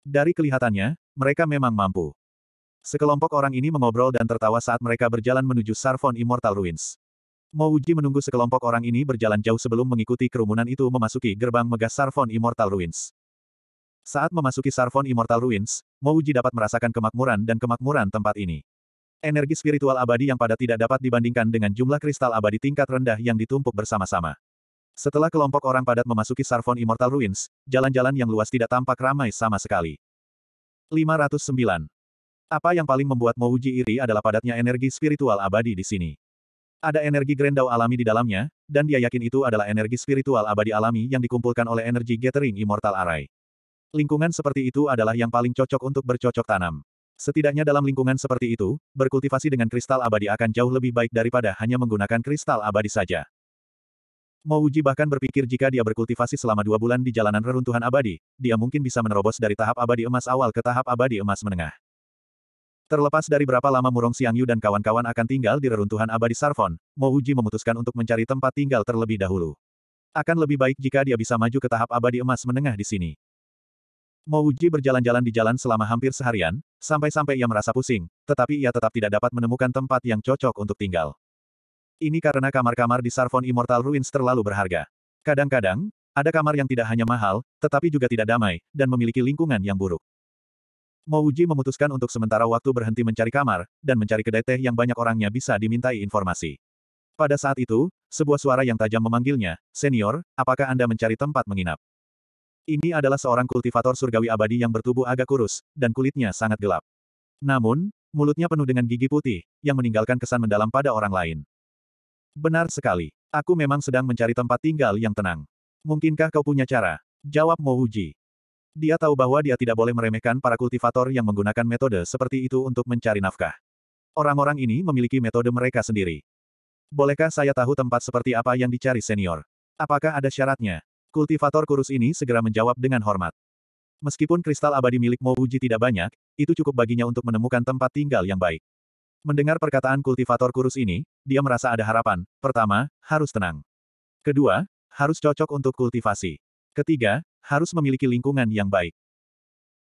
Dari kelihatannya, mereka memang mampu. Sekelompok orang ini mengobrol dan tertawa saat mereka berjalan menuju Sarfon Immortal Ruins. Mouji menunggu sekelompok orang ini berjalan jauh sebelum mengikuti kerumunan itu memasuki gerbang megah Sarfon Immortal Ruins. Saat memasuki Sarfon Immortal Ruins, Mouji dapat merasakan kemakmuran dan kemakmuran tempat ini. Energi spiritual abadi yang pada tidak dapat dibandingkan dengan jumlah kristal abadi tingkat rendah yang ditumpuk bersama-sama. Setelah kelompok orang padat memasuki Sarfon Immortal Ruins, jalan-jalan yang luas tidak tampak ramai sama sekali. 509. Apa yang paling membuat Mouji iri adalah padatnya energi spiritual abadi di sini. Ada energi grendau alami di dalamnya, dan dia yakin itu adalah energi spiritual abadi alami yang dikumpulkan oleh energi gathering immortal array. Lingkungan seperti itu adalah yang paling cocok untuk bercocok tanam. Setidaknya dalam lingkungan seperti itu, berkultivasi dengan kristal abadi akan jauh lebih baik daripada hanya menggunakan kristal abadi saja. Mouji bahkan berpikir jika dia berkultivasi selama dua bulan di jalanan reruntuhan abadi, dia mungkin bisa menerobos dari tahap abadi emas awal ke tahap abadi emas menengah. Terlepas dari berapa lama Murong Xiangyu dan kawan-kawan akan tinggal di reruntuhan abadi Sarfon, Mo Uji memutuskan untuk mencari tempat tinggal terlebih dahulu. Akan lebih baik jika dia bisa maju ke tahap abadi emas menengah di sini. Mo Uji berjalan-jalan di jalan selama hampir seharian, sampai-sampai ia merasa pusing, tetapi ia tetap tidak dapat menemukan tempat yang cocok untuk tinggal. Ini karena kamar-kamar di Sarfon Immortal Ruins terlalu berharga. Kadang-kadang, ada kamar yang tidak hanya mahal, tetapi juga tidak damai, dan memiliki lingkungan yang buruk. Mo Uji memutuskan untuk sementara waktu berhenti mencari kamar, dan mencari kedai teh yang banyak orangnya bisa dimintai informasi. Pada saat itu, sebuah suara yang tajam memanggilnya, Senior, apakah Anda mencari tempat menginap? Ini adalah seorang kultivator surgawi abadi yang bertubuh agak kurus, dan kulitnya sangat gelap. Namun, mulutnya penuh dengan gigi putih, yang meninggalkan kesan mendalam pada orang lain. Benar sekali. Aku memang sedang mencari tempat tinggal yang tenang. Mungkinkah kau punya cara? Jawab Mo Uji. Dia tahu bahwa dia tidak boleh meremehkan para kultivator yang menggunakan metode seperti itu untuk mencari nafkah. Orang-orang ini memiliki metode mereka sendiri. Bolehkah saya tahu tempat seperti apa yang dicari senior? Apakah ada syaratnya? Kultivator kurus ini segera menjawab dengan hormat. Meskipun kristal abadi milik Mo Uji tidak banyak, itu cukup baginya untuk menemukan tempat tinggal yang baik. Mendengar perkataan kultivator kurus ini, dia merasa ada harapan. Pertama, harus tenang. Kedua, harus cocok untuk kultivasi. Ketiga, harus memiliki lingkungan yang baik.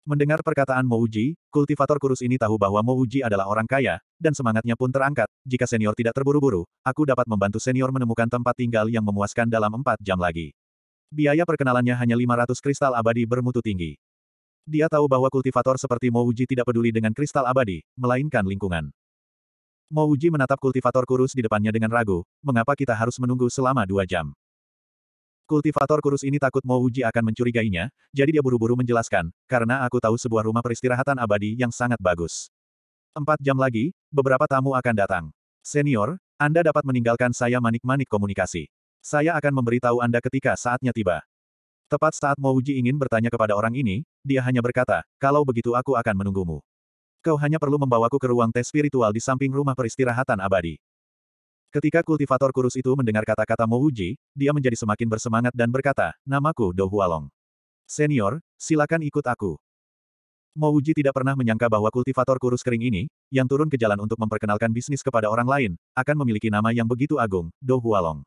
Mendengar perkataan Mouji, kultivator kurus ini tahu bahwa Mouji adalah orang kaya, dan semangatnya pun terangkat, jika senior tidak terburu-buru, aku dapat membantu senior menemukan tempat tinggal yang memuaskan dalam empat jam lagi. Biaya perkenalannya hanya 500 kristal abadi bermutu tinggi. Dia tahu bahwa kultivator seperti Mouji tidak peduli dengan kristal abadi, melainkan lingkungan. Mouji menatap kultivator kurus di depannya dengan ragu, mengapa kita harus menunggu selama dua jam? Kultivator kurus ini takut Mo Uji akan mencurigainya, jadi dia buru-buru menjelaskan, karena aku tahu sebuah rumah peristirahatan abadi yang sangat bagus. Empat jam lagi, beberapa tamu akan datang. Senior, Anda dapat meninggalkan saya manik-manik komunikasi. Saya akan memberitahu Anda ketika saatnya tiba. Tepat saat Mouji ingin bertanya kepada orang ini, dia hanya berkata, kalau begitu aku akan menunggumu. Kau hanya perlu membawaku ke ruang tes spiritual di samping rumah peristirahatan abadi. Ketika kultivator kurus itu mendengar kata-kata Mo Wuji, dia menjadi semakin bersemangat dan berkata, namaku Do Hualong. Senior, silakan ikut aku. Mo Wuji tidak pernah menyangka bahwa kultivator kurus kering ini, yang turun ke jalan untuk memperkenalkan bisnis kepada orang lain, akan memiliki nama yang begitu agung, Do Hualong.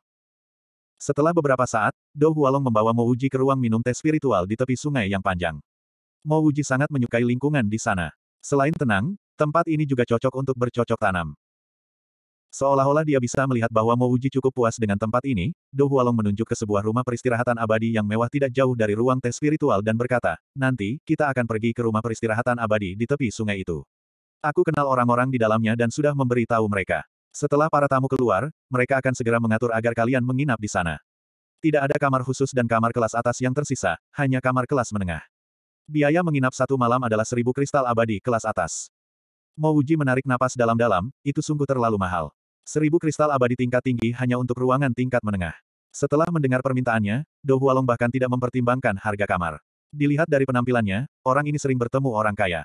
Setelah beberapa saat, Do Hualong membawa Mo Wuji ke ruang minum teh spiritual di tepi sungai yang panjang. Mo Wuji sangat menyukai lingkungan di sana. Selain tenang, tempat ini juga cocok untuk bercocok tanam. Seolah-olah dia bisa melihat bahwa Mo Uji cukup puas dengan tempat ini, Do Hualong menunjuk ke sebuah rumah peristirahatan abadi yang mewah tidak jauh dari ruang tes spiritual dan berkata, nanti, kita akan pergi ke rumah peristirahatan abadi di tepi sungai itu. Aku kenal orang-orang di dalamnya dan sudah memberi tahu mereka. Setelah para tamu keluar, mereka akan segera mengatur agar kalian menginap di sana. Tidak ada kamar khusus dan kamar kelas atas yang tersisa, hanya kamar kelas menengah. Biaya menginap satu malam adalah seribu kristal abadi kelas atas. Mouji menarik napas dalam-dalam, itu sungguh terlalu mahal. Seribu kristal abadi tingkat tinggi hanya untuk ruangan tingkat menengah. Setelah mendengar permintaannya, Do Hualong bahkan tidak mempertimbangkan harga kamar. Dilihat dari penampilannya, orang ini sering bertemu orang kaya.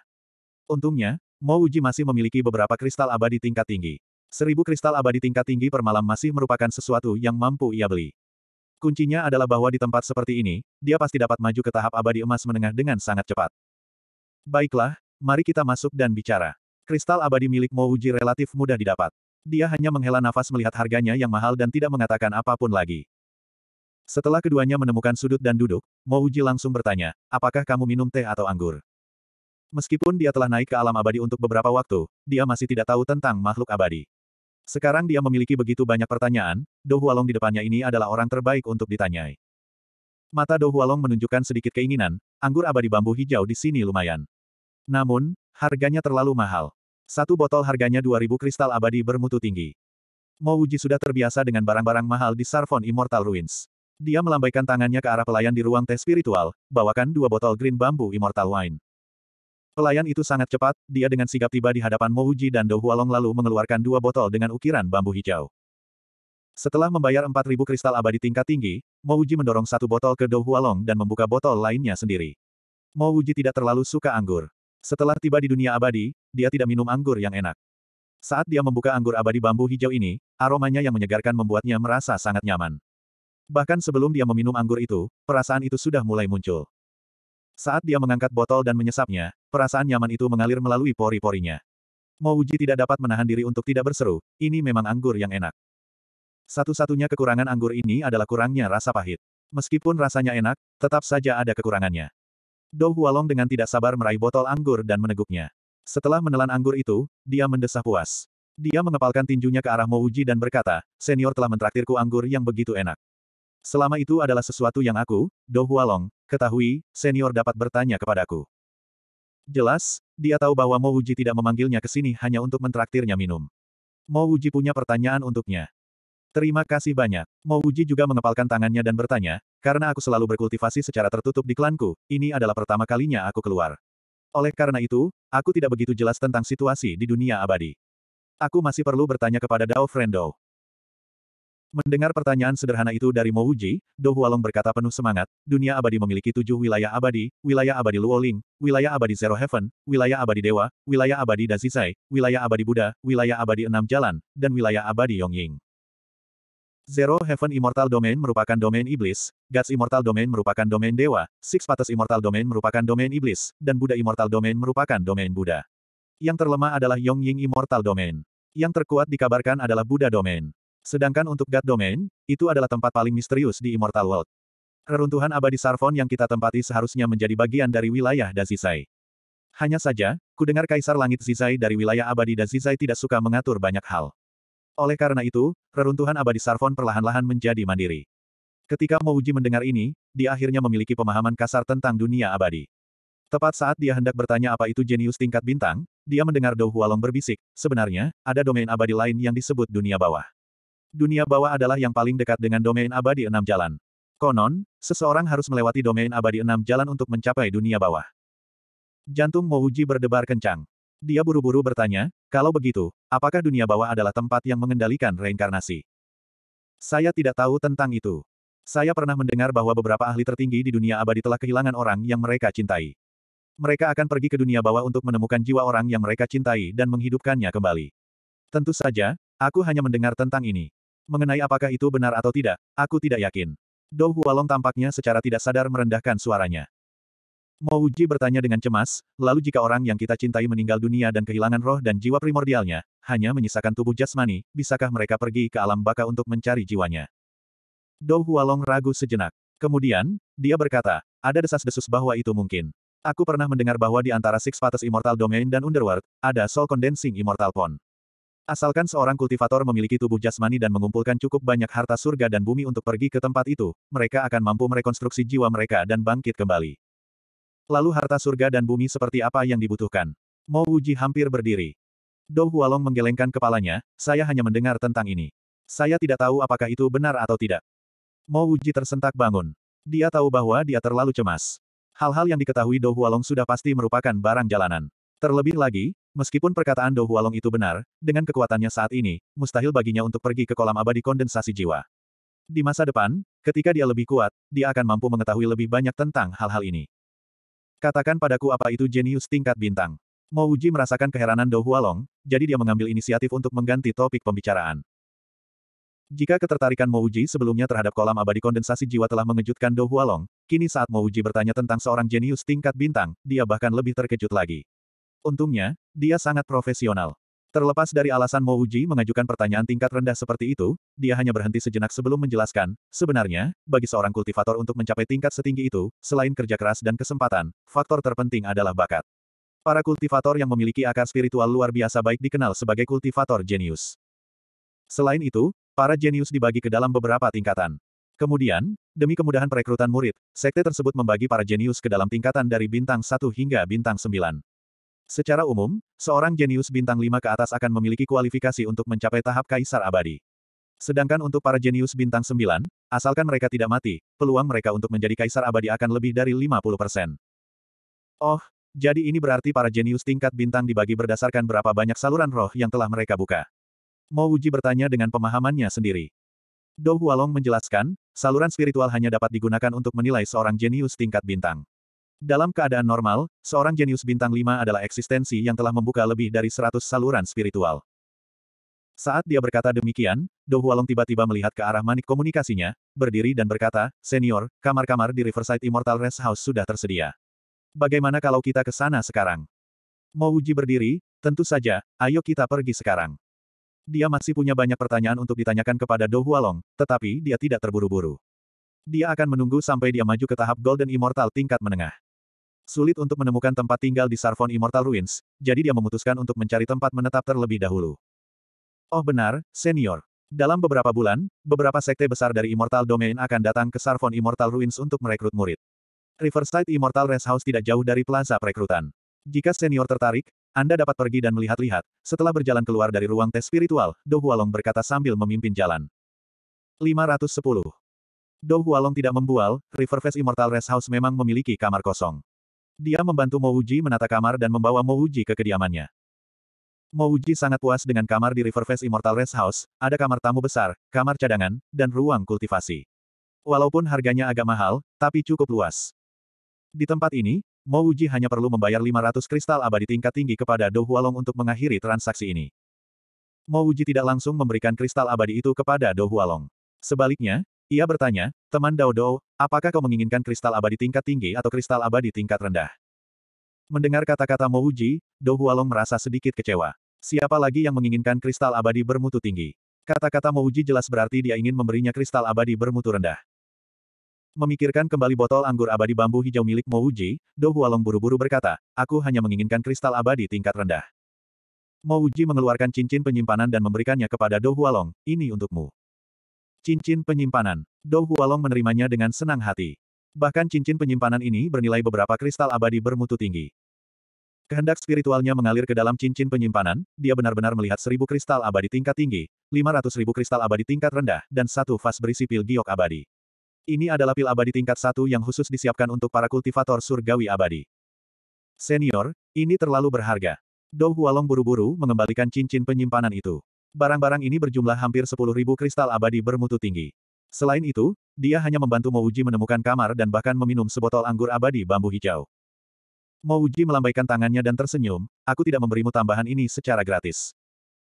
Untungnya, Mo Uji masih memiliki beberapa kristal abadi tingkat tinggi. Seribu kristal abadi tingkat tinggi per malam masih merupakan sesuatu yang mampu ia beli. Kuncinya adalah bahwa di tempat seperti ini, dia pasti dapat maju ke tahap abadi emas menengah dengan sangat cepat. Baiklah, mari kita masuk dan bicara. Kristal abadi milik Mo Uji relatif mudah didapat. Dia hanya menghela nafas melihat harganya yang mahal dan tidak mengatakan apapun lagi. Setelah keduanya menemukan sudut dan duduk, Mouji langsung bertanya, apakah kamu minum teh atau anggur? Meskipun dia telah naik ke alam abadi untuk beberapa waktu, dia masih tidak tahu tentang makhluk abadi. Sekarang dia memiliki begitu banyak pertanyaan, Hualong di depannya ini adalah orang terbaik untuk ditanyai. Mata Hualong menunjukkan sedikit keinginan, anggur abadi bambu hijau di sini lumayan. Namun, harganya terlalu mahal. Satu botol harganya 2000 kristal abadi bermutu tinggi. Mo Wuji sudah terbiasa dengan barang-barang mahal di Sarfon Immortal Ruins. Dia melambaikan tangannya ke arah pelayan di ruang teh spiritual, bawakan dua botol green bambu Immortal Wine. Pelayan itu sangat cepat, dia dengan sigap tiba di hadapan Mo Wuji dan Do Hualong lalu mengeluarkan dua botol dengan ukiran bambu hijau. Setelah membayar 4.000 kristal abadi tingkat tinggi, Mo Wuji mendorong satu botol ke Do Hualong dan membuka botol lainnya sendiri. Mo Wuji tidak terlalu suka anggur. Setelah tiba di dunia abadi, dia tidak minum anggur yang enak. Saat dia membuka anggur abadi bambu hijau ini, aromanya yang menyegarkan membuatnya merasa sangat nyaman. Bahkan sebelum dia meminum anggur itu, perasaan itu sudah mulai muncul. Saat dia mengangkat botol dan menyesapnya, perasaan nyaman itu mengalir melalui pori-porinya. Mouji tidak dapat menahan diri untuk tidak berseru, ini memang anggur yang enak. Satu-satunya kekurangan anggur ini adalah kurangnya rasa pahit. Meskipun rasanya enak, tetap saja ada kekurangannya. Dou Hualong dengan tidak sabar meraih botol anggur dan meneguknya. Setelah menelan anggur itu, dia mendesah puas. Dia mengepalkan tinjunya ke arah Mo Mouji dan berkata, senior telah mentraktirku anggur yang begitu enak. Selama itu adalah sesuatu yang aku, Dou Hualong, ketahui, senior dapat bertanya kepadaku. Jelas, dia tahu bahwa Mo Mouji tidak memanggilnya ke sini hanya untuk mentraktirnya minum. Mo Mouji punya pertanyaan untuknya. Terima kasih banyak. Uji juga mengepalkan tangannya dan bertanya, karena aku selalu berkultivasi secara tertutup di klanku, ini adalah pertama kalinya aku keluar. Oleh karena itu, aku tidak begitu jelas tentang situasi di dunia abadi. Aku masih perlu bertanya kepada Dao Frendo. Mendengar pertanyaan sederhana itu dari Uji, Do Hualong berkata penuh semangat, dunia abadi memiliki tujuh wilayah abadi, wilayah abadi Luoling, wilayah abadi Zero Heaven, wilayah abadi Dewa, wilayah abadi Dazizai, wilayah abadi Buddha, wilayah abadi Enam Jalan, dan wilayah abadi Yongying. Zero Heaven Immortal Domain merupakan domain iblis, Gods Immortal Domain merupakan domain dewa, Six Paths Immortal Domain merupakan domain iblis, dan Buddha Immortal Domain merupakan domain Buddha. Yang terlemah adalah Yong Ying Immortal Domain. Yang terkuat dikabarkan adalah Buddha Domain. Sedangkan untuk God Domain, itu adalah tempat paling misterius di Immortal World. Reruntuhan abadi Sarfon yang kita tempati seharusnya menjadi bagian dari wilayah Dazizai. Hanya saja, kudengar Kaisar Langit Zizai dari wilayah abadi Dazizai tidak suka mengatur banyak hal. Oleh karena itu, reruntuhan abadi Sarfon perlahan-lahan menjadi mandiri. Ketika Mouji mendengar ini, dia akhirnya memiliki pemahaman kasar tentang dunia abadi. Tepat saat dia hendak bertanya apa itu jenius tingkat bintang, dia mendengar Dou Hualong berbisik, sebenarnya, ada domain abadi lain yang disebut dunia bawah. Dunia bawah adalah yang paling dekat dengan domain abadi enam jalan. Konon, seseorang harus melewati domain abadi enam jalan untuk mencapai dunia bawah. Jantung Mouji berdebar kencang. Dia buru-buru bertanya, kalau begitu, apakah dunia bawah adalah tempat yang mengendalikan reinkarnasi? Saya tidak tahu tentang itu. Saya pernah mendengar bahwa beberapa ahli tertinggi di dunia abadi telah kehilangan orang yang mereka cintai. Mereka akan pergi ke dunia bawah untuk menemukan jiwa orang yang mereka cintai dan menghidupkannya kembali. Tentu saja, aku hanya mendengar tentang ini. Mengenai apakah itu benar atau tidak, aku tidak yakin. Dou Hualong tampaknya secara tidak sadar merendahkan suaranya. Mo Uji bertanya dengan cemas, lalu jika orang yang kita cintai meninggal dunia dan kehilangan roh dan jiwa primordialnya, hanya menyisakan tubuh jasmani, bisakah mereka pergi ke alam baka untuk mencari jiwanya? Dou Hualong ragu sejenak. Kemudian, dia berkata, ada desas-desus bahwa itu mungkin. Aku pernah mendengar bahwa di antara Six Paths Immortal Domain dan Underworld, ada Soul Condensing Immortal Pond. Asalkan seorang kultivator memiliki tubuh jasmani dan mengumpulkan cukup banyak harta surga dan bumi untuk pergi ke tempat itu, mereka akan mampu merekonstruksi jiwa mereka dan bangkit kembali. Lalu harta surga dan bumi seperti apa yang dibutuhkan? Mo Wuji hampir berdiri. Dou Hualong menggelengkan kepalanya, saya hanya mendengar tentang ini. Saya tidak tahu apakah itu benar atau tidak. Mo Wuji tersentak bangun. Dia tahu bahwa dia terlalu cemas. Hal-hal yang diketahui Dou Hualong sudah pasti merupakan barang jalanan. Terlebih lagi, meskipun perkataan Dou Hualong itu benar, dengan kekuatannya saat ini, mustahil baginya untuk pergi ke kolam abadi kondensasi jiwa. Di masa depan, ketika dia lebih kuat, dia akan mampu mengetahui lebih banyak tentang hal-hal ini. Katakan padaku apa itu jenius tingkat bintang. Mo Uji merasakan keheranan Dou Hualong, jadi dia mengambil inisiatif untuk mengganti topik pembicaraan. Jika ketertarikan Mo Uji sebelumnya terhadap kolam abadi kondensasi jiwa telah mengejutkan Dou Hualong, kini saat Mo Uji bertanya tentang seorang jenius tingkat bintang, dia bahkan lebih terkejut lagi. Untungnya, dia sangat profesional. Terlepas dari alasan Mo Uji mengajukan pertanyaan tingkat rendah seperti itu, dia hanya berhenti sejenak sebelum menjelaskan, sebenarnya, bagi seorang kultivator untuk mencapai tingkat setinggi itu, selain kerja keras dan kesempatan, faktor terpenting adalah bakat. Para kultivator yang memiliki akar spiritual luar biasa baik dikenal sebagai kultivator jenius. Selain itu, para jenius dibagi ke dalam beberapa tingkatan. Kemudian, demi kemudahan perekrutan murid, sekte tersebut membagi para jenius ke dalam tingkatan dari bintang 1 hingga bintang 9. Secara umum, seorang jenius bintang 5 ke atas akan memiliki kualifikasi untuk mencapai tahap kaisar abadi. Sedangkan untuk para jenius bintang 9, asalkan mereka tidak mati, peluang mereka untuk menjadi kaisar abadi akan lebih dari 50%. Oh, jadi ini berarti para jenius tingkat bintang dibagi berdasarkan berapa banyak saluran roh yang telah mereka buka. Mo Wuji bertanya dengan pemahamannya sendiri. Dou Hualong menjelaskan, saluran spiritual hanya dapat digunakan untuk menilai seorang jenius tingkat bintang. Dalam keadaan normal, seorang jenius bintang 5 adalah eksistensi yang telah membuka lebih dari 100 saluran spiritual. Saat dia berkata demikian, Do Hualong tiba-tiba melihat ke arah manik komunikasinya, berdiri dan berkata, Senior, kamar-kamar di Riverside Immortal Rest House sudah tersedia. Bagaimana kalau kita ke sana sekarang? Mau uji berdiri? Tentu saja, ayo kita pergi sekarang. Dia masih punya banyak pertanyaan untuk ditanyakan kepada Do Hualong, tetapi dia tidak terburu-buru. Dia akan menunggu sampai dia maju ke tahap Golden Immortal tingkat menengah. Sulit untuk menemukan tempat tinggal di Sarfon Immortal Ruins, jadi dia memutuskan untuk mencari tempat menetap terlebih dahulu. Oh benar, senior. Dalam beberapa bulan, beberapa sekte besar dari Immortal Domain akan datang ke Sarfon Immortal Ruins untuk merekrut murid. Riverside Immortal Rest House tidak jauh dari plaza perekrutan. Jika senior tertarik, Anda dapat pergi dan melihat-lihat. Setelah berjalan keluar dari ruang tes spiritual, Do Hualong berkata sambil memimpin jalan. 510. Do Hualong tidak membual, Riverfest Immortal Rest House memang memiliki kamar kosong. Dia membantu Mouji menata kamar dan membawa Mouji ke kediamannya. Mouji sangat puas dengan kamar di Riverface Immortal Rest House, ada kamar tamu besar, kamar cadangan, dan ruang kultivasi. Walaupun harganya agak mahal, tapi cukup luas. Di tempat ini, Mouji hanya perlu membayar 500 kristal abadi tingkat tinggi kepada Do Hualong untuk mengakhiri transaksi ini. Mouji tidak langsung memberikan kristal abadi itu kepada Do Hualong. Sebaliknya, ia bertanya, teman Dao Dao, apakah kau menginginkan kristal abadi tingkat tinggi atau kristal abadi tingkat rendah? Mendengar kata-kata Mo Uji, Dou Hualong merasa sedikit kecewa. Siapa lagi yang menginginkan kristal abadi bermutu tinggi? Kata-kata Mo Uji jelas berarti dia ingin memberinya kristal abadi bermutu rendah. Memikirkan kembali botol anggur abadi bambu hijau milik Mo Uji, Dou Hualong buru-buru berkata, aku hanya menginginkan kristal abadi tingkat rendah. Mo Uji mengeluarkan cincin penyimpanan dan memberikannya kepada Dou Hualong, ini untukmu. Cincin penyimpanan. Dou Hualong menerimanya dengan senang hati. Bahkan cincin penyimpanan ini bernilai beberapa kristal abadi bermutu tinggi. Kehendak spiritualnya mengalir ke dalam cincin penyimpanan, dia benar-benar melihat seribu kristal abadi tingkat tinggi, lima ratus ribu kristal abadi tingkat rendah, dan satu vas berisi pil giok abadi. Ini adalah pil abadi tingkat satu yang khusus disiapkan untuk para kultivator surgawi abadi. Senior, ini terlalu berharga. Dou Hualong buru-buru mengembalikan cincin penyimpanan itu. Barang-barang ini berjumlah hampir 10.000 kristal abadi bermutu tinggi. Selain itu, dia hanya membantu Mouji menemukan kamar dan bahkan meminum sebotol anggur abadi bambu hijau. Mouji melambaikan tangannya dan tersenyum, aku tidak memberimu tambahan ini secara gratis.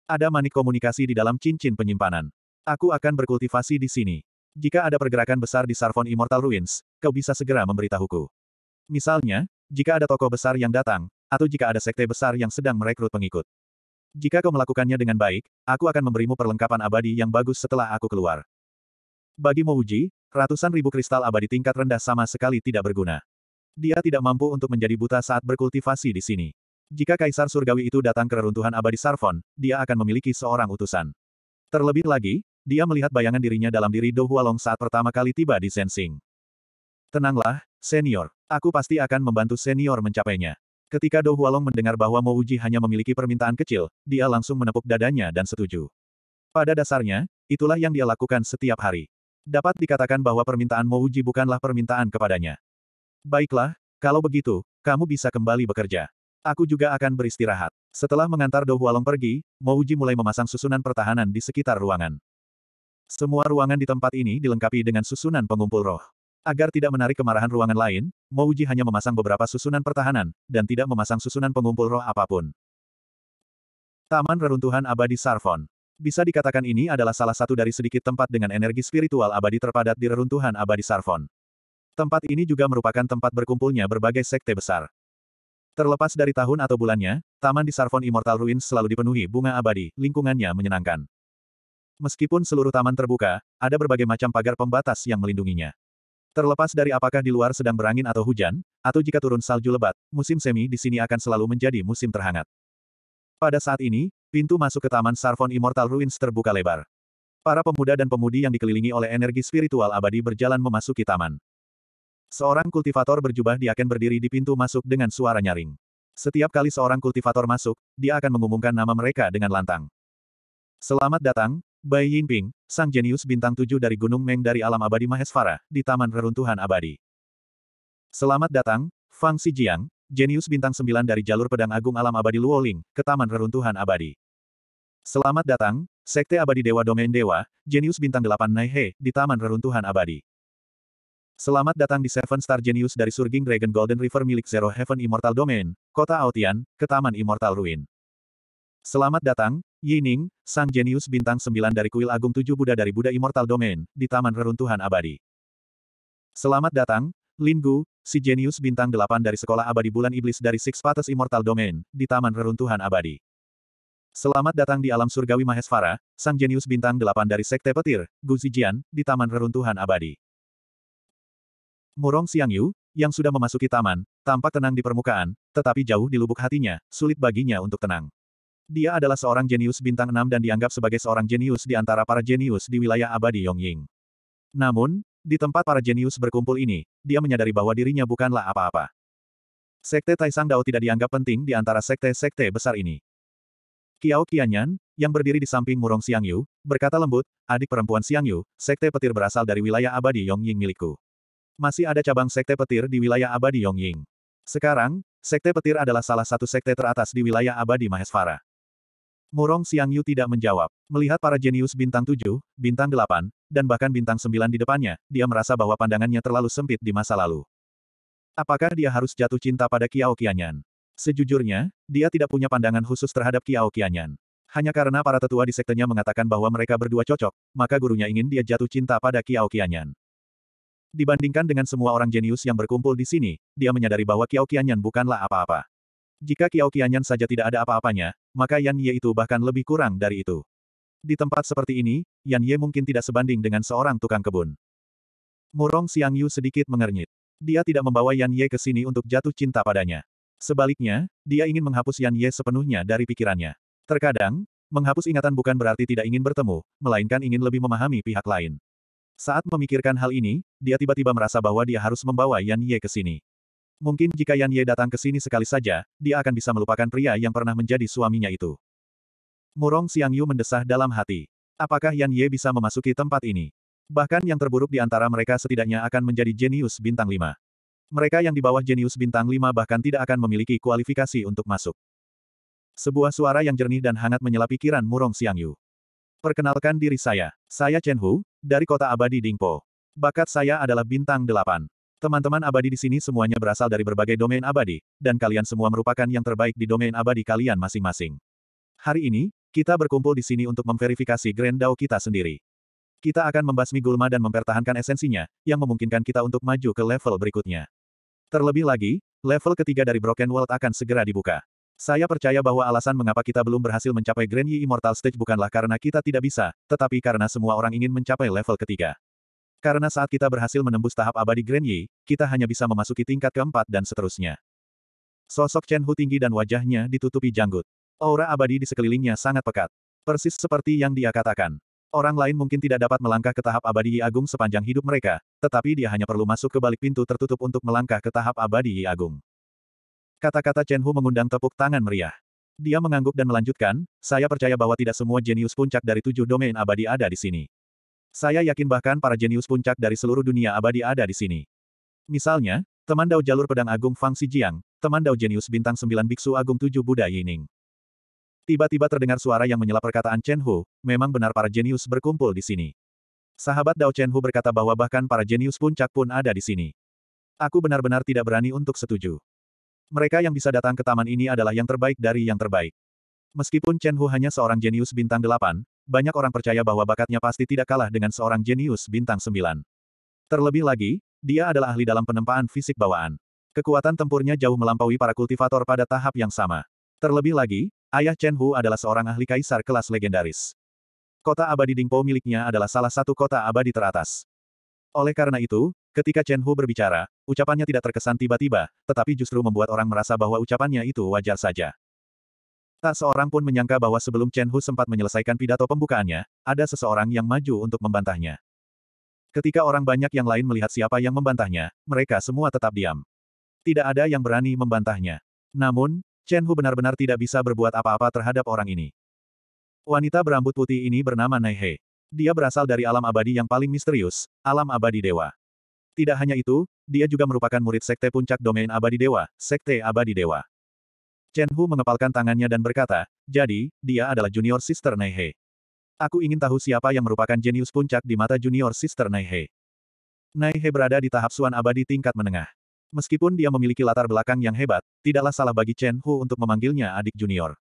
Ada manik komunikasi di dalam cincin penyimpanan. Aku akan berkultivasi di sini. Jika ada pergerakan besar di Sarvon Immortal Ruins, kau bisa segera memberitahuku. Misalnya, jika ada toko besar yang datang, atau jika ada sekte besar yang sedang merekrut pengikut. Jika kau melakukannya dengan baik, aku akan memberimu perlengkapan abadi yang bagus setelah aku keluar. Bagi Mouji, ratusan ribu kristal abadi tingkat rendah sama sekali tidak berguna. Dia tidak mampu untuk menjadi buta saat berkultivasi di sini. Jika Kaisar Surgawi itu datang ke reruntuhan abadi Sarfon, dia akan memiliki seorang utusan. Terlebih lagi, dia melihat bayangan dirinya dalam diri Do Hualong saat pertama kali tiba di Sensing. Tenanglah, senior. Aku pasti akan membantu senior mencapainya. Ketika Do Hualong mendengar bahwa Mo Uji hanya memiliki permintaan kecil, dia langsung menepuk dadanya dan setuju. Pada dasarnya, itulah yang dia lakukan setiap hari. Dapat dikatakan bahwa permintaan Mo Uji bukanlah permintaan kepadanya. Baiklah, kalau begitu, kamu bisa kembali bekerja. Aku juga akan beristirahat. Setelah mengantar Do Hualong pergi, Mo Uji mulai memasang susunan pertahanan di sekitar ruangan. Semua ruangan di tempat ini dilengkapi dengan susunan pengumpul roh. Agar tidak menarik kemarahan ruangan lain, Mouji hanya memasang beberapa susunan pertahanan, dan tidak memasang susunan pengumpul roh apapun. Taman Reruntuhan Abadi Sarfon Bisa dikatakan ini adalah salah satu dari sedikit tempat dengan energi spiritual abadi terpadat di reruntuhan abadi Sarfon. Tempat ini juga merupakan tempat berkumpulnya berbagai sekte besar. Terlepas dari tahun atau bulannya, taman di Sarfon Immortal Ruins selalu dipenuhi bunga abadi, lingkungannya menyenangkan. Meskipun seluruh taman terbuka, ada berbagai macam pagar pembatas yang melindunginya. Terlepas dari apakah di luar sedang berangin atau hujan, atau jika turun salju lebat, musim semi di sini akan selalu menjadi musim terhangat. Pada saat ini, pintu masuk ke Taman Sarfon Immortal Ruins terbuka lebar. Para pemuda dan pemudi yang dikelilingi oleh energi spiritual abadi berjalan memasuki taman. Seorang kultivator berjubah dia akan berdiri di pintu masuk dengan suara nyaring. Setiap kali seorang kultivator masuk, dia akan mengumumkan nama mereka dengan lantang. Selamat datang, Bai Yinping, sang jenius bintang tujuh dari Gunung Meng dari alam abadi Mahesvara, di Taman Reruntuhan Abadi. Selamat datang, Fang Sijiang, jenius bintang sembilan dari jalur pedang agung alam abadi Luoling, ke Taman Reruntuhan Abadi. Selamat datang, Sekte Abadi Dewa Domain Dewa, jenius bintang delapan Naihe, di Taman Reruntuhan Abadi. Selamat datang di Seven Star Genius dari Surging Dragon Golden River milik Zero Heaven Immortal Domain, Kota Aotian, ke Taman Immortal Ruin. Selamat datang, Yining, sang jenius bintang sembilan dari kuil agung tujuh Buddha dari Buddha Immortal Domain, di Taman Reruntuhan Abadi. Selamat datang, Gu, si jenius bintang delapan dari Sekolah Abadi Bulan Iblis dari Six Paths Immortal Domain, di Taman Reruntuhan Abadi. Selamat datang di alam surgawi Mahesvara, sang jenius bintang delapan dari Sekte Petir, Gu Zijian, di Taman Reruntuhan Abadi. Murong Xiangyu, yang sudah memasuki taman, tampak tenang di permukaan, tetapi jauh di lubuk hatinya, sulit baginya untuk tenang. Dia adalah seorang jenius bintang 6 dan dianggap sebagai seorang jenius di antara para jenius di wilayah abadi Yongying. Namun, di tempat para jenius berkumpul ini, dia menyadari bahwa dirinya bukanlah apa-apa. Sekte Taishang Dao tidak dianggap penting di antara sekte-sekte besar ini. Kiao Qianyan, yang berdiri di samping Murong Xiangyu, berkata lembut, adik perempuan Xiangyu, sekte petir berasal dari wilayah abadi Yongying milikku. Masih ada cabang sekte petir di wilayah abadi Yongying. Sekarang, sekte petir adalah salah satu sekte teratas di wilayah abadi Mahesvara. Murong Yu tidak menjawab. Melihat para jenius bintang tujuh, bintang delapan, dan bahkan bintang sembilan di depannya, dia merasa bahwa pandangannya terlalu sempit di masa lalu. Apakah dia harus jatuh cinta pada Kiao Qianyan? Sejujurnya, dia tidak punya pandangan khusus terhadap Kiao Qianyan. Hanya karena para tetua di sektenya mengatakan bahwa mereka berdua cocok, maka gurunya ingin dia jatuh cinta pada Kiao Qianyan. Dibandingkan dengan semua orang jenius yang berkumpul di sini, dia menyadari bahwa Kiao Qianyan bukanlah apa-apa. Jika Kiao Qianyan saja tidak ada apa-apanya, maka Yan Ye itu bahkan lebih kurang dari itu. Di tempat seperti ini, Yan Ye mungkin tidak sebanding dengan seorang tukang kebun. Murong Xiang Yu sedikit mengernyit. Dia tidak membawa Yan Ye ke sini untuk jatuh cinta padanya. Sebaliknya, dia ingin menghapus Yan Ye sepenuhnya dari pikirannya. Terkadang, menghapus ingatan bukan berarti tidak ingin bertemu, melainkan ingin lebih memahami pihak lain. Saat memikirkan hal ini, dia tiba-tiba merasa bahwa dia harus membawa Yan Ye ke sini. Mungkin jika Yan Ye datang ke sini sekali saja, dia akan bisa melupakan pria yang pernah menjadi suaminya itu. Murong Xiang Yu mendesah dalam hati. Apakah Yan Ye bisa memasuki tempat ini? Bahkan yang terburuk di antara mereka setidaknya akan menjadi jenius bintang lima. Mereka yang di bawah jenius bintang lima bahkan tidak akan memiliki kualifikasi untuk masuk. Sebuah suara yang jernih dan hangat menyela pikiran Murong Xiang Yu. Perkenalkan diri saya. Saya Chen Hu, dari kota abadi Dingpo. Bakat saya adalah bintang delapan. Teman-teman abadi di sini semuanya berasal dari berbagai domain abadi, dan kalian semua merupakan yang terbaik di domain abadi kalian masing-masing. Hari ini, kita berkumpul di sini untuk memverifikasi Grand Dao kita sendiri. Kita akan membasmi Gulma dan mempertahankan esensinya, yang memungkinkan kita untuk maju ke level berikutnya. Terlebih lagi, level ketiga dari Broken World akan segera dibuka. Saya percaya bahwa alasan mengapa kita belum berhasil mencapai Grand Yi Immortal Stage bukanlah karena kita tidak bisa, tetapi karena semua orang ingin mencapai level ketiga. Karena saat kita berhasil menembus tahap abadi Grand Yi, kita hanya bisa memasuki tingkat keempat dan seterusnya. Sosok Chen Hu tinggi dan wajahnya ditutupi janggut. Aura abadi di sekelilingnya sangat pekat. Persis seperti yang dia katakan. Orang lain mungkin tidak dapat melangkah ke tahap abadi Yi Agung sepanjang hidup mereka, tetapi dia hanya perlu masuk ke balik pintu tertutup untuk melangkah ke tahap abadi Yi Agung. Kata-kata Chen Hu mengundang tepuk tangan meriah. Dia mengangguk dan melanjutkan, saya percaya bahwa tidak semua jenius puncak dari tujuh domain abadi ada di sini. Saya yakin bahkan para jenius puncak dari seluruh dunia abadi ada di sini. Misalnya, teman Dao Jalur Pedang Agung Fang Sijiang, teman Dao Jenius Bintang 9 Biksu Agung Tujuh Buddha Yining. Tiba-tiba terdengar suara yang menyela perkataan Chen Hu, memang benar para jenius berkumpul di sini. Sahabat Dao Chen Hu berkata bahwa bahkan para jenius puncak pun ada di sini. Aku benar-benar tidak berani untuk setuju. Mereka yang bisa datang ke taman ini adalah yang terbaik dari yang terbaik. Meskipun Chen Hu hanya seorang jenius bintang 8, banyak orang percaya bahwa bakatnya pasti tidak kalah dengan seorang jenius bintang sembilan. Terlebih lagi, dia adalah ahli dalam penempaan fisik bawaan. Kekuatan tempurnya jauh melampaui para kultivator pada tahap yang sama. Terlebih lagi, ayah Chen Hu adalah seorang ahli kaisar kelas legendaris. Kota abadi Dingpo miliknya adalah salah satu kota abadi teratas. Oleh karena itu, ketika Chen Hu berbicara, ucapannya tidak terkesan tiba-tiba, tetapi justru membuat orang merasa bahwa ucapannya itu wajar saja. Tak seorang pun menyangka bahwa sebelum Chen Hu sempat menyelesaikan pidato pembukaannya, ada seseorang yang maju untuk membantahnya. Ketika orang banyak yang lain melihat siapa yang membantahnya, mereka semua tetap diam. Tidak ada yang berani membantahnya. Namun, Chen Hu benar-benar tidak bisa berbuat apa-apa terhadap orang ini. Wanita berambut putih ini bernama Nai He. Dia berasal dari alam abadi yang paling misterius, alam abadi dewa. Tidak hanya itu, dia juga merupakan murid sekte puncak domain abadi dewa, sekte abadi dewa. Chen Hu mengepalkan tangannya dan berkata, jadi, dia adalah junior sister He. Aku ingin tahu siapa yang merupakan jenius puncak di mata junior sister He. Nai He berada di tahap suan abadi tingkat menengah. Meskipun dia memiliki latar belakang yang hebat, tidaklah salah bagi Chen Hu untuk memanggilnya adik junior.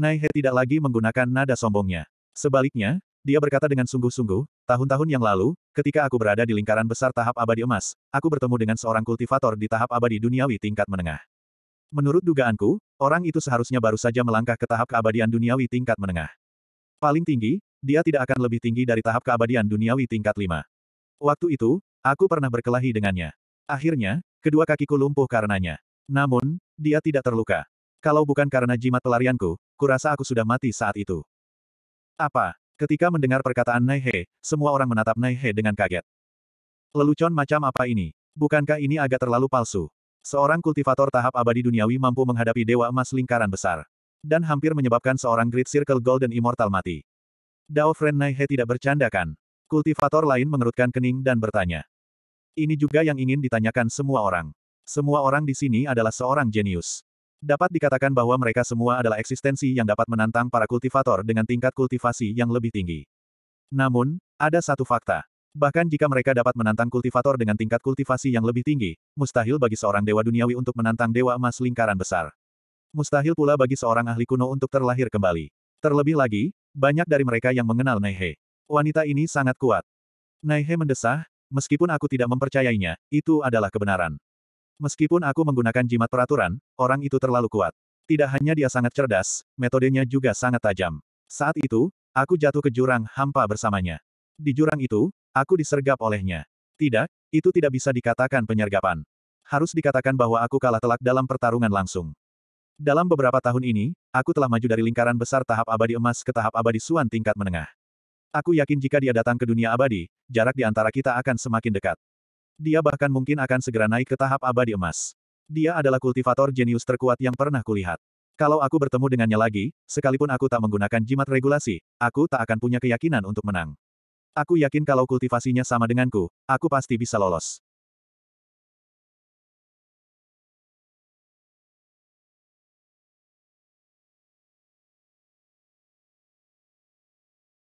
Nai He tidak lagi menggunakan nada sombongnya. Sebaliknya, dia berkata dengan sungguh-sungguh, tahun-tahun yang lalu, ketika aku berada di lingkaran besar tahap abadi emas, aku bertemu dengan seorang kultivator di tahap abadi duniawi tingkat menengah. Menurut dugaanku, orang itu seharusnya baru saja melangkah ke tahap keabadian duniawi tingkat menengah. Paling tinggi, dia tidak akan lebih tinggi dari tahap keabadian duniawi tingkat lima. Waktu itu, aku pernah berkelahi dengannya. Akhirnya, kedua kakiku lumpuh karenanya. Namun, dia tidak terluka. Kalau bukan karena jimat pelarianku, kurasa aku sudah mati saat itu. Apa? Ketika mendengar perkataan Naihe, semua orang menatap Naihe dengan kaget. Lelucon macam apa ini? Bukankah ini agak terlalu palsu? Seorang kultivator tahap abadi duniawi mampu menghadapi Dewa Emas Lingkaran Besar. Dan hampir menyebabkan seorang Great Circle Golden Immortal mati. Dao Fren Naihe tidak bercandakan. Kultivator lain mengerutkan kening dan bertanya. Ini juga yang ingin ditanyakan semua orang. Semua orang di sini adalah seorang jenius. Dapat dikatakan bahwa mereka semua adalah eksistensi yang dapat menantang para kultivator dengan tingkat kultivasi yang lebih tinggi. Namun, ada satu fakta. Bahkan jika mereka dapat menantang kultivator dengan tingkat kultivasi yang lebih tinggi, mustahil bagi seorang dewa duniawi untuk menantang dewa emas lingkaran besar. Mustahil pula bagi seorang ahli kuno untuk terlahir kembali. Terlebih lagi, banyak dari mereka yang mengenal Naihe. Wanita ini sangat kuat. Naihe mendesah, meskipun aku tidak mempercayainya, itu adalah kebenaran. Meskipun aku menggunakan jimat peraturan, orang itu terlalu kuat. Tidak hanya dia sangat cerdas, metodenya juga sangat tajam. Saat itu, aku jatuh ke jurang hampa bersamanya. Di jurang itu, Aku disergap olehnya. Tidak, itu tidak bisa dikatakan penyergapan. Harus dikatakan bahwa aku kalah telak dalam pertarungan langsung. Dalam beberapa tahun ini, aku telah maju dari lingkaran besar tahap abadi emas ke tahap abadi suan tingkat menengah. Aku yakin jika dia datang ke dunia abadi, jarak di antara kita akan semakin dekat. Dia bahkan mungkin akan segera naik ke tahap abadi emas. Dia adalah kultivator jenius terkuat yang pernah kulihat. Kalau aku bertemu dengannya lagi, sekalipun aku tak menggunakan jimat regulasi, aku tak akan punya keyakinan untuk menang. Aku yakin kalau kultivasinya sama denganku, aku pasti bisa lolos.